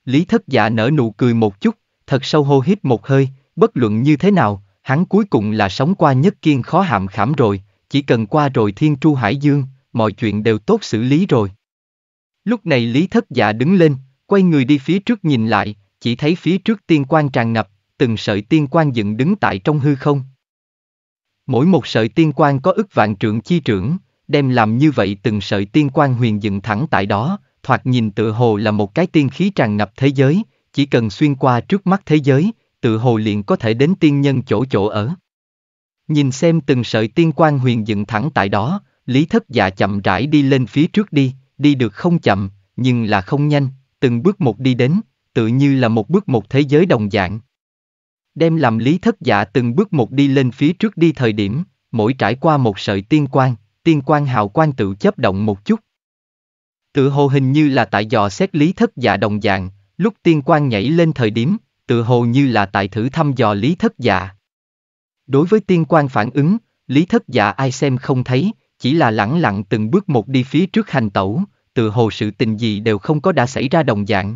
Lý thất dạ nở nụ cười một chút, thật sâu hô hít một hơi, bất luận như thế nào, hắn cuối cùng là sống qua nhất kiên khó hạm khảm rồi, chỉ cần qua rồi thiên tru hải dương, mọi chuyện đều tốt xử lý rồi. Lúc này Lý thất dạ đứng lên, Quay người đi phía trước nhìn lại, chỉ thấy phía trước tiên quan tràn ngập, từng sợi tiên quan dựng đứng tại trong hư không. Mỗi một sợi tiên quan có ức vạn trượng chi trưởng, đem làm như vậy từng sợi tiên quan huyền dựng thẳng tại đó, thoạt nhìn tự hồ là một cái tiên khí tràn ngập thế giới, chỉ cần xuyên qua trước mắt thế giới, tự hồ liền có thể đến tiên nhân chỗ chỗ ở. Nhìn xem từng sợi tiên quan huyền dựng thẳng tại đó, Lý Thất Dạ chậm rãi đi lên phía trước đi, đi được không chậm, nhưng là không nhanh, từng bước một đi đến, tự như là một bước một thế giới đồng dạng. Đem làm lý thất giả từng bước một đi lên phía trước đi thời điểm, mỗi trải qua một sợi tiên quan, tiên quan hào quang tự chấp động một chút. Tự hồ hình như là tại dò xét lý thất giả đồng dạng, lúc tiên quan nhảy lên thời điểm, tự hồ như là tại thử thăm dò lý thất giả. Đối với tiên quan phản ứng, lý thất giả ai xem không thấy, chỉ là lẳng lặng từng bước một đi phía trước hành tẩu, tự hồ sự tình gì đều không có đã xảy ra đồng dạng.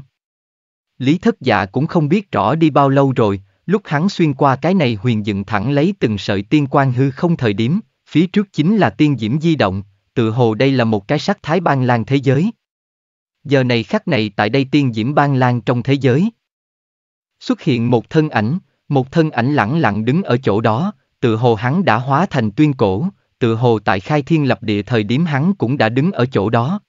Lý thất dạ cũng không biết rõ đi bao lâu rồi, lúc hắn xuyên qua cái này huyền dựng thẳng lấy từng sợi tiên quan hư không thời điểm, phía trước chính là tiên diễm di động, tự hồ đây là một cái sắc thái ban lan thế giới. Giờ này khắc này tại đây tiên diễm ban lan trong thế giới. Xuất hiện một thân ảnh, một thân ảnh lẳng lặng đứng ở chỗ đó, tự hồ hắn đã hóa thành tuyên cổ, tự hồ tại khai thiên lập địa thời điểm hắn cũng đã đứng ở chỗ đó.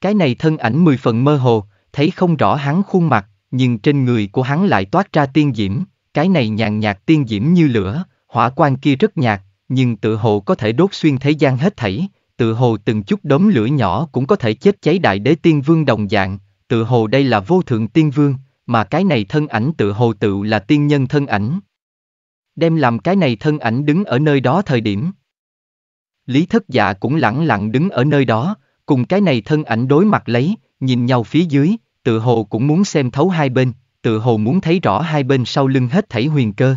Cái này thân ảnh mười phần mơ hồ, thấy không rõ hắn khuôn mặt, nhưng trên người của hắn lại toát ra tiên diễm, cái này nhàn nhạt tiên diễm như lửa, hỏa quan kia rất nhạt, nhưng tự hồ có thể đốt xuyên thế gian hết thảy, tự hồ từng chút đốm lửa nhỏ cũng có thể chết cháy đại đế tiên vương đồng dạng, tự hồ đây là vô thượng tiên vương, mà cái này thân ảnh tự hồ tự là tiên nhân thân ảnh. Đem làm cái này thân ảnh đứng ở nơi đó thời điểm. Lý thất dạ cũng lẳng lặng đứng ở nơi đó, Cùng cái này thân ảnh đối mặt lấy, nhìn nhau phía dưới, tự hồ cũng muốn xem thấu hai bên, tự hồ muốn thấy rõ hai bên sau lưng hết thảy huyền cơ.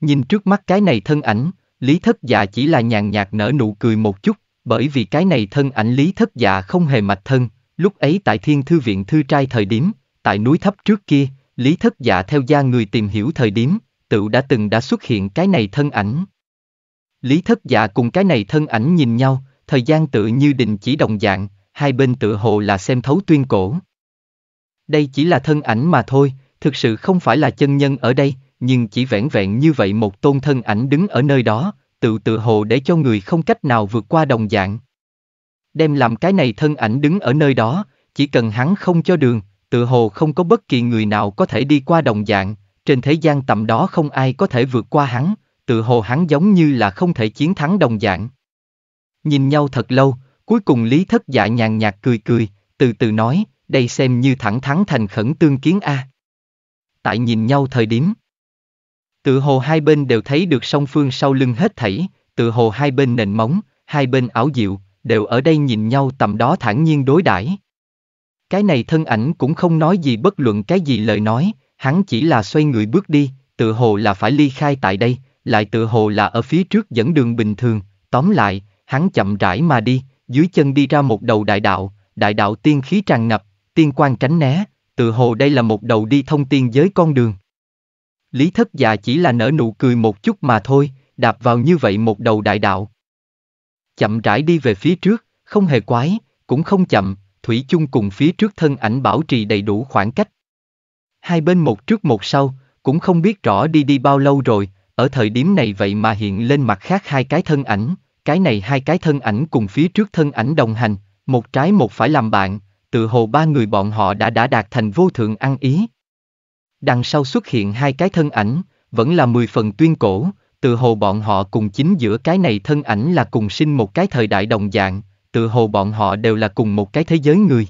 Nhìn trước mắt cái này thân ảnh, Lý Thất Dạ chỉ là nhàn nhạt nở nụ cười một chút, bởi vì cái này thân ảnh Lý Thất Dạ không hề mạch thân, lúc ấy tại Thiên Thư Viện Thư Trai thời điểm, tại núi thấp trước kia, Lý Thất Dạ theo gia người tìm hiểu thời điểm, tự đã từng đã xuất hiện cái này thân ảnh. Lý Thất Dạ cùng cái này thân ảnh nhìn nhau, thời gian tự như đình chỉ đồng dạng, hai bên tự hồ là xem thấu tuyên cổ. Đây chỉ là thân ảnh mà thôi, thực sự không phải là chân nhân ở đây, nhưng chỉ vẻn vẹn như vậy một tôn thân ảnh đứng ở nơi đó, tự tự hồ để cho người không cách nào vượt qua đồng dạng. Đem làm cái này thân ảnh đứng ở nơi đó, chỉ cần hắn không cho đường, tự hồ không có bất kỳ người nào có thể đi qua đồng dạng, trên thế gian tầm đó không ai có thể vượt qua hắn, tự hồ hắn giống như là không thể chiến thắng đồng dạng. Nhìn nhau thật lâu, cuối cùng Lý Thất Dạ nhàn nhạt cười cười, từ từ nói, đây xem như thẳng thắn thành khẩn tương kiến A. À. Tại nhìn nhau thời điểm. Tự hồ hai bên đều thấy được song phương sau lưng hết thảy, tự hồ hai bên nền móng, hai bên ảo diệu, đều ở đây nhìn nhau tầm đó thản nhiên đối đãi. Cái này thân ảnh cũng không nói gì bất luận cái gì lời nói, hắn chỉ là xoay người bước đi, tự hồ là phải ly khai tại đây, lại tự hồ là ở phía trước dẫn đường bình thường, tóm lại, hắn chậm rãi mà đi, dưới chân đi ra một đầu đại đạo, đại đạo tiên khí tràn ngập, tiên quan tránh né, tự hồ đây là một đầu đi thông tiên giới con đường. Lý thất già chỉ là nở nụ cười một chút mà thôi, đạp vào như vậy một đầu đại đạo. Chậm rãi đi về phía trước, không hề quái, cũng không chậm, Thủy chung cùng phía trước thân ảnh bảo trì đầy đủ khoảng cách. Hai bên một trước một sau, cũng không biết rõ đi đi bao lâu rồi, ở thời điểm này vậy mà hiện lên mặt khác hai cái thân ảnh, cái này hai cái thân ảnh cùng phía trước thân ảnh đồng hành, một trái một phải làm bạn, tự hồ ba người bọn họ đã đã đạt thành vô thượng ăn ý. Đằng sau xuất hiện hai cái thân ảnh, vẫn là mười phần tuyên cổ, tự hồ bọn họ cùng chính giữa cái này thân ảnh là cùng sinh một cái thời đại đồng dạng, tự hồ bọn họ đều là cùng một cái thế giới người.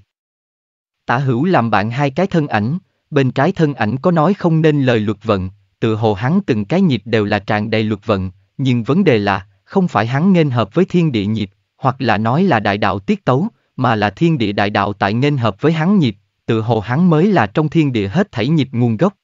Tả hữu làm bạn hai cái thân ảnh, bên trái thân ảnh có nói không nên lời luật vận, tự hồ hắn từng cái nhịp đều là tràn đầy luật vận, nhưng vấn đề là, không phải hắn nghênh hợp với thiên địa nhịp, hoặc là nói là đại đạo tiết tấu, mà là thiên địa đại đạo tại nghênh hợp với hắn nhịp, tự hồ hắn mới là trong thiên địa hết thảy nhịp nguồn gốc.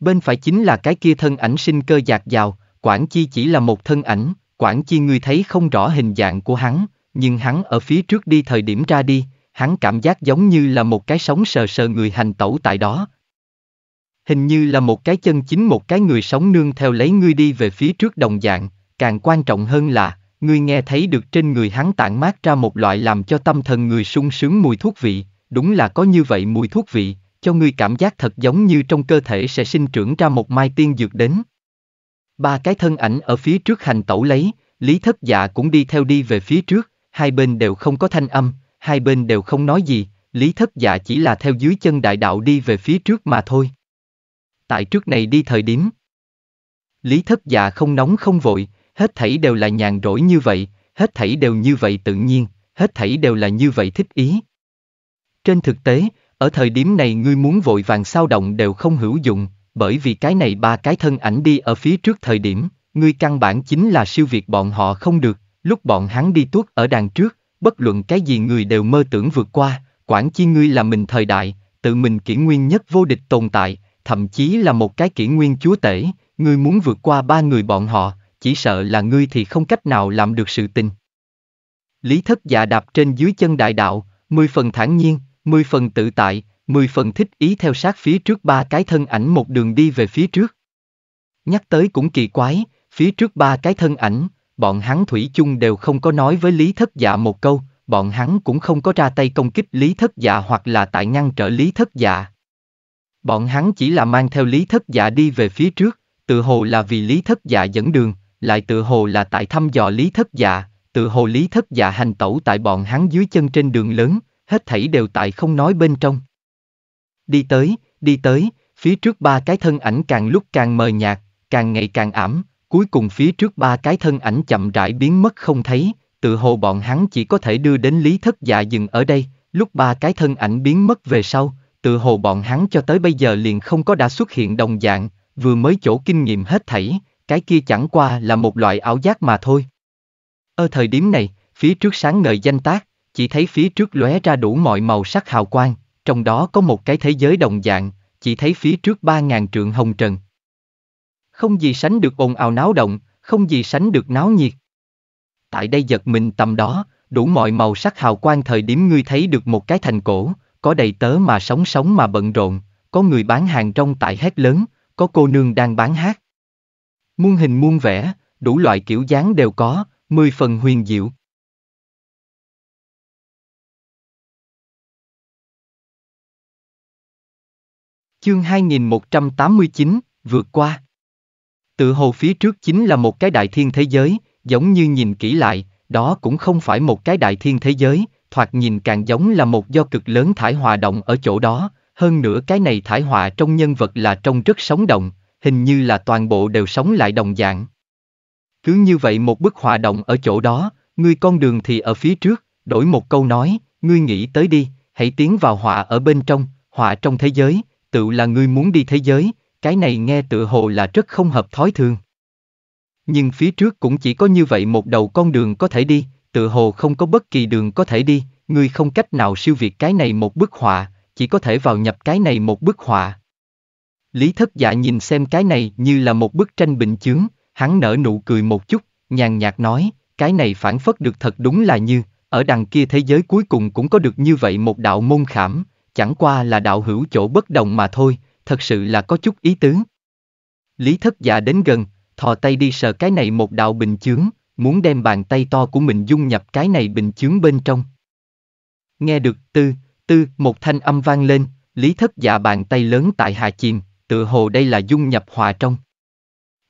Bên phải chính là cái kia thân ảnh sinh cơ dạt dào, quản Chi chỉ là một thân ảnh, quản Chi ngươi thấy không rõ hình dạng của hắn, nhưng hắn ở phía trước đi thời điểm ra đi, hắn cảm giác giống như là một cái sống sờ sờ người hành tẩu tại đó. Hình như là một cái chân chính một cái người sống nương theo lấy ngươi đi về phía trước đồng dạng, càng quan trọng hơn là, ngươi nghe thấy được trên người hắn tản mát ra một loại làm cho tâm thần người sung sướng mùi thuốc vị, đúng là có như vậy mùi thuốc vị, cho ngươi cảm giác thật giống như trong cơ thể sẽ sinh trưởng ra một mai tiên dược đến. Ba cái thân ảnh ở phía trước hành tẩu lấy, Lý Thất Dạ cũng đi theo đi về phía trước, hai bên đều không có thanh âm, hai bên đều không nói gì, Lý Thất Dạ chỉ là theo dưới chân đại đạo đi về phía trước mà thôi. Tại trước này đi thời điểm. Lý Thất Dạ không nóng không vội, hết thảy đều là nhàn rỗi như vậy, hết thảy đều như vậy tự nhiên, hết thảy đều là như vậy thích ý. Trên thực tế, ở thời điểm này ngươi muốn vội vàng sao động đều không hữu dụng, bởi vì cái này ba cái thân ảnh đi ở phía trước thời điểm, ngươi căn bản chính là siêu việt bọn họ không được, lúc bọn hắn đi tuốt ở đằng trước, bất luận cái gì người đều mơ tưởng vượt qua, quản chi ngươi là mình thời đại, tự mình kỷ nguyên nhất vô địch tồn tại, thậm chí là một cái kỷ nguyên chúa tể, ngươi muốn vượt qua ba người bọn họ, chỉ sợ là ngươi thì không cách nào làm được sự tình. Lý thất dạ đạp trên dưới chân đại đạo, mười phần thản nhiên, mười phần tự tại, mười phần thích ý theo sát phía trước ba cái thân ảnh một đường đi về phía trước. Nhắc tới cũng kỳ quái, phía trước ba cái thân ảnh, bọn hắn thủy chung đều không có nói với Lý Thất Dạ một câu, bọn hắn cũng không có ra tay công kích Lý Thất Dạ hoặc là tại ngăn trở Lý Thất Dạ. Bọn hắn chỉ là mang theo Lý Thất Dạ đi về phía trước, tự hồ là vì Lý Thất Dạ dẫn đường, lại tự hồ là tại thăm dò lý thất dạ, tự hồ lý thất dạ hành tẩu tại bọn hắn dưới chân trên đường lớn, hết thảy đều tại không nói bên trong. Đi tới, đi tới, phía trước ba cái thân ảnh càng lúc càng mờ nhạt, càng ngày càng ảm, cuối cùng phía trước ba cái thân ảnh chậm rãi biến mất không thấy, tự hồ bọn hắn chỉ có thể đưa đến lý thất dạ dừng ở đây, lúc ba cái thân ảnh biến mất về sau, tự hồ bọn hắn cho tới bây giờ liền không có đã xuất hiện đồng dạng, vừa mới chỗ kinh nghiệm hết thảy, cái kia chẳng qua là một loại ảo giác mà thôi. Ở thời điểm này, phía trước sáng ngời danh tác, chỉ thấy phía trước lóe ra đủ mọi màu sắc hào quang, trong đó có một cái thế giới đồng dạng, chỉ thấy phía trước ba ngàn trượng hồng trần. Không gì sánh được ồn ào náo động, không gì sánh được náo nhiệt. Tại đây giật mình tầm đó, đủ mọi màu sắc hào quang thời điểm ngươi thấy được một cái thành cổ, có đầy tớ mà sống sống mà bận rộn, có người bán hàng trong tại hét lớn, có cô nương đang bán hát. Muôn hình muôn vẻ, đủ loại kiểu dáng đều có, mười phần huyền diệu. Chương 2189, vượt qua. Tự hồ phía trước chính là một cái đại thiên thế giới, giống như nhìn kỹ lại, đó cũng không phải một cái đại thiên thế giới, thoạt nhìn càng giống là một do cực lớn thải hòa động ở chỗ đó, hơn nữa cái này thải hòa trong nhân vật là trông rất sống động, hình như là toàn bộ đều sống lại đồng dạng. Cứ như vậy một bức họa động ở chỗ đó, ngươi con đường thì ở phía trước, đổi một câu nói, ngươi nghĩ tới đi, hãy tiến vào họa ở bên trong, họa trong thế giới, tự là ngươi muốn đi thế giới, cái này nghe tự hồ là rất không hợp thói thường. Nhưng phía trước cũng chỉ có như vậy một đầu con đường có thể đi, tự hồ không có bất kỳ đường có thể đi, ngươi không cách nào siêu việt cái này một bức họa, chỉ có thể vào nhập cái này một bức họa. Lý thất dạ nhìn xem cái này như là một bức tranh bình chướng, hắn nở nụ cười một chút, nhàn nhạt nói, cái này phản phất được thật đúng là như, ở đằng kia thế giới cuối cùng cũng có được như vậy một đạo môn khảm, chẳng qua là đạo hữu chỗ bất đồng mà thôi, thật sự là có chút ý tứ. Lý thất dạ đến gần, thò tay đi sờ cái này một đạo bình chướng, muốn đem bàn tay to của mình dung nhập cái này bình chướng bên trong. Nghe được tư, tư, một thanh âm vang lên, lý thất dạ bàn tay lớn tại hà chìm, tự hồ đây là dung nhập hòa trong.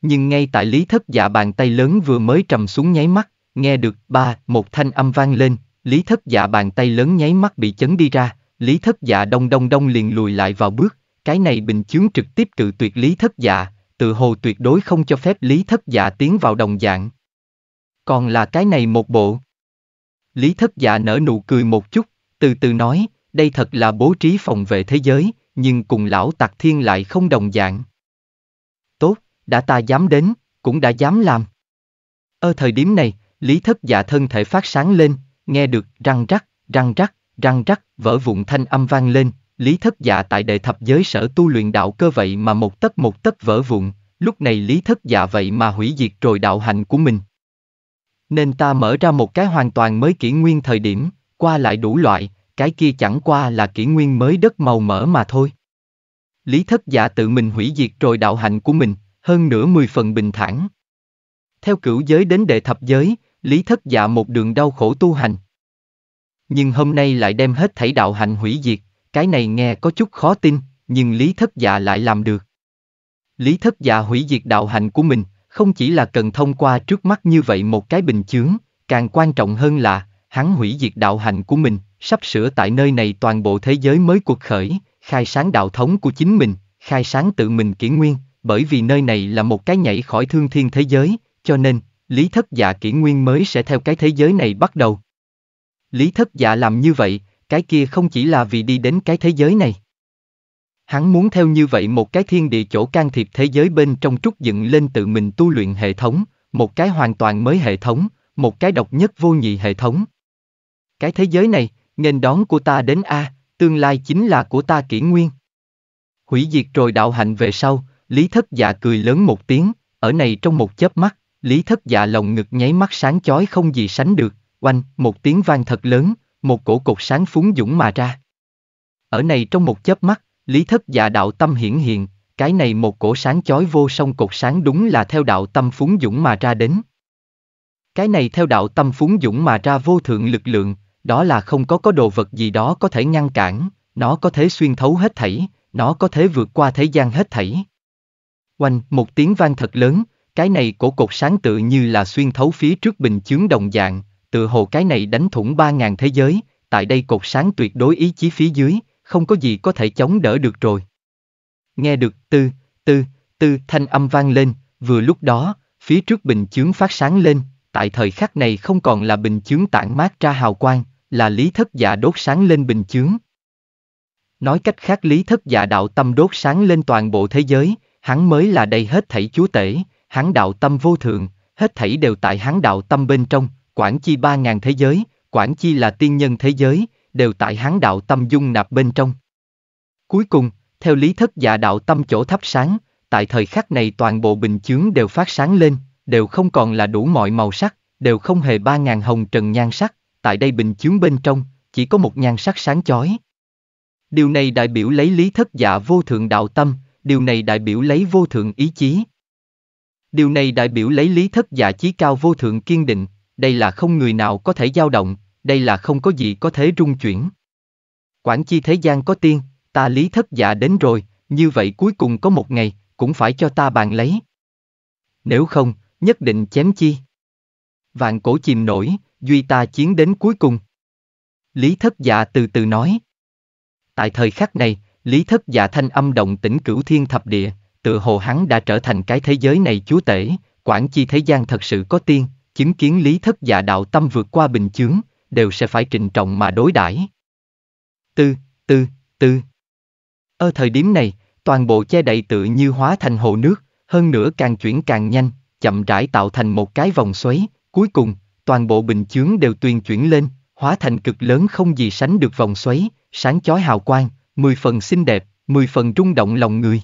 Nhưng ngay tại lý thất dạ bàn tay lớn vừa mới trầm xuống nháy mắt, nghe được ba, một thanh âm vang lên, lý thất dạ bàn tay lớn nháy mắt bị chấn đi ra, lý thất dạ đông đông đông liền lùi lại vào bước, cái này bình chướng trực tiếp cự tuyệt lý thất dạ, tự hồ tuyệt đối không cho phép lý thất dạ tiến vào đồng dạng. Còn là cái này một bộ. Lý thất dạ nở nụ cười một chút, từ từ nói, đây thật là bố trí phòng vệ thế giới, nhưng cùng lão tặc thiên lại không đồng dạng. Tốt, đã ta dám đến, cũng đã dám làm. Ở thời điểm này, lý thất dạ thân thể phát sáng lên, nghe được răng rắc, răng rắc, răng rắc, vỡ vụn thanh âm vang lên, lý thất dạ tại đệ thập giới sở tu luyện đạo cơ vậy mà một tấc một tấc vỡ vụn, lúc này lý thất dạ vậy mà hủy diệt rồi đạo hạnh của mình. Nên ta mở ra một cái hoàn toàn mới kỷ nguyên thời điểm, qua lại đủ loại, cái kia chẳng qua là kỷ nguyên mới đất màu mỡ mà thôi. Lý thất giả dạ tự mình hủy diệt rồi đạo hạnh của mình, hơn nửa mười phần bình thản. Theo cửu giới đến đệ thập giới, lý thất dạ một đường đau khổ tu hành. Nhưng hôm nay lại đem hết thảy đạo hạnh hủy diệt, cái này nghe có chút khó tin, nhưng lý thất dạ lại làm được. Lý thất dạ hủy diệt đạo hạnh của mình, không chỉ là cần thông qua trước mắt như vậy một cái bình chướng, càng quan trọng hơn là, hắn hủy diệt đạo hạnh của mình, sắp sửa tại nơi này toàn bộ thế giới mới cuộc khởi, khai sáng đạo thống của chính mình, khai sáng tự mình kỷ nguyên, bởi vì nơi này là một cái nhảy khỏi thương thiên thế giới, cho nên, lý thất dạ kỷ nguyên mới sẽ theo cái thế giới này bắt đầu. Lý thất dạ làm như vậy, cái kia không chỉ là vì đi đến cái thế giới này. Hắn muốn theo như vậy một cái thiên địa chỗ can thiệp thế giới bên trong trúc dựng lên tự mình tu luyện hệ thống, một cái hoàn toàn mới hệ thống, một cái độc nhất vô nhị hệ thống. Cái thế giới này, nên đón của ta đến A, tương lai chính là của ta kỷ nguyên. Hủy diệt rồi đạo hạnh về sau, Lý Thất Dạ cười lớn một tiếng, ở này trong một chớp mắt, Lý Thất Dạ lồng ngực nháy mắt sáng chói không gì sánh được, oanh, một tiếng vang thật lớn, một cổ cột sáng phúng dũng mà ra. Ở này trong một chớp mắt, Lý Thất Dạ đạo tâm hiển hiện, cái này một cổ sáng chói vô song cột sáng đúng là theo đạo tâm phúng dũng mà ra đến. Cái này theo đạo tâm phúng dũng mà ra vô thượng lực lượng, đó là không có có đồ vật gì đó có thể ngăn cản, nó có thể xuyên thấu hết thảy, nó có thể vượt qua thế gian hết thảy. Oanh, một tiếng vang thật lớn, cái này cổ cột sáng tự như là xuyên thấu phía trước bình chướng đồng dạng, tự hồ cái này đánh thủng ba ngàn thế giới, tại đây cột sáng tuyệt đối ý chí phía dưới, không có gì có thể chống đỡ được rồi. Nghe được tư, tư, tư thanh âm vang lên, vừa lúc đó, phía trước bình chướng phát sáng lên, tại thời khắc này không còn là bình chướng tản mát ra hào quang, là lý thất giả đốt sáng lên bình chướng. Nói cách khác lý thất giả đạo tâm đốt sáng lên toàn bộ thế giới, hắn mới là đầy hết thảy chúa tể, hắn đạo tâm vô thượng, hết thảy đều tại hắn đạo tâm bên trong, quản chi ba ngàn thế giới, quản chi là tiên nhân thế giới, đều tại hắn đạo tâm dung nạp bên trong. Cuối cùng, theo lý thất giả đạo tâm chỗ thắp sáng, tại thời khắc này toàn bộ bình chướng đều phát sáng lên, đều không còn là đủ mọi màu sắc, đều không hề ba ngàn hồng trần nhan sắc, tại đây bình chướng bên trong, chỉ có một nhan sắc sáng chói. Điều này đại biểu lấy lý thất dạ vô thượng đạo tâm, điều này đại biểu lấy vô thượng ý chí. Điều này đại biểu lấy lý thất dạ chí cao vô thượng kiên định, đây là không người nào có thể dao động, đây là không có gì có thể rung chuyển. quản chi thế gian có tiên, ta lý thất dạ đến rồi, như vậy cuối cùng có một ngày, cũng phải cho ta bàn lấy. Nếu không, nhất định chém chi. Vạn cổ chìm nổi, duy ta chiến đến cuối cùng. Lý thất dạ từ từ nói. Tại thời khắc này, Lý thất dạ thanh âm động tỉnh cửu thiên thập địa, tự hồ hắn đã trở thành cái thế giới này chúa tể, quản chi thế gian thật sự có tiên, chứng kiến Lý thất dạ đạo tâm vượt qua bình chướng, đều sẽ phải trịnh trọng mà đối đãi. Tư, tư, tư. Ở thời điểm này, toàn bộ che đậy tự như hóa thành hồ nước, hơn nữa càng chuyển càng nhanh, chậm rãi tạo thành một cái vòng xoáy, cuối cùng, toàn bộ bình chướng đều tuyền chuyển lên, hóa thành cực lớn không gì sánh được vòng xoáy, sáng chói hào quang, mười phần xinh đẹp, mười phần rung động lòng người.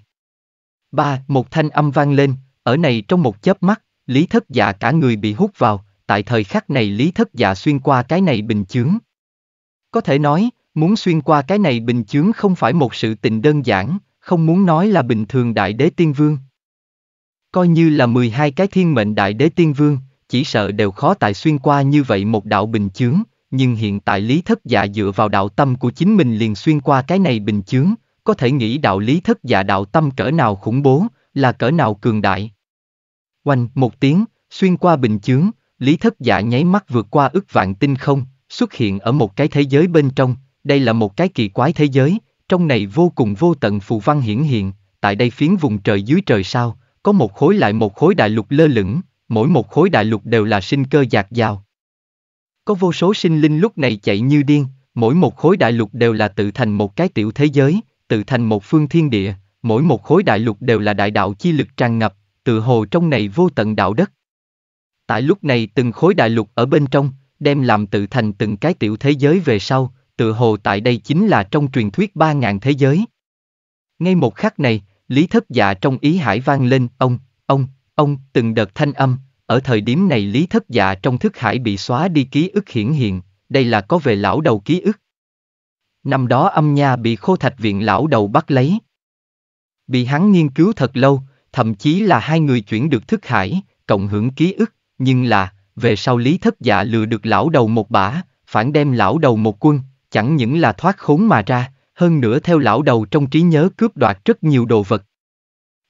Ba, một thanh âm vang lên, ở này trong một chớp mắt, Lý Thất Dạ cả người bị hút vào, tại thời khắc này Lý Thất Dạ xuyên qua cái này bình chướng. Có thể nói, muốn xuyên qua cái này bình chướng không phải một sự tình đơn giản, không muốn nói là bình thường đại đế tiên vương. Coi như là 12 cái thiên mệnh đại đế tiên vương, chỉ sợ đều khó tài xuyên qua như vậy một đạo bình chướng, nhưng hiện tại lý thất dạ dựa vào đạo tâm của chính mình liền xuyên qua cái này bình chướng, có thể nghĩ đạo lý thất dạ đạo tâm cỡ nào khủng bố, là cỡ nào cường đại. Oanh, một tiếng, xuyên qua bình chướng, lý thất dạ nháy mắt vượt qua ức vạn tinh không, xuất hiện ở một cái thế giới bên trong, đây là một cái kỳ quái thế giới, trong này vô cùng vô tận phù văn hiển hiện, tại đây phiến vùng trời dưới trời sao, có một khối lại một khối đại lục lơ lửng, mỗi một khối đại lục đều là sinh cơ dạt dào. Có vô số sinh linh lúc này chạy như điên, mỗi một khối đại lục đều là tự thành một cái tiểu thế giới, tự thành một phương thiên địa, mỗi một khối đại lục đều là đại đạo chi lực tràn ngập, tự hồ trong này vô tận đạo đất. Tại lúc này từng khối đại lục ở bên trong, đem làm tự thành từng cái tiểu thế giới về sau, tự hồ tại đây chính là trong truyền thuyết ba ngàn thế giới. Ngay một khắc này, Lý Thất Dạ trong ý hải vang lên, ông, ông, Ông, từng đợt thanh âm, ở thời điểm này lý thất dạ trong thức hải bị xóa đi ký ức hiển hiện, đây là có về lão đầu ký ức. Năm đó âm nha bị khô thạch viện lão đầu bắt lấy. Bị hắn nghiên cứu thật lâu, thậm chí là hai người chuyển được thức hải, cộng hưởng ký ức, nhưng là, về sau lý thất dạ lừa được lão đầu một bả, phản đem lão đầu một quân, chẳng những là thoát khốn mà ra, hơn nữa theo lão đầu trong trí nhớ cướp đoạt rất nhiều đồ vật.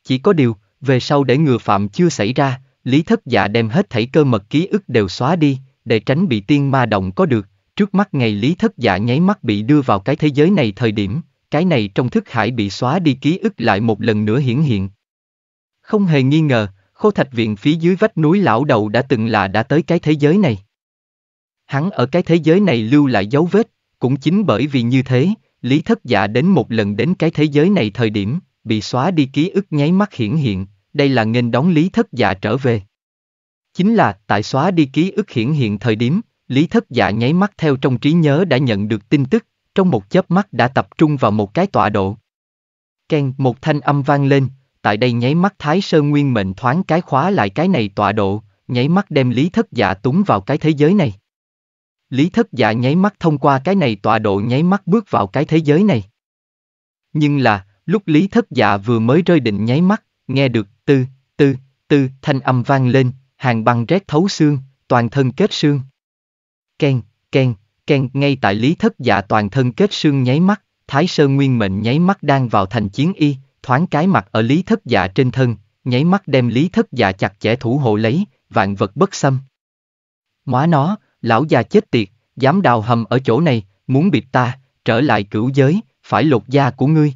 Chỉ có điều, về sau để ngừa phạm chưa xảy ra, Lý Thất Dạ đem hết thảy cơ mật ký ức đều xóa đi, để tránh bị tiên ma động có được. Trước mắt ngày Lý Thất Dạ nháy mắt bị đưa vào cái thế giới này thời điểm, cái này trong thức hải bị xóa đi ký ức lại một lần nữa hiển hiện. Không hề nghi ngờ, khô thạch viện phía dưới vách núi lão đầu đã từng là đã tới cái thế giới này. Hắn ở cái thế giới này lưu lại dấu vết, cũng chính bởi vì như thế, Lý Thất Dạ đến một lần đến cái thế giới này thời điểm, bị xóa đi ký ức nháy mắt hiển hiện, đây là nghênh đón lý thất dạ trở về. Chính là, tại xóa đi ký ức hiển hiện thời điểm, lý thất dạ nháy mắt theo trong trí nhớ đã nhận được tin tức, trong một chớp mắt đã tập trung vào một cái tọa độ. Ken, một thanh âm vang lên, tại đây nháy mắt Thái Sơn Nguyên mệnh thoáng cái khóa lại cái này tọa độ, nháy mắt đem Lý Thất Dạ túng vào cái thế giới này. Lý Thất Dạ nháy mắt thông qua cái này tọa độ nháy mắt bước vào cái thế giới này. Nhưng là, lúc Lý Thất Dạ vừa mới rơi định nháy mắt, nghe được tư, tư, tư, thanh âm vang lên, hàng băng rét thấu xương, toàn thân kết xương. Ken, ken, ken, ngay tại lý thất dạ toàn thân kết xương nháy mắt, Thái Sơ Nguyên Mệnh nháy mắt đang vào thành chiến y, thoáng cái mặt ở lý thất dạ trên thân, nháy mắt đem lý thất dạ chặt chẽ thủ hộ lấy, vạn vật bất xâm. Móa nó, lão già chết tiệt, dám đào hầm ở chỗ này, muốn bịp ta, trở lại cửu giới, phải lột da của ngươi.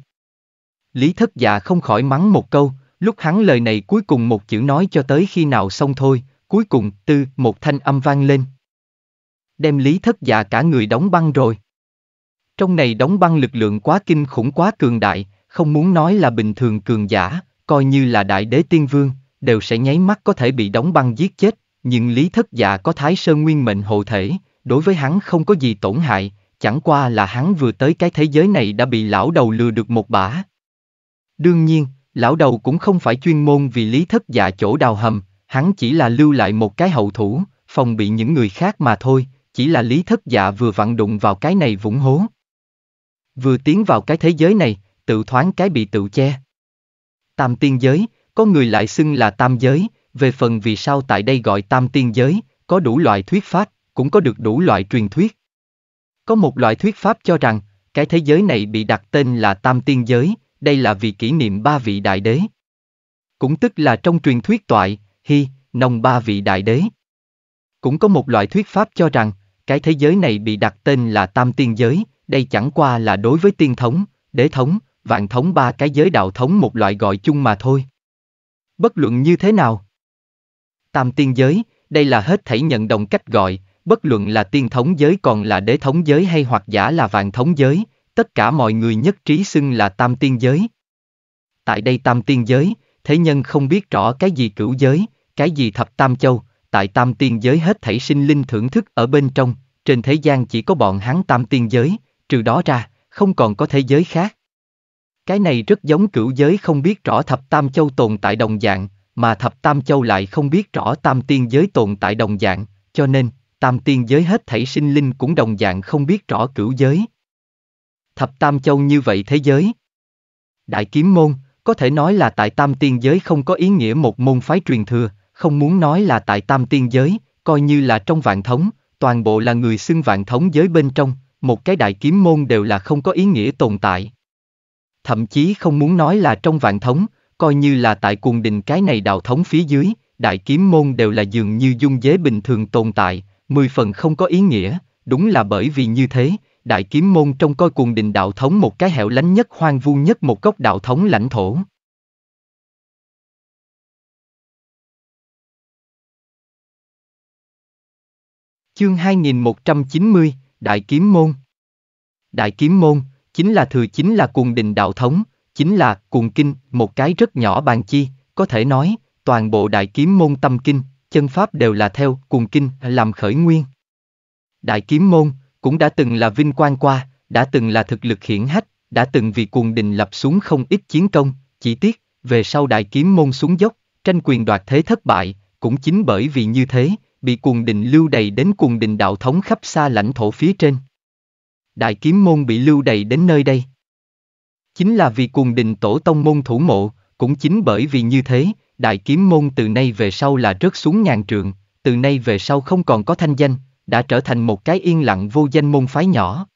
Lý thất dạ không khỏi mắng một câu, Lúc hắn lời này cuối cùng một chữ nói cho tới khi nào xong thôi, cuối cùng, tư, một thanh âm vang lên. Đem lý thất dạ cả người đóng băng rồi. Trong này đóng băng lực lượng quá kinh khủng quá cường đại, không muốn nói là bình thường cường giả, coi như là đại đế tiên vương, đều sẽ nháy mắt có thể bị đóng băng giết chết, nhưng lý thất dạ có thái sơn nguyên mệnh hộ thể, đối với hắn không có gì tổn hại, chẳng qua là hắn vừa tới cái thế giới này đã bị lão đầu lừa được một bả. Đương nhiên, lão đầu cũng không phải chuyên môn vì lý thất dạ chỗ đào hầm, hắn chỉ là lưu lại một cái hậu thủ, phòng bị những người khác mà thôi, chỉ là lý thất dạ vừa vặn đụng vào cái này vũng hố. Vừa tiến vào cái thế giới này, tự thoáng cái bị tự che. Tam tiên giới, có người lại xưng là tam giới, về phần vì sao tại đây gọi tam tiên giới, có đủ loại thuyết pháp, cũng có được đủ loại truyền thuyết. Có một loại thuyết pháp cho rằng, cái thế giới này bị đặt tên là tam tiên giới, đây là vì kỷ niệm ba vị đại đế. Cũng tức là trong truyền thuyết toại, hy, nông ba vị đại đế. Cũng có một loại thuyết pháp cho rằng, cái thế giới này bị đặt tên là Tam Tiên Giới, đây chẳng qua là đối với tiên thống, đế thống, vạn thống ba cái giới đạo thống một loại gọi chung mà thôi. Bất luận như thế nào? Tam Tiên Giới, đây là hết thảy nhận đồng cách gọi, bất luận là tiên thống giới còn là đế thống giới hay hoặc giả là vạn thống giới, tất cả mọi người nhất trí xưng là tam tiên giới. Tại đây tam tiên giới, thế nhân không biết rõ cái gì cửu giới, cái gì thập tam châu, tại tam tiên giới hết thảy sinh linh thưởng thức ở bên trong, trên thế gian chỉ có bọn hắn tam tiên giới, trừ đó ra, không còn có thế giới khác. Cái này rất giống cửu giới không biết rõ thập tam châu tồn tại đồng dạng, mà thập tam châu lại không biết rõ tam tiên giới tồn tại đồng dạng, cho nên, tam tiên giới hết thảy sinh linh cũng đồng dạng không biết rõ cửu giới thập tam châu như vậy thế giới. Đại kiếm môn, có thể nói là tại tam tiên giới không có ý nghĩa một môn phái truyền thừa, không muốn nói là tại tam tiên giới, coi như là trong vạn thống, toàn bộ là người xưng vạn thống giới bên trong, một cái đại kiếm môn đều là không có ý nghĩa tồn tại. Thậm chí không muốn nói là trong vạn thống, coi như là tại cuồng đình cái này đạo thống phía dưới, đại kiếm môn đều là dường như dung giới bình thường tồn tại, mười phần không có ý nghĩa, đúng là bởi vì như thế, đại kiếm môn trong coi cuồng đình đạo thống một cái hẻo lánh nhất hoang vu nhất một góc đạo thống lãnh thổ. Chương 2190, Đại Kiếm Môn Đại Kiếm Môn, chính là thừa chính là cuồng đình đạo thống, chính là cuồng kinh, một cái rất nhỏ bàn chi, có thể nói, toàn bộ Đại Kiếm Môn tâm kinh, chân pháp đều là theo cuồng kinh làm khởi nguyên. Đại Kiếm Môn, cũng đã từng là vinh quang qua, đã từng là thực lực hiển hách, đã từng vì cuồng đình lập xuống không ít chiến công, chỉ tiếc, về sau đại kiếm môn xuống dốc, tranh quyền đoạt thế thất bại, cũng chính bởi vì như thế, bị cuồng đình lưu đầy đến cuồng đình đạo thống khắp xa lãnh thổ phía trên. Đại kiếm môn bị lưu đầy đến nơi đây. Chính là vì cuồng đình tổ tông môn thủ mộ, cũng chính bởi vì như thế, đại kiếm môn từ nay về sau là rớt xuống ngàn trượng, từ nay về sau không còn có thanh danh, đã trở thành một cái yên lặng vô danh môn phái nhỏ.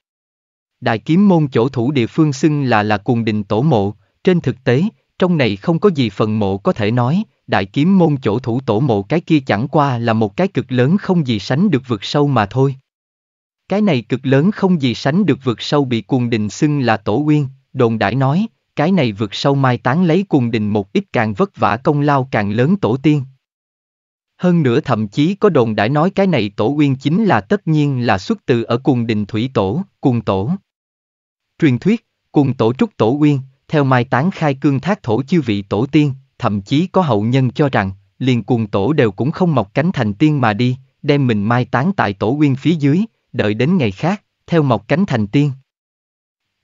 Đại kiếm môn chỗ thủ địa phương xưng là là cuồng đình tổ mộ, trên thực tế, trong này không có gì phần mộ có thể nói, đại kiếm môn chỗ thủ tổ mộ cái kia chẳng qua là một cái cực lớn không gì sánh được vượt sâu mà thôi. Cái này cực lớn không gì sánh được vượt sâu bị cuồng đình xưng là tổ uyên, đồn đại nói, cái này vượt sâu mai táng lấy cuồng đình một ít càng vất vả công lao càng lớn tổ tiên. Hơn nữa thậm chí có đồn đã nói cái này tổ uyên chính là tất nhiên là xuất từ ở cùng đình thủy tổ, cùng tổ. Truyền thuyết, cùng tổ trúc tổ uyên, theo mai tán khai cương thác thổ chư vị tổ tiên, thậm chí có hậu nhân cho rằng, liền cùng tổ đều cũng không mọc cánh thành tiên mà đi, đem mình mai tán tại tổ uyên phía dưới, đợi đến ngày khác, theo mọc cánh thành tiên.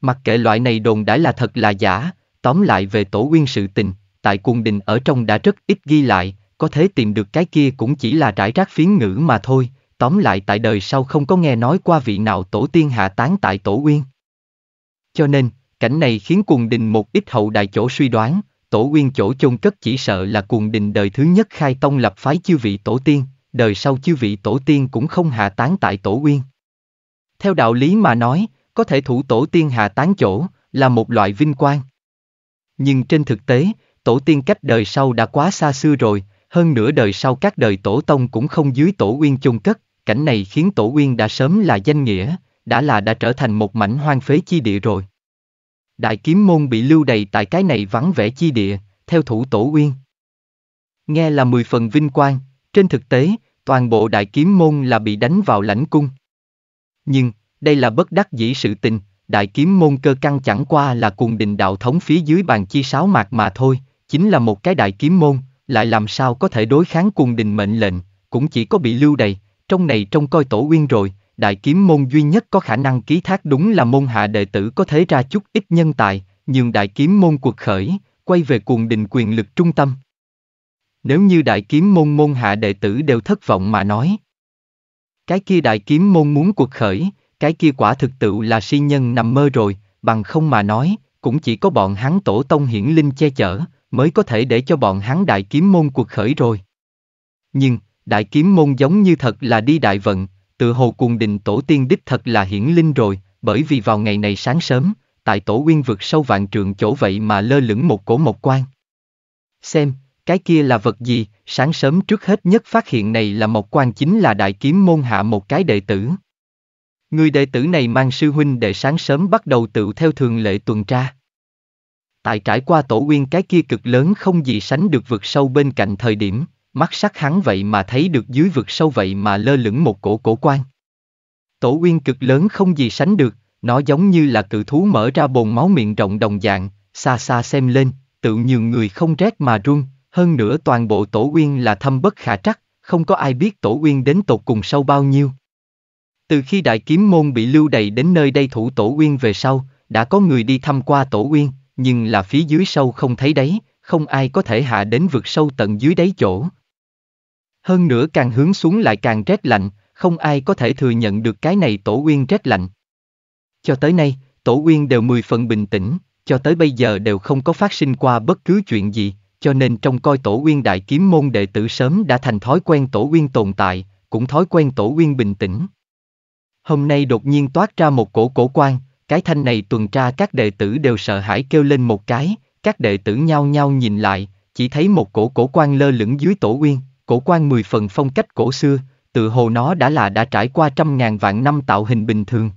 Mặc kệ loại này đồn đã là thật là giả, tóm lại về tổ uyên sự tình, tại cung đình ở trong đã rất ít ghi lại, có thể tìm được cái kia cũng chỉ là rải rác phiến ngữ mà thôi, tóm lại tại đời sau không có nghe nói qua vị nào tổ tiên hạ tán tại tổ uyên. Cho nên, cảnh này khiến cuồng đình một ít hậu đại chỗ suy đoán, tổ uyên chỗ chôn cất chỉ sợ là cuồng đình đời thứ nhất khai tông lập phái chư vị tổ tiên, đời sau chư vị tổ tiên cũng không hạ tán tại tổ uyên. Theo đạo lý mà nói, có thể thủ tổ tiên hạ tán chỗ, là một loại vinh quang. Nhưng trên thực tế, tổ tiên cách đời sau đã quá xa xưa rồi, hơn nửa đời sau các đời tổ tông cũng không dưới tổ uyên chung cất, cảnh này khiến tổ uyên đã sớm là danh nghĩa, đã là đã trở thành một mảnh hoang phế chi địa rồi. Đại kiếm môn bị lưu đầy tại cái này vắng vẻ chi địa, theo thủ tổ uyên. Nghe là mười phần vinh quang, trên thực tế, toàn bộ đại kiếm môn là bị đánh vào lãnh cung. Nhưng, đây là bất đắc dĩ sự tình, đại kiếm môn cơ căn chẳng qua là cùng đình đạo thống phía dưới bàn chi sáo mạc mà thôi, chính là một cái đại kiếm môn, lại làm sao có thể đối kháng cùng đình mệnh lệnh, cũng chỉ có bị lưu đày, trong này trông coi tổ uyên rồi, đại kiếm môn duy nhất có khả năng ký thác đúng là môn hạ đệ tử có thể ra chút ít nhân tài, nhưng đại kiếm môn cuộc khởi, quay về cuồng đình quyền lực trung tâm. Nếu như đại kiếm môn môn hạ đệ tử đều thất vọng mà nói. Cái kia đại kiếm môn muốn cuộc khởi, cái kia quả thực tự là si nhân nằm mơ rồi, bằng không mà nói, cũng chỉ có bọn hắn tổ tông hiển linh che chở, mới có thể để cho bọn hắn đại kiếm môn cuộc khởi rồi. Nhưng, đại kiếm môn giống như thật là đi đại vận, tự hồ cùng đình tổ tiên đích thật là hiển linh rồi, bởi vì vào ngày này sáng sớm, tại tổ nguyên vực sâu vạn trường chỗ vậy mà lơ lửng một cổ mộc quan. Xem, cái kia là vật gì, sáng sớm trước hết nhất phát hiện này là mộc quan chính là đại kiếm môn hạ một cái đệ tử. Người đệ tử này mang sư huynh để sáng sớm bắt đầu tự theo thường lệ tuần tra tại trải qua tổ uyên cái kia cực lớn không gì sánh được vực sâu bên cạnh thời điểm, mắt sắc hắn vậy mà thấy được dưới vực sâu vậy mà lơ lửng một cổ cổ quan. Tổ uyên cực lớn không gì sánh được, nó giống như là cự thú mở ra bồn máu miệng rộng đồng dạng, xa xa xem lên, tự nhiều người không rét mà run, hơn nữa toàn bộ tổ uyên là thâm bất khả trắc, không có ai biết tổ uyên đến tột cùng sâu bao nhiêu. Từ khi đại kiếm môn bị lưu đầy đến nơi đây thủ tổ uyên về sau, đã có người đi thăm qua tổ uyên, nhưng là phía dưới sâu không thấy đấy, không ai có thể hạ đến vực sâu tận dưới đáy chỗ. Hơn nữa càng hướng xuống lại càng rét lạnh, không ai có thể thừa nhận được cái này tổ uyên rét lạnh. Cho tới nay, tổ uyên đều mười phần bình tĩnh, cho tới bây giờ đều không có phát sinh qua bất cứ chuyện gì, cho nên trong coi tổ uyên đại kiếm môn đệ tử sớm đã thành thói quen tổ uyên tồn tại, cũng thói quen tổ uyên bình tĩnh. Hôm nay đột nhiên toát ra một cổ cổ quan, cái thanh này tuần tra các đệ tử đều sợ hãi kêu lên một cái, các đệ tử nhao nhao nhìn lại, chỉ thấy một cổ cổ quan lơ lửng dưới tổ uyên, cổ quan mười phần phong cách cổ xưa, tự hồ nó đã là đã trải qua trăm ngàn vạn năm tạo hình bình thường.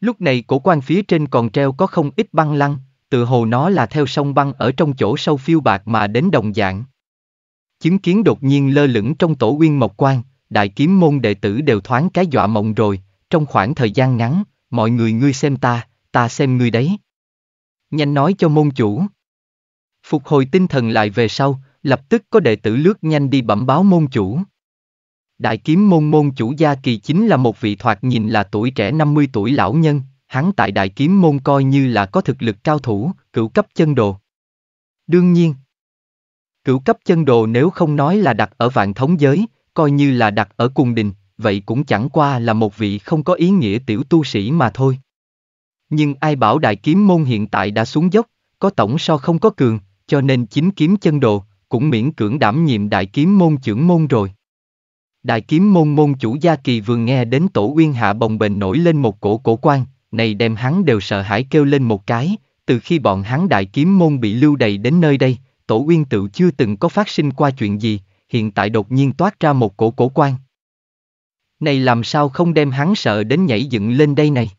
Lúc này cổ quan phía trên còn treo có không ít băng lăng, tự hồ nó là theo sông băng ở trong chỗ sâu phiêu bạc mà đến đồng dạng. Chứng kiến đột nhiên lơ lửng trong tổ uyên mộc quan, đại kiếm môn đệ tử đều thoáng cái dọa mộng rồi, trong khoảng thời gian ngắn, mọi người ngươi xem ta, ta xem ngươi đấy. Nhanh nói cho môn chủ. Phục hồi tinh thần lại về sau, lập tức có đệ tử lướt nhanh đi bẩm báo môn chủ. Đại kiếm môn môn chủ Gia Kỳ chính là một vị thoạt nhìn là tuổi trẻ 50 tuổi lão nhân, hắn tại đại kiếm môn coi như là có thực lực cao thủ, cửu cấp chân đồ. Đương nhiên, cửu cấp chân đồ nếu không nói là đặt ở vạn thống giới, coi như là đặt ở cung đình, vậy cũng chẳng qua là một vị không có ý nghĩa tiểu tu sĩ mà thôi. Nhưng ai bảo đại kiếm môn hiện tại đã xuống dốc, có tổng so không có cường, cho nên chính kiếm chân đồ, cũng miễn cưỡng đảm nhiệm đại kiếm môn trưởng môn rồi. Đại kiếm môn môn chủ Gia Kỳ vừa nghe đến tổ uyên hạ bồng bềnh nổi lên một cổ cổ quan, này đem hắn đều sợ hãi kêu lên một cái, từ khi bọn hắn đại kiếm môn bị lưu đầy đến nơi đây, tổ uyên tự chưa từng có phát sinh qua chuyện gì, hiện tại đột nhiên toát ra một cổ cổ quan, này làm sao không đem hắn sợ đến nhảy dựng lên đây này.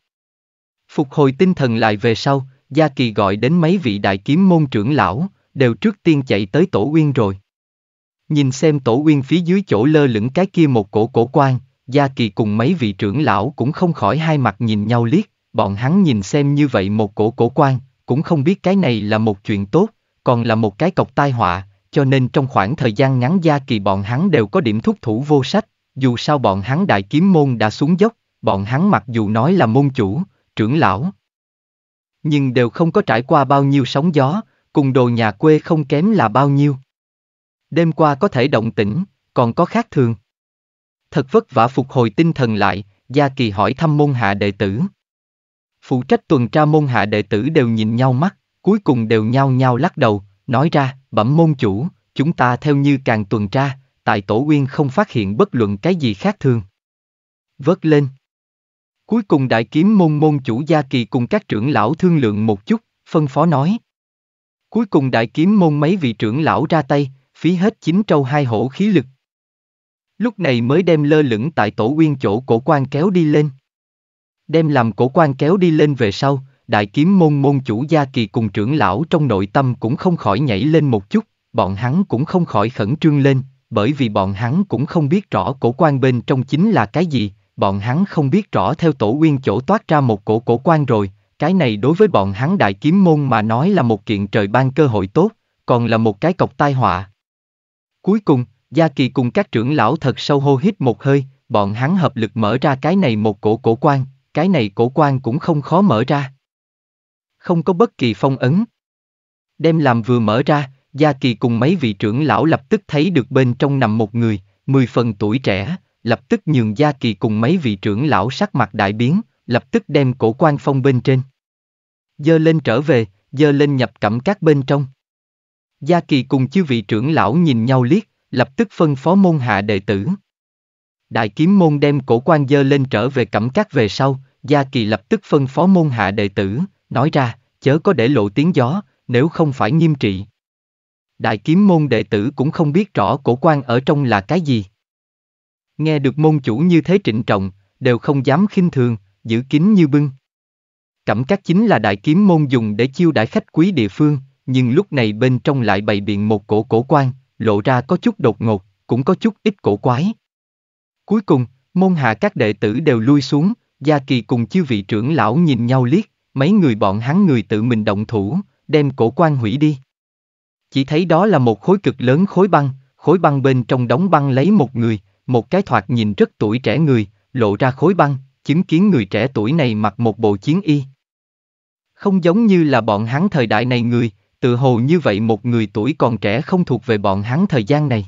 Phục hồi tinh thần lại về sau, Gia Kỳ gọi đến mấy vị đại kiếm môn trưởng lão, đều trước tiên chạy tới Tổ Uyên rồi. Nhìn xem Tổ Uyên phía dưới chỗ lơ lửng cái kia một cổ cổ quan, Gia Kỳ cùng mấy vị trưởng lão cũng không khỏi hai mặt nhìn nhau liếc, bọn hắn nhìn xem như vậy một cổ cổ quan, cũng không biết cái này là một chuyện tốt, còn là một cái cọc tai họa, cho nên trong khoảng thời gian ngắn Gia Kỳ bọn hắn đều có điểm thúc thủ vô sách, dù sao bọn hắn đại kiếm môn đã xuống dốc, bọn hắn mặc dù nói là môn chủ, trưởng lão. Nhưng đều không có trải qua bao nhiêu sóng gió, cùng đồ nhà quê không kém là bao nhiêu. Đêm qua có thể động tĩnh, còn có khác thường. Thật vất vả phục hồi tinh thần lại, Gia Kỳ hỏi thăm môn hạ đệ tử. Phụ trách tuần tra môn hạ đệ tử đều nhìn nhau mắt, cuối cùng đều nhao nhao lắc đầu, nói ra, bẩm môn chủ, chúng ta theo như càng tuần tra, tại tổ uyên không phát hiện bất luận cái gì khác thường. Vớt lên. Cuối cùng đại kiếm môn môn chủ Gia Kỳ cùng các trưởng lão thương lượng một chút, phân phó nói. Cuối cùng đại kiếm môn mấy vị trưởng lão ra tay, phí hết chín trâu hai hổ khí lực. Lúc này mới đem lơ lửng tại tổ uyên chỗ cổ quan kéo đi lên. Đem làm cổ quan kéo đi lên về sau, đại kiếm môn môn chủ Gia Kỳ cùng trưởng lão trong nội tâm cũng không khỏi nhảy lên một chút, bọn hắn cũng không khỏi khẩn trương lên, bởi vì bọn hắn cũng không biết rõ cổ quan bên trong chính là cái gì, bọn hắn không biết rõ theo tổ nguyên chỗ toát ra một cổ cổ quan rồi, cái này đối với bọn hắn đại kiếm môn mà nói là một kiện trời ban cơ hội tốt, còn là một cái cọc tai họa. Cuối cùng, Gia Kỳ cùng các trưởng lão thật sâu hô hít một hơi, bọn hắn hợp lực mở ra cái này một cổ cổ quan, cái này cổ quan cũng không khó mở ra. Không có bất kỳ phong ấn. Đem làm vừa mở ra, Gia Kỳ cùng mấy vị trưởng lão lập tức thấy được bên trong nằm một người, mười phần tuổi trẻ, lập tức nhường Gia Kỳ cùng mấy vị trưởng lão sắc mặt đại biến, lập tức đem cổ quan phong bên trên. Dơ lên trở về, dơ lên nhập cẩm các bên trong. Gia Kỳ cùng chư vị trưởng lão nhìn nhau liếc, lập tức phân phó môn hạ đệ tử. Đại kiếm môn đem cổ quan dơ lên trở về cẩm các về sau, Gia Kỳ lập tức phân phó môn hạ đệ tử, nói ra, chớ có để lộ tiếng gió, nếu không phải nghiêm trị đại kiếm môn đệ tử cũng không biết rõ cổ quan ở trong là cái gì. Nghe được môn chủ như thế trịnh trọng, đều không dám khinh thường, giữ kín như bưng. Cẩm các chính là đại kiếm môn dùng để chiêu đãi khách quý địa phương, nhưng lúc này bên trong lại bày biện một cổ cổ quan, lộ ra có chút đột ngột, cũng có chút ít cổ quái. Cuối cùng, môn hạ các đệ tử đều lui xuống, Gia Kỳ cùng chư vị trưởng lão nhìn nhau liếc, mấy người bọn hắn người tự mình động thủ, đem cổ quan hủy đi. Chỉ thấy đó là một khối cực lớn khối băng, khối băng bên trong đóng băng lấy một người, một cái thoạt nhìn rất tuổi trẻ người, lộ ra khối băng, chứng kiến người trẻ tuổi này mặc một bộ chiến y. Không giống như là bọn hắn thời đại này người, tự hồ như vậy một người tuổi còn trẻ không thuộc về bọn hắn thời gian này.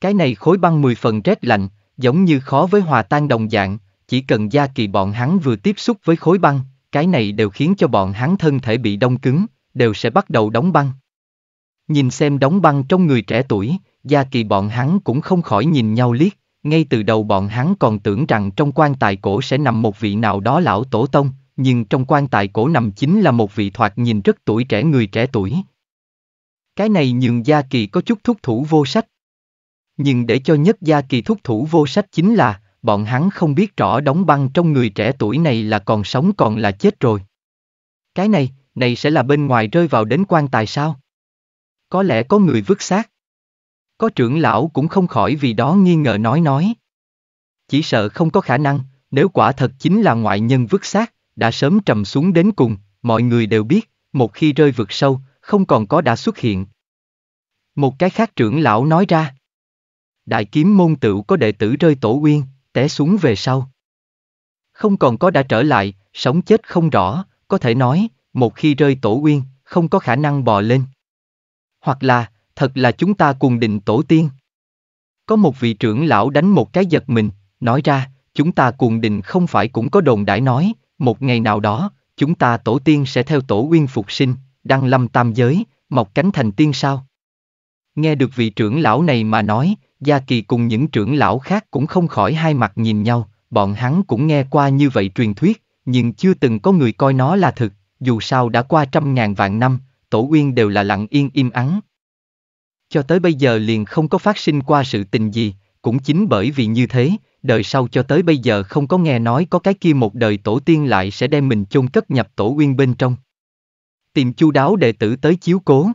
Cái này khối băng mười phần rét lạnh, giống như khó với hòa tan đồng dạng, chỉ cần gia kỳ bọn hắn vừa tiếp xúc với khối băng, cái này đều khiến cho bọn hắn thân thể bị đông cứng, đều sẽ bắt đầu đóng băng. Nhìn xem đóng băng trong người trẻ tuổi, Gia Kỳ bọn hắn cũng không khỏi nhìn nhau liếc, ngay từ đầu bọn hắn còn tưởng rằng trong quan tài cổ sẽ nằm một vị nào đó lão tổ tông, nhưng trong quan tài cổ nằm chính là một vị thoạt nhìn rất tuổi trẻ người trẻ tuổi. Cái này nhường Gia Kỳ có chút thúc thủ vô sách. Nhưng để cho nhất Gia Kỳ thúc thủ vô sách chính là, bọn hắn không biết rõ đóng băng trong người trẻ tuổi này là còn sống còn là chết rồi. Cái này, này sẽ là bên ngoài rơi vào đến quan tài sao? Có lẽ có người vứt xác. Có trưởng lão cũng không khỏi vì đó nghi ngờ nói nói. Chỉ sợ không có khả năng, nếu quả thật chính là ngoại nhân vứt xác, đã sớm trầm xuống đến cùng, mọi người đều biết, một khi rơi vực sâu, không còn có đã xuất hiện. Một cái khác trưởng lão nói ra. Đại kiếm môn tựu có đệ tử rơi tổ uyên, té xuống về sau. Không còn có đã trở lại, sống chết không rõ, có thể nói, một khi rơi tổ uyên, không có khả năng bò lên hoặc là, thật là chúng ta cùng định tổ tiên. Có một vị trưởng lão đánh một cái giật mình, nói ra, chúng ta cùng định không phải cũng có đồn đãi nói, một ngày nào đó, chúng ta tổ tiên sẽ theo tổ nguyên phục sinh, đăng lâm tam giới, mọc cánh thành tiên sao. Nghe được vị trưởng lão này mà nói, Gia Kỳ cùng những trưởng lão khác cũng không khỏi hai mặt nhìn nhau, bọn hắn cũng nghe qua như vậy truyền thuyết, nhưng chưa từng có người coi nó là thực, dù sao đã qua trăm ngàn vạn năm, tổ uyên đều là lặng yên im ắng. Cho tới bây giờ liền không có phát sinh qua sự tình gì, cũng chính bởi vì như thế, đời sau cho tới bây giờ không có nghe nói có cái kia một đời tổ tiên lại sẽ đem mình chôn cất nhập tổ uyên bên trong. Tìm chu đáo đệ tử tới chiếu cố.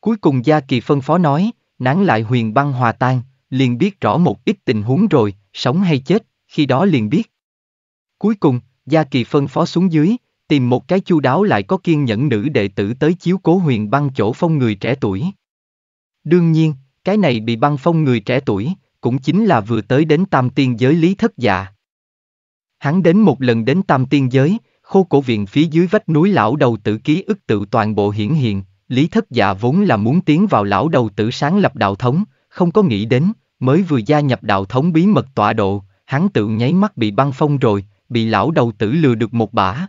Cuối cùng Gia Kỳ phân phó nói, nán lại huyền băng hòa tan, liền biết rõ một ít tình huống rồi, sống hay chết, khi đó liền biết. Cuối cùng, Gia Kỳ phân phó xuống dưới, tìm một cái chu đáo lại có kiên nhẫn nữ đệ tử tới chiếu cố huyền băng chỗ phong người trẻ tuổi. Đương nhiên, cái này bị băng phong người trẻ tuổi, cũng chính là vừa tới đến tam tiên giới lý thất dạ. Hắn đến một lần đến tam tiên giới, khô cổ viện phía dưới vách núi lão đầu tử ký ức tự toàn bộ hiển hiện, lý thất dạ vốn là muốn tiến vào lão đầu tử sáng lập đạo thống, không có nghĩ đến, mới vừa gia nhập đạo thống bí mật tọa độ, hắn tự nháy mắt bị băng phong rồi, bị lão đầu tử lừa được một bả,